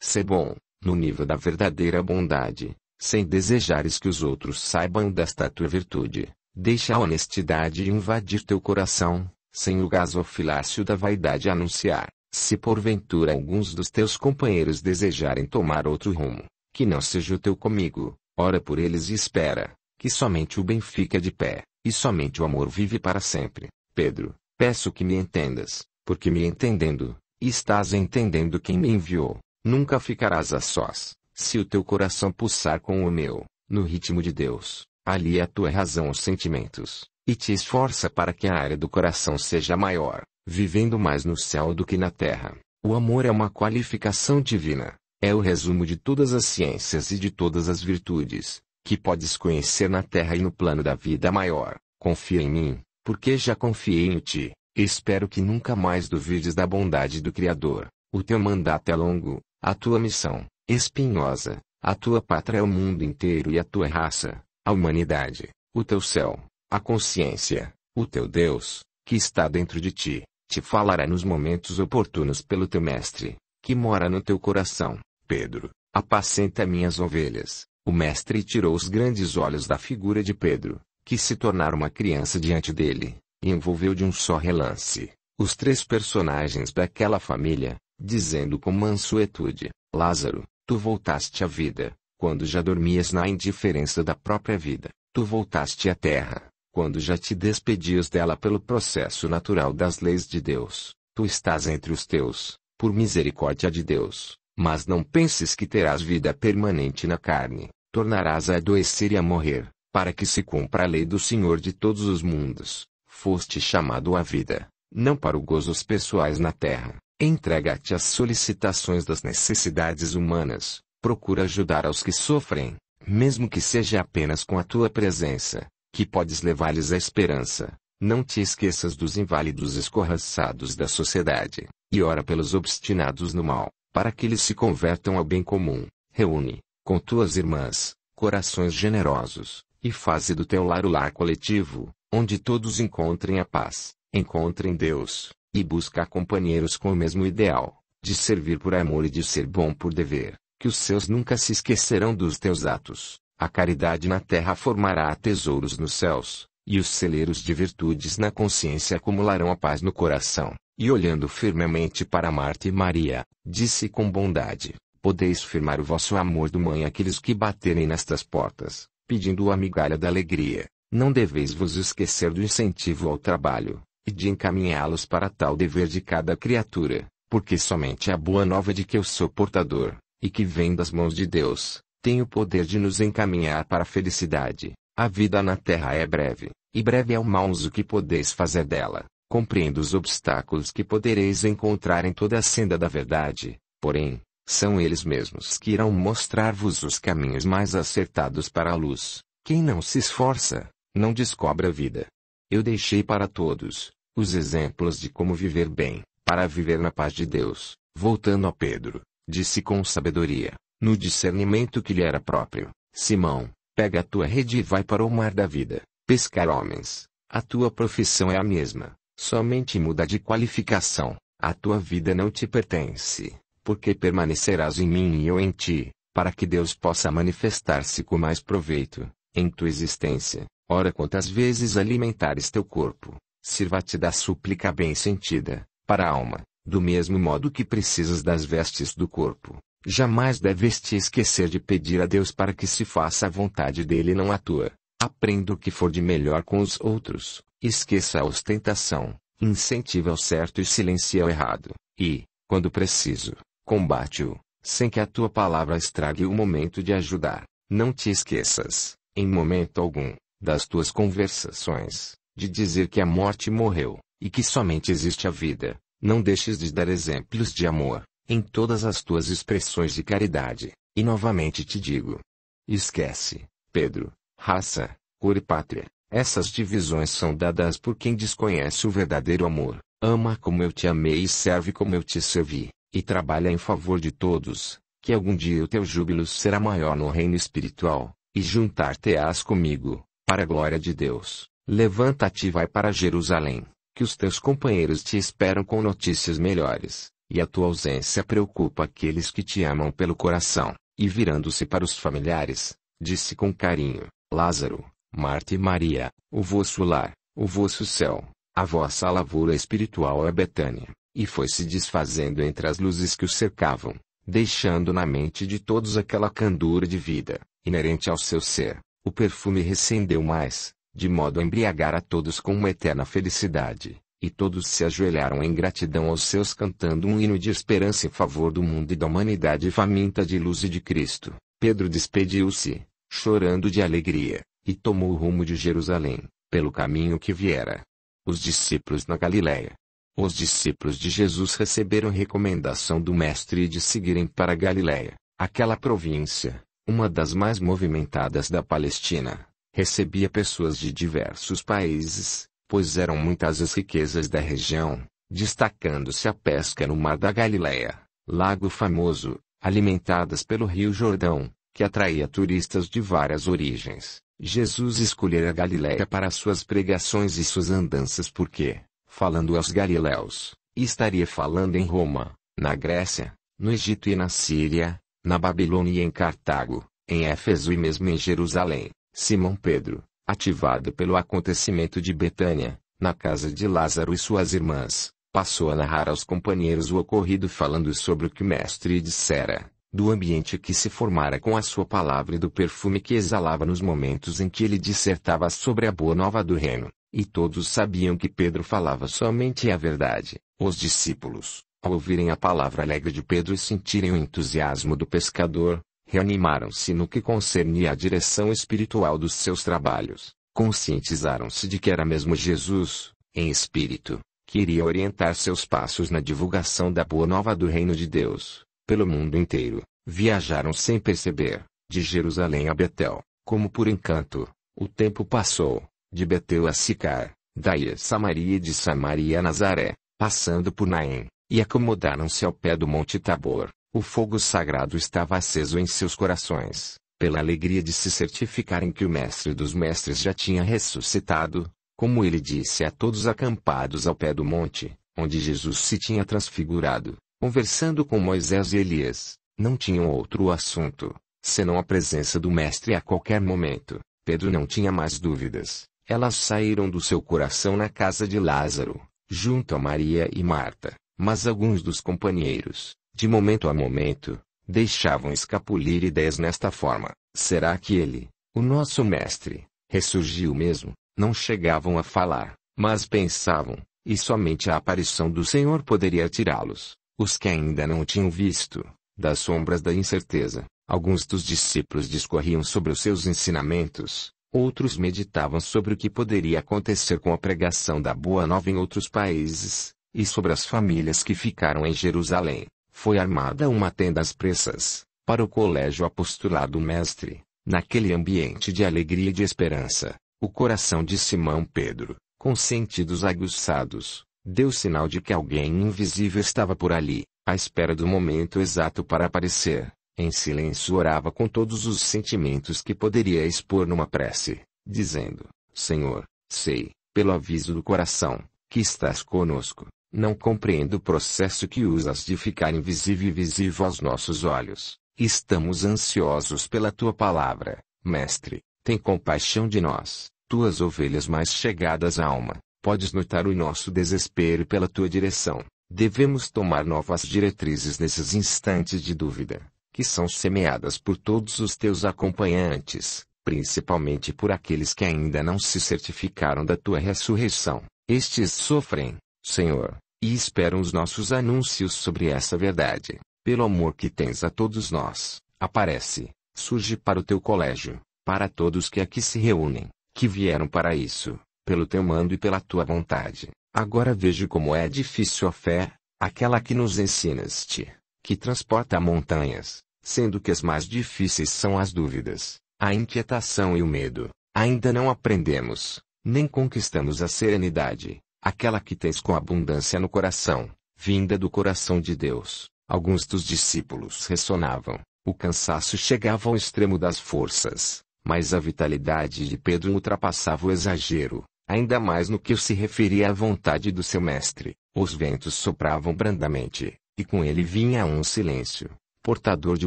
Sê bom, no nível da verdadeira bondade, sem desejares que os outros saibam desta tua virtude. Deixa a honestidade invadir teu coração, sem o gasofilácio da vaidade anunciar, se porventura alguns dos teus companheiros desejarem tomar outro rumo, que não seja o teu comigo, ora por eles e espera, que somente o bem fica de pé, e somente o amor vive para sempre. Pedro, peço que me entendas, porque me entendendo, estás entendendo quem me enviou, nunca ficarás a sós, se o teu coração pulsar com o meu, no ritmo de Deus, ali é a tua razão os sentimentos, e te esforça para que a área do coração seja maior, vivendo mais no céu do que na terra. O amor é uma qualificação divina. É o resumo de todas as ciências e de todas as virtudes, que podes conhecer na terra e no plano da vida maior. Confia em mim, porque já confiei em ti. Espero que nunca mais duvides da bondade do Criador. O teu mandato é longo, a tua missão, espinhosa, a tua pátria é o mundo inteiro e a tua raça, a humanidade, o teu céu, a consciência, o teu Deus, que está dentro de ti, te falará nos momentos oportunos pelo teu mestre, que mora no teu coração. Pedro, apacenta minhas ovelhas. O mestre tirou os grandes olhos da figura de Pedro, que se tornara uma criança diante dele, e envolveu de um só relance os três personagens daquela família, dizendo com mansuetude: Lázaro, tu voltaste à vida, quando já dormias na indiferença da própria vida, tu voltaste à terra, quando já te despedias dela pelo processo natural das leis de Deus, tu estás entre os teus, por misericórdia de Deus, mas não penses que terás vida permanente na carne, tornarás a adoecer e a morrer, para que se cumpra a lei do Senhor de todos os mundos. Foste chamado à vida, não para o gozos pessoais na terra. Entrega-te às solicitações das necessidades humanas, procura ajudar aos que sofrem, mesmo que seja apenas com a tua presença, que podes levar-lhes a esperança. Não te esqueças dos inválidos escorraçados da sociedade, e ora pelos obstinados no mal, para que eles se convertam ao bem comum. Reúne, com tuas irmãs, corações generosos, e faze do teu lar o lar coletivo, onde todos encontrem a paz, encontrem Deus, e busca companheiros com o mesmo ideal, de servir por amor e de ser bom por dever, que os seus nunca se esquecerão dos teus atos. A caridade na terra formará tesouros nos céus, e os celeiros de virtudes na consciência acumularão a paz no coração. E olhando firmemente para Marta e Maria, disse com bondade: Podeis firmar o vosso amor do mãe àqueles que baterem nestas portas, pedindo a migalha da alegria. Não deveis vos esquecer do incentivo ao trabalho, e de encaminhá-los para tal dever de cada criatura, porque somente a boa nova de que eu sou portador, e que vem das mãos de Deus, tem o poder de nos encaminhar para a felicidade. A vida na Terra é breve, e breve é o maus o que podeis fazer dela. Compreendo os obstáculos que podereis encontrar em toda a senda da verdade, porém, são eles mesmos que irão mostrar-vos os caminhos mais acertados para a luz. Quem não se esforça, não descobre a vida. Eu deixei para todos os exemplos de como viver bem, para viver na paz de Deus. Voltando a Pedro, disse com sabedoria: no discernimento que lhe era próprio, Simão, pega a tua rede e vai para o mar da vida, pescar homens. A tua profissão é a mesma, somente muda de qualificação. A tua vida não te pertence, porque permanecerás em mim e eu em ti, para que Deus possa manifestar-se com mais proveito em tua existência. Ora, quantas vezes alimentares teu corpo, sirva-te da súplica bem sentida para a alma, do mesmo modo que precisas das vestes do corpo, Jamais deves te esquecer de pedir a Deus para que se faça a vontade dele e não a tua. Aprenda o que for de melhor com os outros. Esqueça a ostentação. Incentiva o certo e silencia o errado. E, quando preciso, combate-o, sem que a tua palavra estrague o momento de ajudar. Não te esqueças, em momento algum, das tuas conversações, de dizer que a morte morreu, e que somente existe a vida. Não deixes de dar exemplos de amor em todas as tuas expressões de caridade, e novamente te digo: esquece, Pedro, raça, cor e pátria. Essas divisões são dadas por quem desconhece o verdadeiro amor. Ama como eu te amei e serve como eu te servi, e trabalha em favor de todos, que algum dia o teu júbilo será maior no reino espiritual, e juntar-te-ás comigo, para a glória de Deus. Levanta-te e vai para Jerusalém, que os teus companheiros te esperam com notícias melhores. E a tua ausência preocupa aqueles que te amam pelo coração. E virando-se para os familiares, disse com carinho: Lázaro, Marta e Maria, o vosso lar, o vosso céu, a vossa lavoura espiritual é Betânia. E foi se desfazendo entre as luzes que o cercavam, deixando na mente de todos aquela candura de vida, inerente ao seu ser. O perfume recendeu mais, de modo a embriagar a todos com uma eterna felicidade. E todos se ajoelharam em gratidão aos seus cantando um hino de esperança em favor do mundo e da humanidade faminta de luz e de Cristo. Pedro despediu-se, chorando de alegria, e tomou o rumo de Jerusalém, pelo caminho que viera. Os discípulos na Galiléia. Os discípulos de Jesus receberam recomendação do Mestre de seguirem para Galiléia, aquela província, uma das mais movimentadas da Palestina, recebia pessoas de diversos países, pois eram muitas as riquezas da região, destacando-se a pesca no Mar da Galileia, lago famoso, alimentadas pelo Rio Jordão, que atraía turistas de várias origens. Jesus escolhera a Galileia para suas pregações e suas andanças porque, falando aos galileus, estaria falando em Roma, na Grécia, no Egito e na Síria, na Babilônia e em Cartago, em Éfeso e mesmo em Jerusalém. Simão Pedro, ativado pelo acontecimento de Betânia, na casa de Lázaro e suas irmãs, passou a narrar aos companheiros o ocorrido falando sobre o que o mestre dissera, do ambiente que se formara com a sua palavra e do perfume que exalava nos momentos em que ele dissertava sobre a boa nova do reino, e todos sabiam que Pedro falava somente a verdade. Os discípulos, ao ouvirem a palavra alegre de Pedro e sentirem o entusiasmo do pescador, reanimaram-se no que concerne à direção espiritual dos seus trabalhos, conscientizaram-se de que era mesmo Jesus, em espírito, que iria orientar seus passos na divulgação da boa nova do reino de Deus, pelo mundo inteiro. Viajaram sem perceber, de Jerusalém a Betel, como por encanto, o tempo passou, de Betel a Sicar, daí a Samaria e de Samaria a Nazaré, passando por Naim, e acomodaram-se ao pé do Monte Tabor, o fogo sagrado estava aceso em seus corações, pela alegria de se certificarem que o Mestre dos Mestres já tinha ressuscitado, como ele disse a todos acampados ao pé do monte, onde Jesus se tinha transfigurado, conversando com Moisés e Elias, não tinham outro assunto, senão a presença do Mestre a qualquer momento. Pedro não tinha mais dúvidas. Elas saíram do seu coração na casa de Lázaro, junto a Maria e Marta, mas alguns dos companheiros, de momento a momento, deixavam escapulir ideias nesta forma: será que ele, o nosso mestre, ressurgiu mesmo? Não chegavam a falar, mas pensavam, e somente a aparição do Senhor poderia tirá-los, os que ainda não tinham visto, das sombras da incerteza. Alguns dos discípulos discorriam sobre os seus ensinamentos, outros meditavam sobre o que poderia acontecer com a pregação da Boa Nova em outros países, e sobre as famílias que ficaram em Jerusalém foi armada uma tenda às pressas, para o colégio apostolado mestre, naquele ambiente de alegria e de esperança, o coração de Simão Pedro, com sentidos aguçados, deu sinal de que alguém invisível estava por ali, à espera do momento exato para aparecer. Em silêncio orava com todos os sentimentos que poderia expor numa prece, dizendo: Senhor, sei, pelo aviso do coração, que estás conosco, não compreendo o processo que usas de ficar invisível e visível aos nossos olhos. Estamos ansiosos pela tua palavra, mestre. Tem compaixão de nós, tuas ovelhas mais chegadas à alma. Podes notar o nosso desespero pela tua direção. Devemos tomar novas diretrizes nesses instantes de dúvida, que são semeadas por todos os teus acompanhantes, principalmente por aqueles que ainda não se certificaram da tua ressurreição. Estes sofrem, Senhor, e esperam os nossos anúncios sobre essa verdade. Pelo amor que tens a todos nós, aparece, surge para o teu colégio, para todos que aqui se reúnem, que vieram para isso, pelo teu mando e pela tua vontade. Agora vejo como é difícil a fé, aquela que nos ensinaste, que transporta montanhas, sendo que as mais difíceis são as dúvidas, a inquietação e o medo. Ainda não aprendemos, nem conquistamos a serenidade, aquela que tens com abundância no coração, vinda do coração de Deus. Alguns dos discípulos ressonavam, o cansaço chegava ao extremo das forças, mas a vitalidade de Pedro ultrapassava o exagero, ainda mais no que se referia à vontade do seu mestre. Os ventos sopravam brandamente, e com ele vinha um silêncio, portador de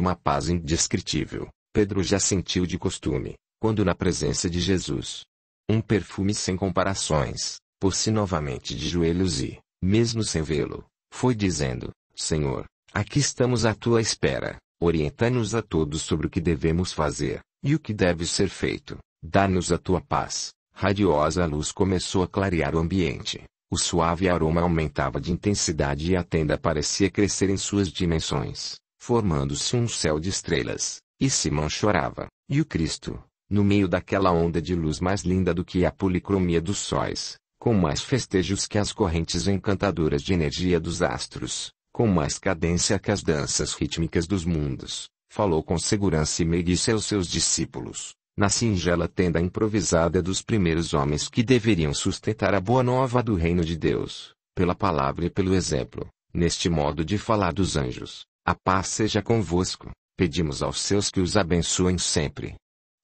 uma paz indescritível. Pedro já sentiu de costume, quando na presença de Jesus, um perfume sem comparações, Pôs-se novamente de joelhos e, mesmo sem vê-lo, foi dizendo: Senhor, aqui estamos à tua espera, orienta-nos a todos sobre o que devemos fazer, e o que deve ser feito, dá-nos a tua paz. Radiosa luz começou a clarear o ambiente, o suave aroma aumentava de intensidade e a tenda parecia crescer em suas dimensões, formando-se um céu de estrelas, e Simão chorava, e o Cristo, no meio daquela onda de luz mais linda do que a policromia dos sóis, com mais festejos que as correntes encantadoras de energia dos astros, com mais cadência que as danças rítmicas dos mundos, falou com segurança e meiguice aos seus discípulos, na singela tenda improvisada dos primeiros homens que deveriam sustentar a boa nova do reino de Deus, pela palavra e pelo exemplo, neste modo de falar dos anjos. A paz seja convosco, pedimos aos seus que os abençoem sempre.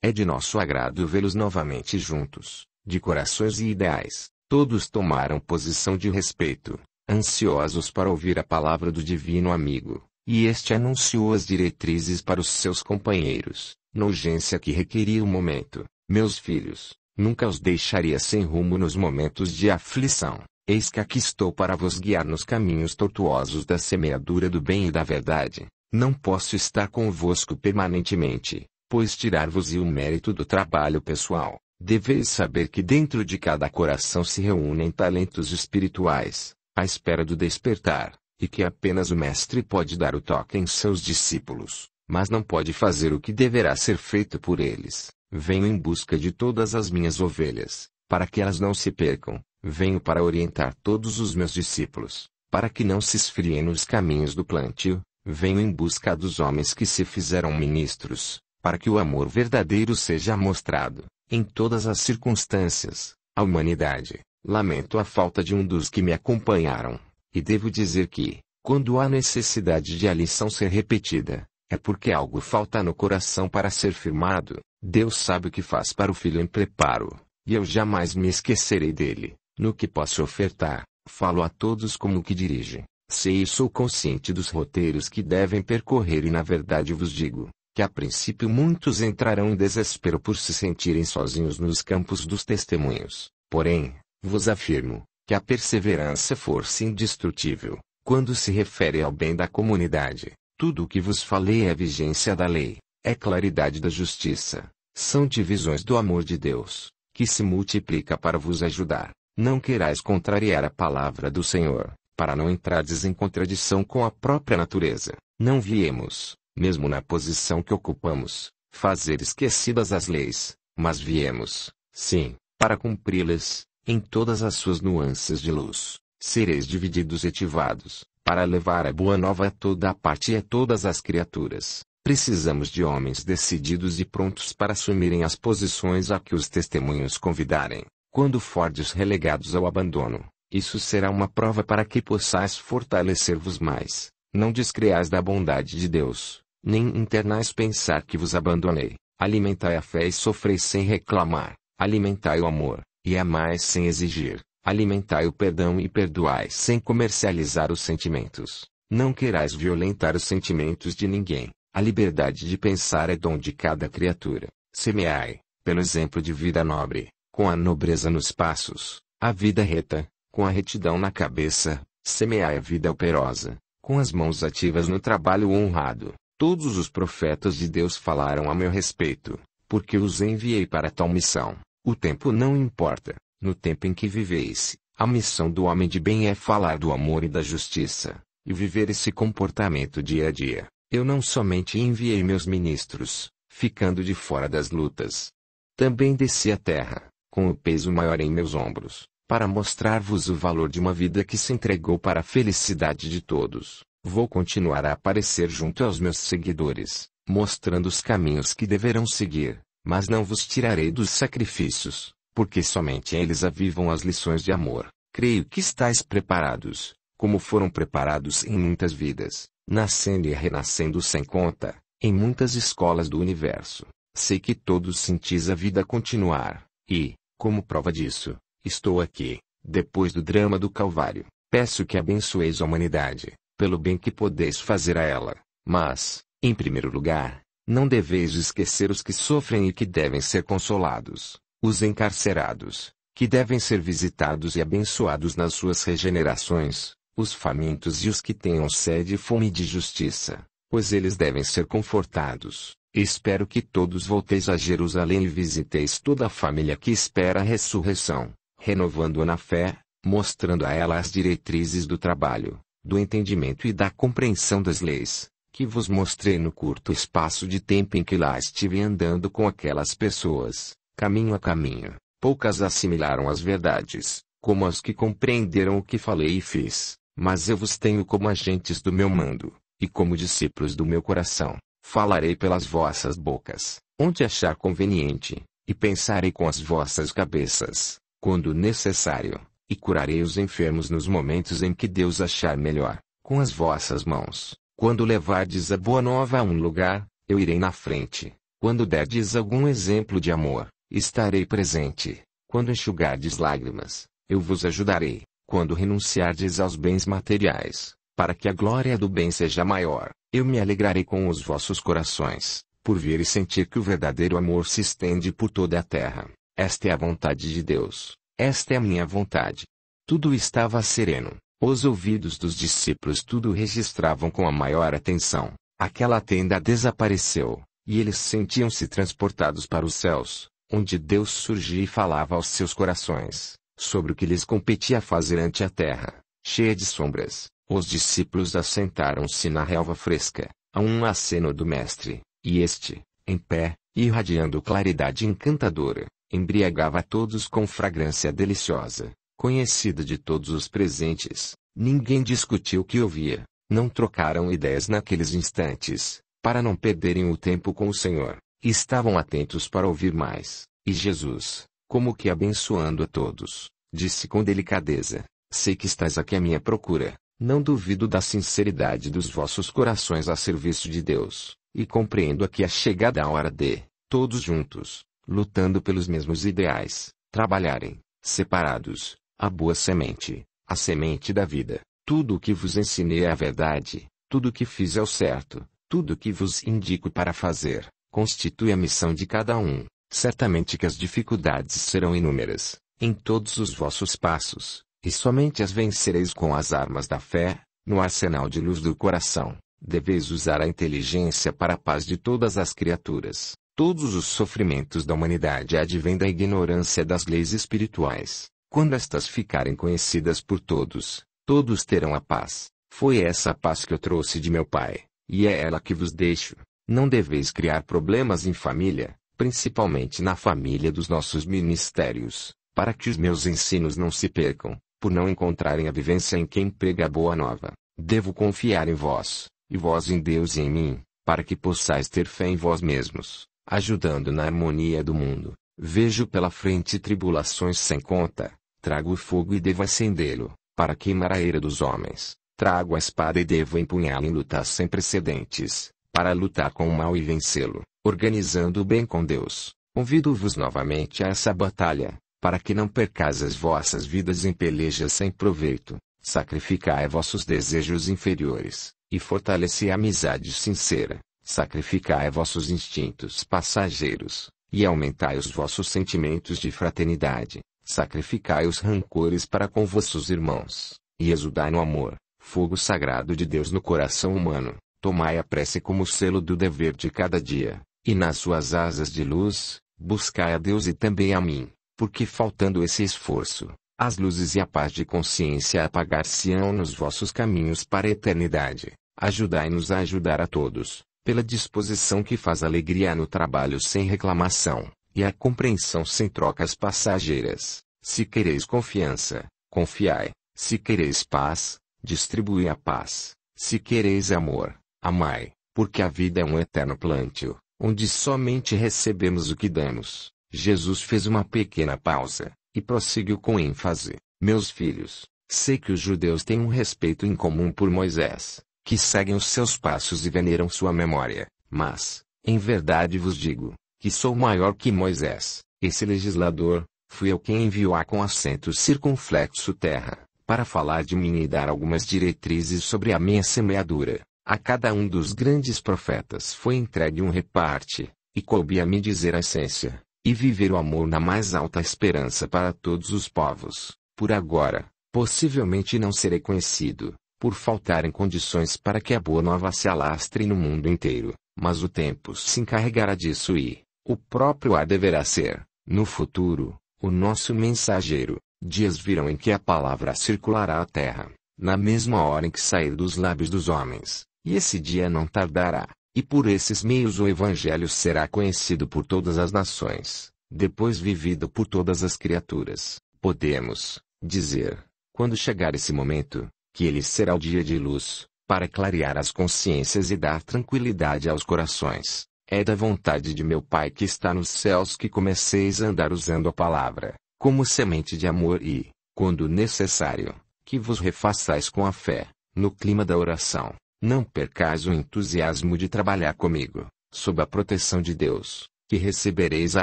É de nosso agrado vê-los novamente juntos, de corações e ideais, Todos tomaram posição de respeito, ansiosos para ouvir a palavra do divino amigo, e este anunciou as diretrizes para os seus companheiros, na urgência que requeria o momento. Meus filhos, nunca os deixaria sem rumo nos momentos de aflição. Eis que aqui estou para vos guiar nos caminhos tortuosos da semeadura do bem e da verdade. Não posso estar convosco permanentemente, pois tirar-vos-ia o mérito do trabalho pessoal, Deveis saber que dentro de cada coração se reúnem talentos espirituais, à espera do despertar, e que apenas o Mestre pode dar o toque em seus discípulos, mas não pode fazer o que deverá ser feito por eles. Venho em busca de todas as minhas ovelhas, para que elas não se percam, venho para orientar todos os meus discípulos, para que não se esfriem nos caminhos do plantio, venho em busca dos homens que se fizeram ministros, para que o amor verdadeiro seja mostrado. Em todas as circunstâncias, a humanidade, lamento a falta de um dos que me acompanharam, e devo dizer que, quando há necessidade de a lição ser repetida, é porque algo falta no coração para ser firmado. Deus sabe o que faz para o filho em preparo, e eu jamais me esquecerei dele. No que posso ofertar, falo a todos como que dirige. Sei e sou consciente dos roteiros que devem percorrer e na verdade vos digo, que a princípio muitos entrarão em desespero por se sentirem sozinhos nos campos dos testemunhos. Porém, vos afirmo, que a perseverança é força indestrutível, quando se refere ao bem da comunidade. Tudo o que vos falei é vigência da lei, é claridade da justiça, são divisões do amor de Deus, que se multiplica para vos ajudar. Não querais contrariar a palavra do Senhor, para não entrardes em contradição com a própria natureza. Não viemos, mesmo na posição que ocupamos, fazer esquecidas as leis, mas viemos, sim, para cumpri-las, em todas as suas nuances de luz, sereis divididos e ativados para levar a boa nova a toda a parte e a todas as criaturas. Precisamos de homens decididos e prontos para assumirem as posições a que os testemunhos convidarem. Quando fordes relegados ao abandono, isso será uma prova para que possais fortalecer-vos mais. Não descreais da bondade de Deus, nem internais pensar que vos abandonei. Alimentai a fé e sofrei sem reclamar. Alimentai o amor, e amais é sem exigir. Alimentai o perdão e perdoai sem comercializar os sentimentos. Não querais violentar os sentimentos de ninguém. A liberdade de pensar é dom de cada criatura. Semeai, pelo exemplo de vida nobre, com a nobreza nos passos, a vida reta, com a retidão na cabeça, semeai a vida operosa, com as mãos ativas no trabalho honrado, Todos os profetas de Deus falaram a meu respeito, porque os enviei para tal missão. O tempo não importa, no tempo em que viveis, a missão do homem de bem é falar do amor e da justiça, e viver esse comportamento dia a dia. Eu não somente enviei meus ministros, ficando de fora das lutas. Também desci a terra, com o peso maior em meus ombros, para mostrar-vos o valor de uma vida que se entregou para a felicidade de todos. Vou continuar a aparecer junto aos meus seguidores, mostrando os caminhos que deverão seguir, mas não vos tirarei dos sacrifícios, porque somente eles avivam as lições de amor. Creio que estáis preparados, como foram preparados em muitas vidas, nascendo e renascendo sem conta, em muitas escolas do universo. Sei que todos sentis a vida continuar, e, como prova disso, estou aqui, depois do drama do Calvário. Peço que abençoeis a humanidade, pelo bem que podeis fazer a ela, mas, em primeiro lugar, não deveis esquecer os que sofrem e que devem ser consolados, os encarcerados, que devem ser visitados e abençoados nas suas regenerações, os famintos e os que tenham sede e fome de justiça, pois eles devem ser confortados. Espero que todos volteis a Jerusalém e visiteis toda a família que espera a ressurreição, renovando-a na fé, mostrando a ela as diretrizes do trabalho, do entendimento e da compreensão das leis, que vos mostrei no curto espaço de tempo em que lá estive andando com aquelas pessoas, caminho a caminho, poucas assimilaram as verdades, como as que compreenderam o que falei e fiz, mas eu vos tenho como agentes do meu mando, e como discípulos do meu coração, falarei pelas vossas bocas, onde achar conveniente, e pensarei com as vossas cabeças, quando necessário e curarei os enfermos nos momentos em que Deus achar melhor, com as vossas mãos. Quando levardes a boa nova a um lugar, eu irei na frente. Quando derdes algum exemplo de amor, estarei presente. Quando enxugardes lágrimas, eu vos ajudarei. Quando renunciardes aos bens materiais, para que a glória do bem seja maior, eu me alegrarei com os vossos corações, por ver e sentir que o verdadeiro amor se estende por toda a terra. Esta é a vontade de Deus esta é a minha vontade. Tudo estava sereno. Os ouvidos dos discípulos tudo registravam com a maior atenção. Aquela tenda desapareceu, e eles sentiam-se transportados para os céus, onde Deus surgia e falava aos seus corações, sobre o que lhes competia fazer ante a terra, cheia de sombras. Os discípulos assentaram-se na relva fresca, a um aceno do Mestre, e este, em pé, irradiando claridade encantadora, embriagava a todos com fragrância deliciosa, conhecida de todos os presentes. Ninguém discutiu o que ouvia, não trocaram ideias naqueles instantes, para não perderem o tempo com o Senhor. Estavam atentos para ouvir mais, e Jesus, como que abençoando a todos, disse com delicadeza: Sei que estás aqui à minha procura, não duvido da sinceridade dos vossos corações a serviço de Deus, e compreendo aqui a chegada à hora de, todos juntos, lutando pelos mesmos ideais, trabalharem, separados, a boa semente, a semente da vida. Tudo o que vos ensinei é a verdade, tudo o que fiz é o certo, tudo o que vos indico para fazer, constitui a missão de cada um. Certamente que as dificuldades serão inúmeras, em todos os vossos passos, e somente as vencereis com as armas da fé, no arsenal de luz do coração. Deveis usar a inteligência para a paz de todas as criaturas. Todos os sofrimentos da humanidade advêm da ignorância das leis espirituais. Quando estas ficarem conhecidas por todos, todos terão a paz. Foi essa paz que eu trouxe de meu Pai, e é ela que vos deixo. Não deveis criar problemas em família, principalmente na família dos nossos ministérios, para que os meus ensinos não se percam, por não encontrarem a vivência em quem prega a boa nova. Devo confiar em vós, e vós em Deus e em mim, para que possais ter fé em vós mesmos ajudando na harmonia do mundo. Vejo pela frente tribulações sem conta, trago o fogo e devo acendê-lo, para queimar a ira dos homens, trago a espada e devo empunhá-la em lutas sem precedentes, para lutar com o mal e vencê-lo, organizando o bem com Deus. Convido-vos novamente a essa batalha, para que não percais as vossas vidas em pelejas sem proveito, sacrificai vossos desejos inferiores, e fortaleci a amizade sincera, Sacrificai vossos instintos passageiros, e aumentai os vossos sentimentos de fraternidade. Sacrificai os rancores para com vossos irmãos, e exudai no amor, fogo sagrado de Deus no coração humano. Tomai a prece como selo do dever de cada dia, e nas suas asas de luz, buscai a Deus e também a mim, porque faltando esse esforço, as luzes e a paz de consciência apagar-se-ão nos vossos caminhos para a eternidade. Ajudai-nos a ajudar a todos, pela disposição que faz alegria no trabalho sem reclamação, e a compreensão sem trocas passageiras. Se quereis confiança, confiai. Se quereis paz, distribui a paz. Se quereis amor, amai, porque a vida é um eterno plantio, onde somente recebemos o que damos. Jesus fez uma pequena pausa, e prosseguiu com ênfase: Meus filhos, sei que os judeus têm um respeito incomum por Moisés, que seguem os seus passos e veneram sua memória, mas, em verdade vos digo, que sou maior que Moisés, esse legislador, fui eu quem enviou a com acento circunflexo terra, para falar de mim e dar algumas diretrizes sobre a minha semeadura. A cada um dos grandes profetas foi entregue um reparte, e coube a me dizer a essência, e viver o amor na mais alta esperança para todos os povos. Por agora, possivelmente não serei conhecido, por faltarem condições para que a boa nova se alastre no mundo inteiro, mas o tempo se encarregará disso e, o próprio ar deverá ser, no futuro, o nosso mensageiro. Dias virão em que a palavra circulará a terra, na mesma hora em que sair dos lábios dos homens, e esse dia não tardará, e por esses meios o Evangelho será conhecido por todas as nações, depois vivido por todas as criaturas. Podemos dizer, quando chegar esse momento, que ele será o dia de luz, para clarear as consciências e dar tranquilidade aos corações. É da vontade de meu Pai que está nos céus que comeceis a andar usando a palavra, como semente de amor e, quando necessário, que vos refaçais com a fé, no clima da oração. Não percais o entusiasmo de trabalhar comigo, sob a proteção de Deus, que recebereis a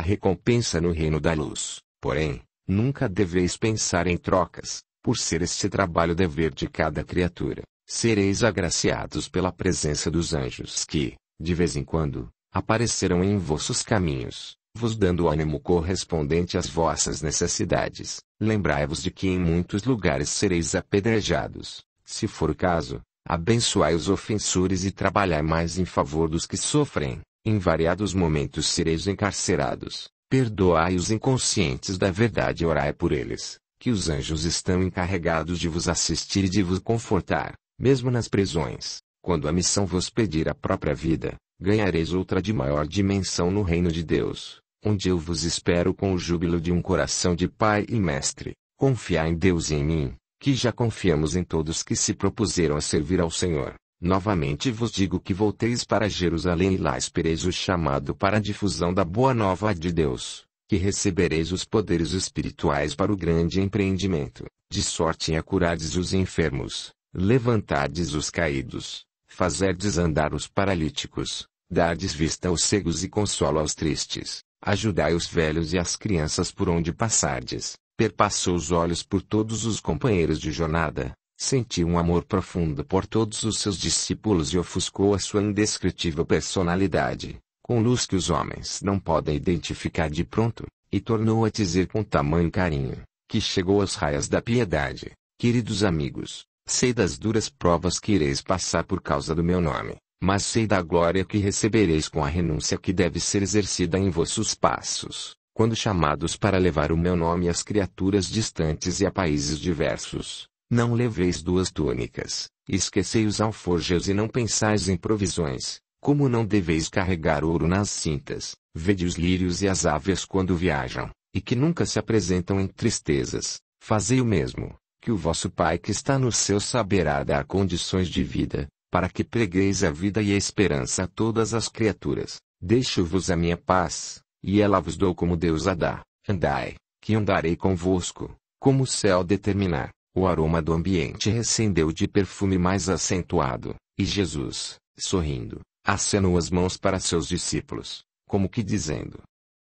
recompensa no reino da luz. Porém, nunca deveis pensar em trocas, por ser este trabalho dever de cada criatura, sereis agraciados pela presença dos anjos que, de vez em quando, aparecerão em vossos caminhos, vos dando o ânimo correspondente às vossas necessidades. Lembrai-vos de que em muitos lugares sereis apedrejados, se for o caso, abençoai os ofensores e trabalhai mais em favor dos que sofrem. Em variados momentos sereis encarcerados, perdoai os inconscientes da verdade e orai por eles que os anjos estão encarregados de vos assistir e de vos confortar, mesmo nas prisões, quando a missão vos pedir a própria vida, ganhareis outra de maior dimensão no reino de Deus, onde eu vos espero com o júbilo de um coração de pai e mestre. Confiar em Deus e em mim, que já confiamos em todos que se propuseram a servir ao Senhor. Novamente vos digo que volteis para Jerusalém e lá espereis o chamado para a difusão da boa nova de Deus, que recebereis os poderes espirituais para o grande empreendimento, de sorte a curardes os enfermos, levantardes os caídos, fazerdes andar os paralíticos, dardes vista aos cegos e consolo aos tristes, ajudai os velhos e as crianças por onde passardes. Perpassou os olhos por todos os companheiros de jornada, sentiu um amor profundo por todos os seus discípulos e ofuscou a sua indescritível personalidade com luz que os homens não podem identificar de pronto, e tornou a dizer com tamanho carinho, que chegou às raias da piedade, queridos amigos, sei das duras provas que ireis passar por causa do meu nome, mas sei da glória que recebereis com a renúncia que deve ser exercida em vossos passos, quando chamados para levar o meu nome às criaturas distantes e a países diversos. Não leveis duas túnicas, esquecei os alforjes e não pensais em provisões, como não deveis carregar ouro nas cintas, vede os lírios e as aves quando viajam, e que nunca se apresentam em tristezas, fazei o mesmo, que o vosso Pai que está no céu saberá dar condições de vida, para que pregueis a vida e a esperança a todas as criaturas. Deixo-vos a minha paz, e ela vos dou como Deus a dá. Andai, que andarei convosco, como o céu determinar. O aroma do ambiente recendeu de perfume mais acentuado, e Jesus, sorrindo, Acenou as mãos para seus discípulos, como que dizendo: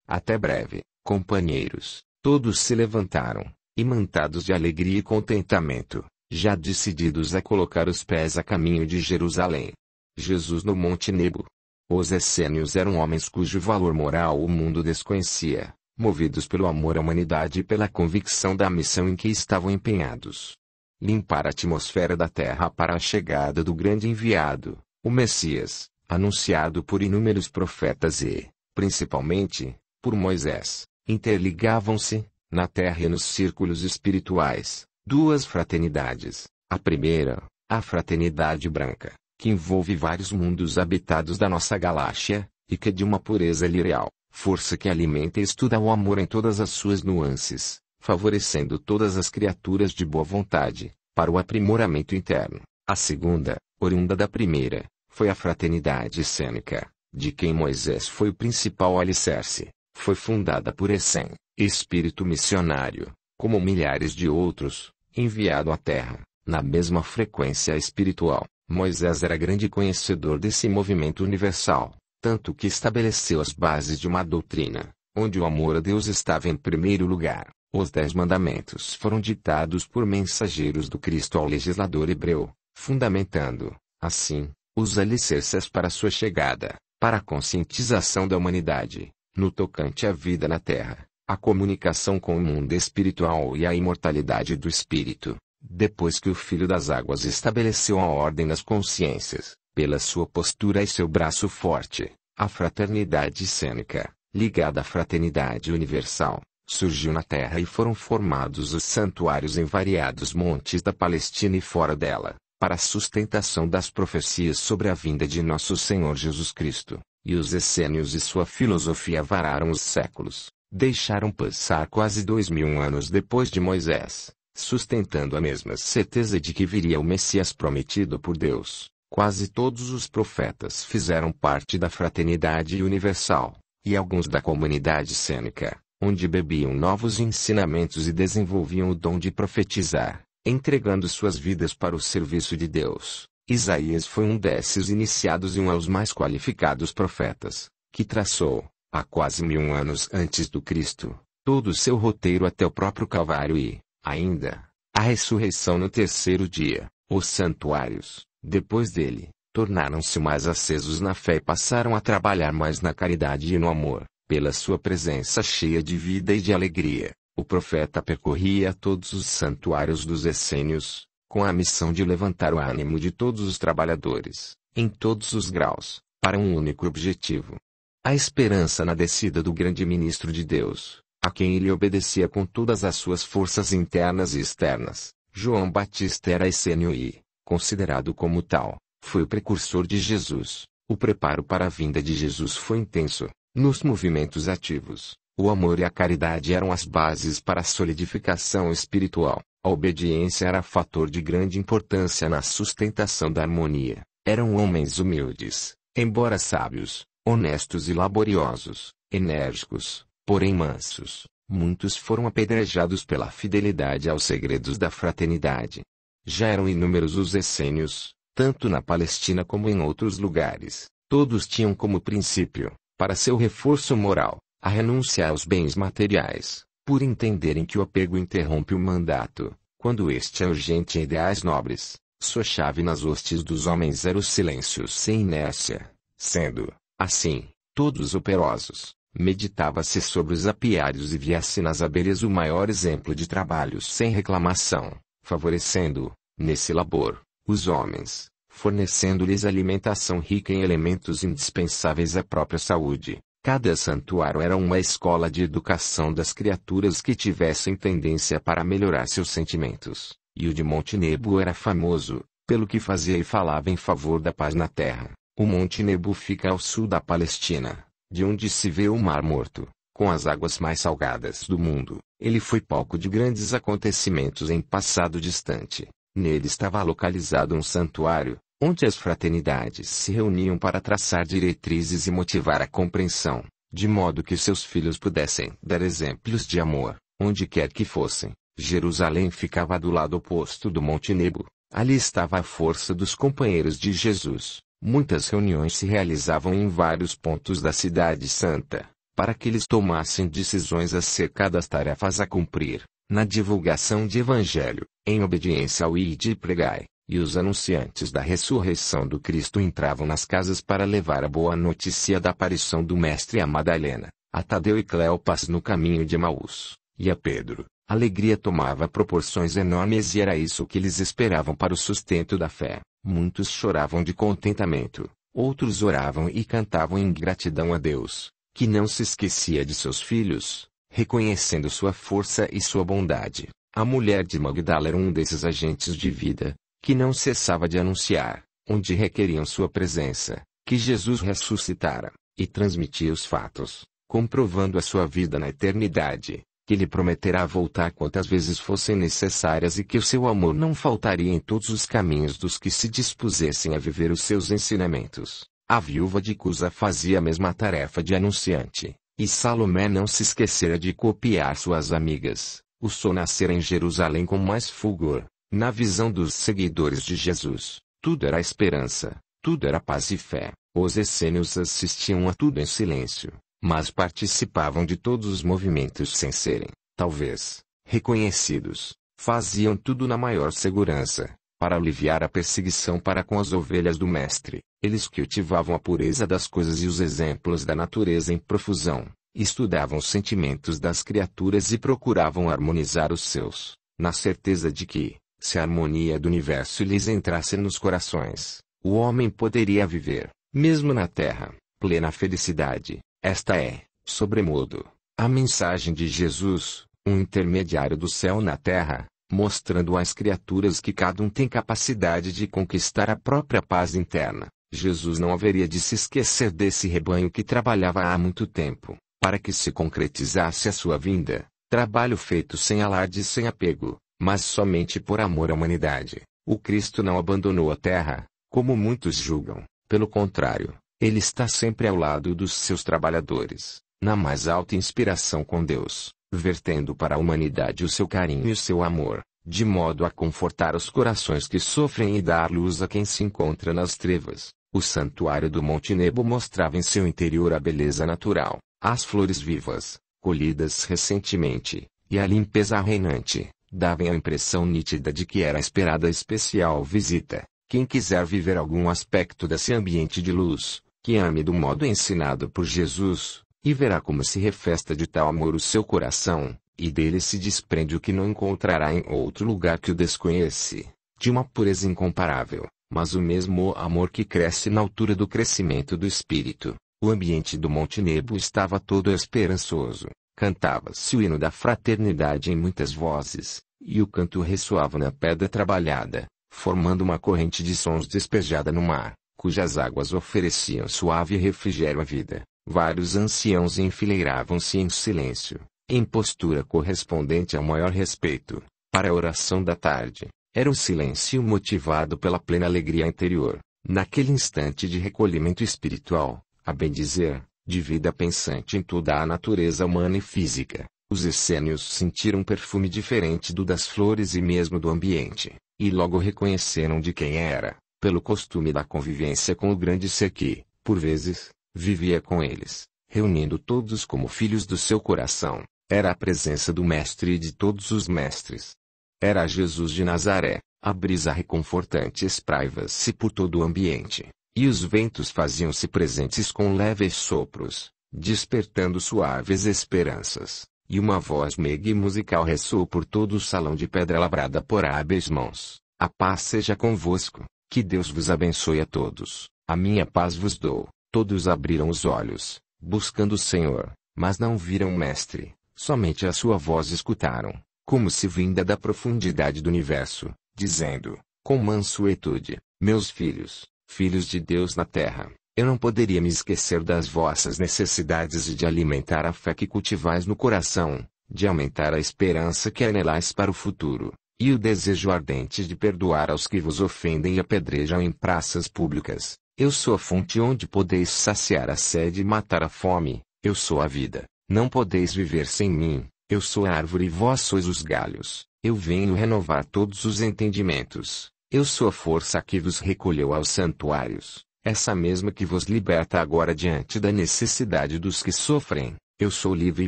Até breve, companheiros. Todos se levantaram, imantados de alegria e contentamento, já decididos a colocar os pés a caminho de Jerusalém. Jesus no Monte Nebo. Os essênios eram homens cujo valor moral o mundo desconhecia, movidos pelo amor à humanidade e pela convicção da missão em que estavam empenhados. Limpar a atmosfera da terra para a chegada do grande enviado, o Messias, anunciado por inúmeros profetas e, principalmente, por Moisés, interligavam-se, na terra e nos círculos espirituais, duas fraternidades. A primeira, a fraternidade branca, que envolve vários mundos habitados da nossa galáxia, e que é de uma pureza lireal, força que alimenta e estuda o amor em todas as suas nuances, favorecendo todas as criaturas de boa vontade, para o aprimoramento interno. A segunda, oriunda da primeira, foi a fraternidade cênica de quem Moisés foi o principal alicerce, foi fundada por Essem, espírito missionário, como milhares de outros, enviado à terra, na mesma frequência espiritual. Moisés era grande conhecedor desse movimento universal, tanto que estabeleceu as bases de uma doutrina, onde o amor a Deus estava em primeiro lugar. Os Dez Mandamentos foram ditados por mensageiros do Cristo ao legislador hebreu, fundamentando, assim, os alicerces para sua chegada, para a conscientização da humanidade, no tocante à vida na Terra, à comunicação com o mundo espiritual e à imortalidade do espírito. Depois que o Filho das Águas estabeleceu a ordem nas consciências, pela sua postura e seu braço forte, a fraternidade cênica, ligada à fraternidade universal, surgiu na terra e foram formados os santuários em variados montes da Palestina e fora dela, para a sustentação das profecias sobre a vinda de nosso Senhor Jesus Cristo, e os essênios e sua filosofia vararam os séculos, deixaram passar quase dois mil anos depois de Moisés, sustentando a mesma certeza de que viria o Messias prometido por Deus. Quase todos os profetas fizeram parte da fraternidade universal, e alguns da comunidade cênica, onde bebiam novos ensinamentos e desenvolviam o dom de profetizar entregando suas vidas para o serviço de Deus. Isaías foi um desses iniciados e um aos mais qualificados profetas, que traçou, há quase mil anos antes do Cristo, todo o seu roteiro até o próprio Calvário e, ainda, a ressurreição no terceiro dia. Os santuários, depois dele, tornaram-se mais acesos na fé e passaram a trabalhar mais na caridade e no amor, pela sua presença cheia de vida e de alegria. O profeta percorria todos os santuários dos essênios, com a missão de levantar o ânimo de todos os trabalhadores, em todos os graus, para um único objetivo. A esperança na descida do grande ministro de Deus, a quem ele obedecia com todas as suas forças internas e externas. João Batista era essênio e, considerado como tal, foi o precursor de Jesus. O preparo para a vinda de Jesus foi intenso, nos movimentos ativos, o amor e a caridade eram as bases para a solidificação espiritual. A obediência era fator de grande importância na sustentação da harmonia. Eram homens humildes, embora sábios, honestos e laboriosos, enérgicos, porém mansos. Muitos foram apedrejados pela fidelidade aos segredos da fraternidade. Já eram inúmeros os essênios, tanto na Palestina como em outros lugares. Todos tinham como princípio, para seu reforço moral, a renúncia aos bens materiais, por entenderem que o apego interrompe o mandato, quando este é urgente em ideais nobres. Sua chave nas hostes dos homens era o silêncio sem inércia, sendo, assim, todos operosos. Meditava-se sobre os apiários e via-se nas abelhas o maior exemplo de trabalho sem reclamação, favorecendo, nesse labor, os homens, fornecendo-lhes alimentação rica em elementos indispensáveis à própria saúde, Cada santuário era uma escola de educação das criaturas que tivessem tendência para melhorar seus sentimentos, e o de Nebo era famoso, pelo que fazia e falava em favor da paz na terra. O Monte Nebo fica ao sul da Palestina, de onde se vê o Mar Morto, com as águas mais salgadas do mundo. Ele foi palco de grandes acontecimentos em passado distante. Nele estava localizado um santuário, onde as fraternidades se reuniam para traçar diretrizes e motivar a compreensão, de modo que seus filhos pudessem dar exemplos de amor, onde quer que fossem. Jerusalém ficava do lado oposto do Monte Nebo, ali estava a força dos companheiros de Jesus. Muitas reuniões se realizavam em vários pontos da Cidade Santa, para que eles tomassem decisões acerca das tarefas a cumprir, na divulgação de Evangelho, em obediência ao Ide e Pregai, e os anunciantes da ressurreição do Cristo entravam nas casas para levar a boa notícia da aparição do Mestre a Madalena, a Tadeu e Cleopas no caminho de Maús, e a Pedro. alegria tomava proporções enormes e era isso que eles esperavam para o sustento da fé. Muitos choravam de contentamento, outros oravam e cantavam em gratidão a Deus, que não se esquecia de seus filhos, reconhecendo sua força e sua bondade. A mulher de Magdala era um desses agentes de vida, que não cessava de anunciar, onde requeriam sua presença, que Jesus ressuscitara, e transmitia os fatos, comprovando a sua vida na eternidade, que lhe prometerá voltar quantas vezes fossem necessárias e que o seu amor não faltaria em todos os caminhos dos que se dispusessem a viver os seus ensinamentos. A viúva de Cusa fazia a mesma tarefa de anunciante, e Salomé não se esquecera de copiar suas amigas. O sol nascer em Jerusalém com mais fulgor, na visão dos seguidores de Jesus, tudo era esperança, tudo era paz e fé. Os essênios assistiam a tudo em silêncio, mas participavam de todos os movimentos sem serem, talvez, reconhecidos. Faziam tudo na maior segurança, para aliviar a perseguição para com as ovelhas do Mestre. Eles cultivavam a pureza das coisas e os exemplos da natureza em profusão, estudavam os sentimentos das criaturas e procuravam harmonizar os seus, na certeza de que, se a harmonia do universo lhes entrasse nos corações, o homem poderia viver, mesmo na terra, plena felicidade. Esta é, sobremodo, a mensagem de Jesus, um intermediário do céu na terra, mostrando às criaturas que cada um tem capacidade de conquistar a própria paz interna. Jesus não haveria de se esquecer desse rebanho que trabalhava há muito tempo, para que se concretizasse a sua vinda, trabalho feito sem alarde e sem apego, mas somente por amor à humanidade, o Cristo não abandonou a terra, como muitos julgam. Pelo contrário, ele está sempre ao lado dos seus trabalhadores, na mais alta inspiração com Deus, vertendo para a humanidade o seu carinho e o seu amor, de modo a confortar os corações que sofrem e dar luz a quem se encontra nas trevas. O santuário do Monte Nebo mostrava em seu interior a beleza natural, as flores vivas, colhidas recentemente, e a limpeza reinante. Davam a impressão nítida de que era esperada especial visita. Quem quiser viver algum aspecto desse ambiente de luz, que ame do modo ensinado por Jesus, e verá como se refesta de tal amor o seu coração, e dele se desprende o que não encontrará em outro lugar que o desconhece, de uma pureza incomparável, mas o mesmo amor que cresce na altura do crescimento do espírito. O ambiente do Monte Nebo estava todo esperançoso. Cantava-se o hino da fraternidade em muitas vozes, e o canto ressoava na pedra trabalhada, formando uma corrente de sons despejada no mar, cujas águas ofereciam suave refrigério à vida. Vários anciãos enfileiravam-se em silêncio, em postura correspondente ao maior respeito, para a oração da tarde. Era um silêncio motivado pela plena alegria interior. Naquele instante de recolhimento espiritual, a bem dizer, de vida pensante em toda a natureza humana e física. Os essênios sentiram um perfume diferente do das flores e mesmo do ambiente, e logo reconheceram de quem era, pelo costume da convivência com o grande ser que, por vezes, vivia com eles, reunindo todos como filhos do seu coração. Era a presença do Mestre e de todos os mestres. Era Jesus de Nazaré, a brisa reconfortante espraiva-se por todo o ambiente, e os ventos faziam-se presentes com leves sopros, despertando suaves esperanças, e uma voz meiga e musical ressoou por todo o salão de pedra labrada por hábeis mãos. A paz seja convosco, que Deus vos abençoe a todos, a minha paz vos dou. Todos abriram os olhos, buscando o Senhor, mas não viram o Mestre, somente a sua voz escutaram, como se vinda da profundidade do universo, dizendo, com mansuetude, meus filhos, filhos de Deus na terra, eu não poderia me esquecer das vossas necessidades e de alimentar a fé que cultivais no coração, de aumentar a esperança que anelais para o futuro, e o desejo ardente de perdoar aos que vos ofendem e apedrejam em praças públicas. Eu sou a fonte onde podeis saciar a sede e matar a fome, eu sou a vida, não podeis viver sem mim, eu sou a árvore e vós sois os galhos, eu venho renovar todos os entendimentos. Eu sou a força que vos recolheu aos santuários, essa mesma que vos liberta agora diante da necessidade dos que sofrem. Eu sou livre e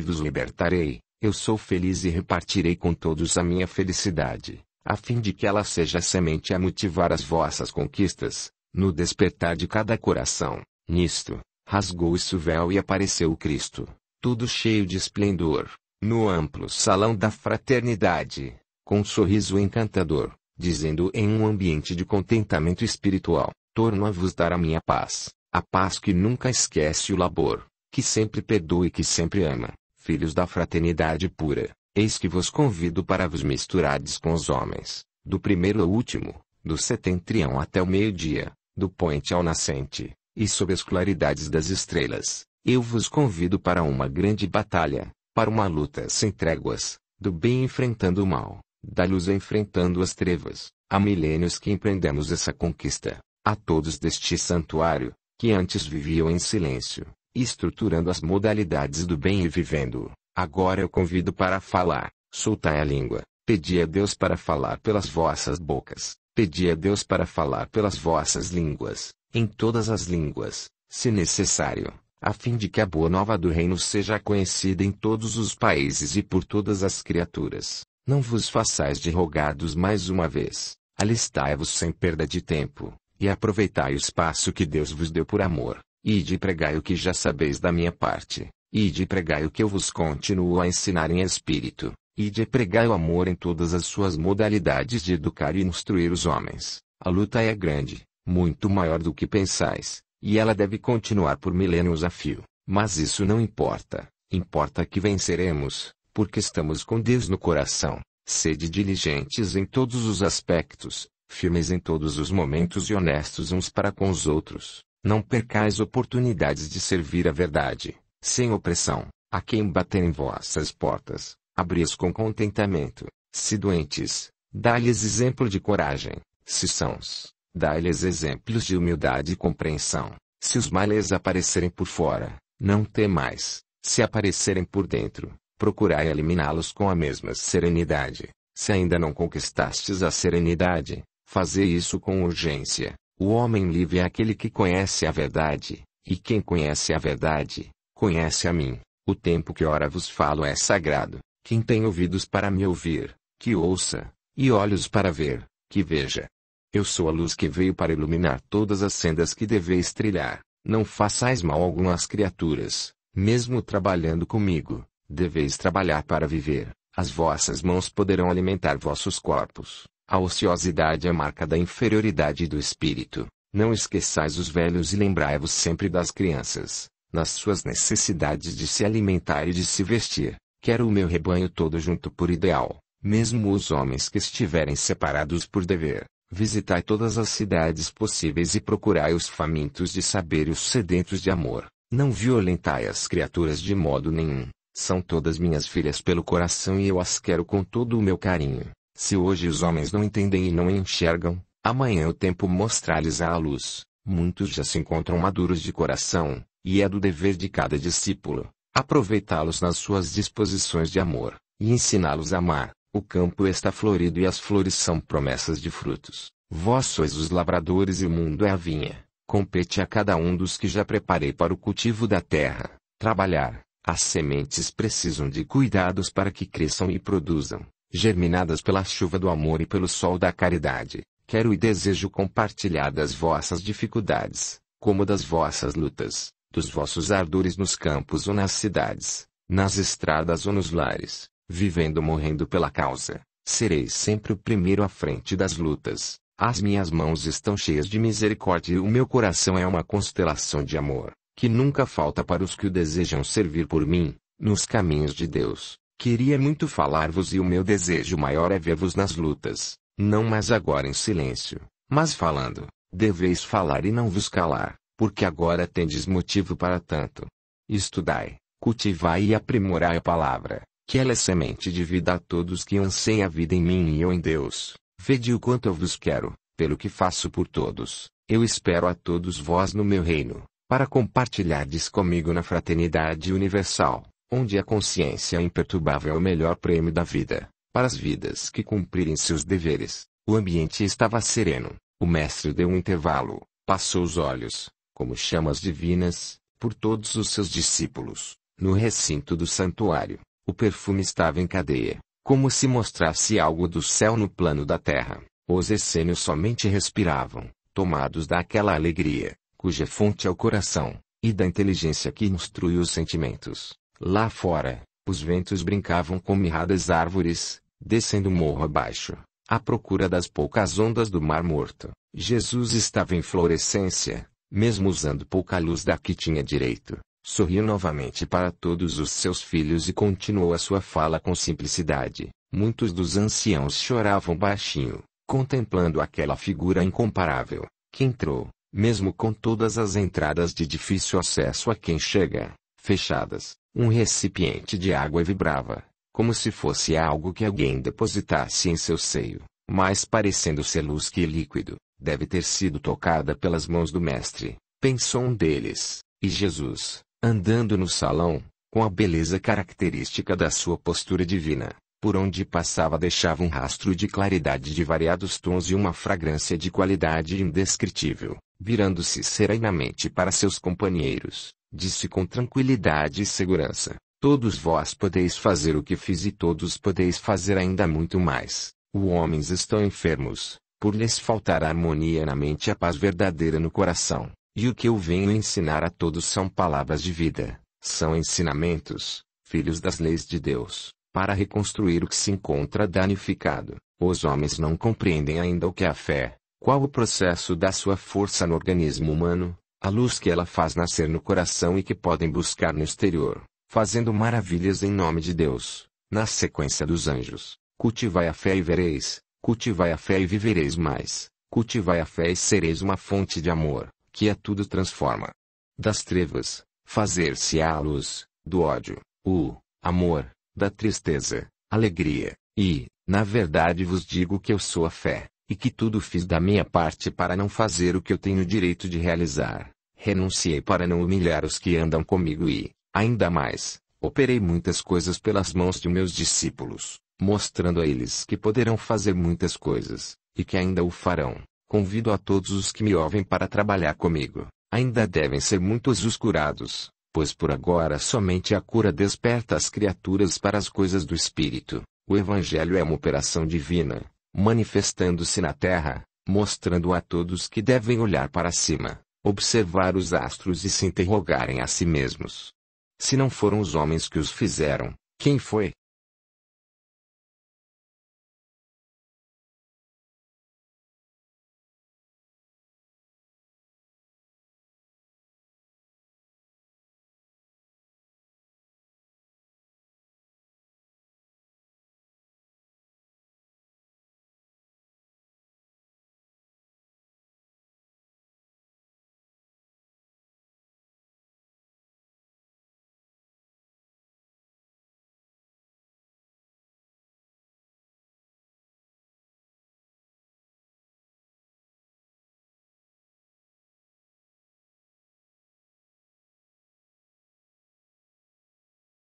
vos libertarei. Eu sou feliz e repartirei com todos a minha felicidade, a fim de que ela seja semente a motivar as vossas conquistas, no despertar de cada coração. Nisto, rasgou-se o véu e apareceu o Cristo, tudo cheio de esplendor, no amplo salão da fraternidade, com um sorriso encantador dizendo em um ambiente de contentamento espiritual: Torno a vos dar a minha paz, a paz que nunca esquece o labor, que sempre perdoa e que sempre ama, filhos da fraternidade pura. Eis que vos convido para vos misturardes com os homens, do primeiro ao último, do setentrião até o meio-dia, do poente ao nascente, e sob as claridades das estrelas, eu vos convido para uma grande batalha, para uma luta sem tréguas, do bem enfrentando o mal, da luz enfrentando as trevas. Há milênios que empreendemos essa conquista, a todos deste santuário, que antes viviam em silêncio, estruturando as modalidades do bem e vivendo. Agora eu convido para falar, soltai a língua, pedi a Deus para falar pelas vossas bocas, pedi a Deus para falar pelas vossas línguas, em todas as línguas, se necessário, a fim de que a boa nova do reino seja conhecida em todos os países e por todas as criaturas. Não vos façais de rogados mais uma vez, alistai-vos sem perda de tempo, e aproveitai o espaço que Deus vos deu por amor, e de pregai o que já sabeis da minha parte, e de pregai o que eu vos continuo a ensinar em espírito, e de pregai o amor em todas as suas modalidades de educar e instruir os homens. A luta é grande, muito maior do que pensais, e ela deve continuar por milênios a fio, mas isso não importa, importa que venceremos, porque estamos com Deus no coração, sede diligentes em todos os aspectos, firmes em todos os momentos e honestos uns para com os outros. Não percais oportunidades de servir a verdade, sem opressão, a quem bater em vossas portas, abris com contentamento. Se doentes, dá-lhes exemplo de coragem, se sãos, dá-lhes exemplos de humildade e compreensão. Se os males aparecerem por fora, não temais, se aparecerem por dentro, procurai eliminá-los com a mesma serenidade. Se ainda não conquistastes a serenidade, fazei isso com urgência. O homem livre é aquele que conhece a verdade, e quem conhece a verdade, conhece a mim. O tempo que ora vos falo é sagrado. Quem tem ouvidos para me ouvir, que ouça, e olhos para ver, que veja. Eu sou a luz que veio para iluminar todas as sendas que deveis trilhar. Não façais mal algum às criaturas, mesmo trabalhando comigo Deveis trabalhar para viver, as vossas mãos poderão alimentar vossos corpos. A ociosidade é marca da inferioridade do espírito. Não esqueçais os velhos e lembrai-vos sempre das crianças, nas suas necessidades de se alimentar e de se vestir. Quero o meu rebanho todo junto por ideal, mesmo os homens que estiverem separados por dever. Visitai todas as cidades possíveis e procurai os famintos de saber e os sedentos de amor. Não violentai as criaturas de modo nenhum. São todas minhas filhas pelo coração e eu as quero com todo o meu carinho. Se hoje os homens não entendem e não enxergam, amanhã o tempo mostrar-lhes a luz. Muitos já se encontram maduros de coração, e é do dever de cada discípulo aproveitá-los nas suas disposições de amor e ensiná-los a amar. O campo está florido e as flores são promessas de frutos. Vós sois os labradores e o mundo é a vinha. Compete a cada um dos que já preparei para o cultivo da terra, trabalhar, as sementes precisam de cuidados para que cresçam e produzam, germinadas pela chuva do amor e pelo sol da caridade. Quero e desejo compartilhar das vossas dificuldades, como das vossas lutas, dos vossos ardores nos campos ou nas cidades, nas estradas ou nos lares, vivendo ou morrendo pela causa. Serei sempre o primeiro à frente das lutas. As minhas mãos estão cheias de misericórdia e o meu coração é uma constelação de amor que nunca falta para os que o desejam servir por mim, nos caminhos de Deus. Queria muito falar-vos e o meu desejo maior é ver-vos nas lutas, não mais agora em silêncio, mas falando. Deveis falar e não vos calar, porque agora tendes motivo para tanto. Estudai, cultivai e aprimorai a palavra, que ela é semente de vida a todos que anseiam a vida em mim e eu em Deus. Vede o quanto eu vos quero, pelo que faço por todos. Eu espero a todos vós no meu reino para compartilhardes comigo na fraternidade universal, onde a consciência é imperturbável é o melhor prêmio da vida, para as vidas que cumprirem seus deveres. O ambiente estava sereno, o mestre deu um intervalo, passou os olhos, como chamas divinas, por todos os seus discípulos, no recinto do santuário. O perfume estava em cadeia, como se mostrasse algo do céu no plano da terra. Os essênios somente respiravam, tomados daquela alegria cuja fonte é o coração, e da inteligência que instrui os sentimentos. Lá fora, os ventos brincavam com mirradas árvores, descendo morro abaixo, à procura das poucas ondas do mar morto. Jesus estava em florescência, mesmo usando pouca luz da que tinha direito. Sorriu novamente para todos os seus filhos e continuou a sua fala com simplicidade. Muitos dos anciãos choravam baixinho, contemplando aquela figura incomparável, que entrou, mesmo com todas as entradas de difícil acesso a quem chega, fechadas, um recipiente de água vibrava, como se fosse algo que alguém depositasse em seu seio, mais parecendo ser luz que líquido, deve ter sido tocada pelas mãos do Mestre, pensou um deles, e Jesus, andando no salão, com a beleza característica da sua postura divina, por onde passava deixava um rastro de claridade de variados tons e uma fragrância de qualidade indescritível virando-se serenamente para seus companheiros, disse com tranquilidade e segurança: Todos vós podeis fazer o que fiz e todos podeis fazer ainda muito mais. Os homens estão enfermos, por lhes faltar a harmonia na mente e a paz verdadeira no coração. E o que eu venho ensinar a todos são palavras de vida, são ensinamentos, filhos das leis de Deus, para reconstruir o que se encontra danificado. Os homens não compreendem ainda o que é a fé, qual o processo da sua força no organismo humano, a luz que ela faz nascer no coração e que podem buscar no exterior, fazendo maravilhas em nome de Deus, na sequência dos anjos. Cultivai a fé e vereis, cultivai a fé e vivereis mais, cultivai a fé e sereis uma fonte de amor, que a tudo transforma. Das trevas, fazer-se á a luz, do ódio, o amor, da tristeza, alegria, e, na verdade vos digo que eu sou a fé, e que tudo fiz da minha parte para não fazer o que eu tenho direito de realizar. Renunciei para não humilhar os que andam comigo e, ainda mais, operei muitas coisas pelas mãos de meus discípulos, mostrando a eles que poderão fazer muitas coisas, e que ainda o farão. Convido a todos os que me ouvem para trabalhar comigo. Ainda devem ser muitos os curados, pois por agora somente a cura desperta as criaturas para as coisas do Espírito. O Evangelho é uma operação divina, manifestando-se na terra, mostrando a todos que devem olhar para cima, observar os astros e se interrogarem a si mesmos. Se não foram os homens que os fizeram, quem foi?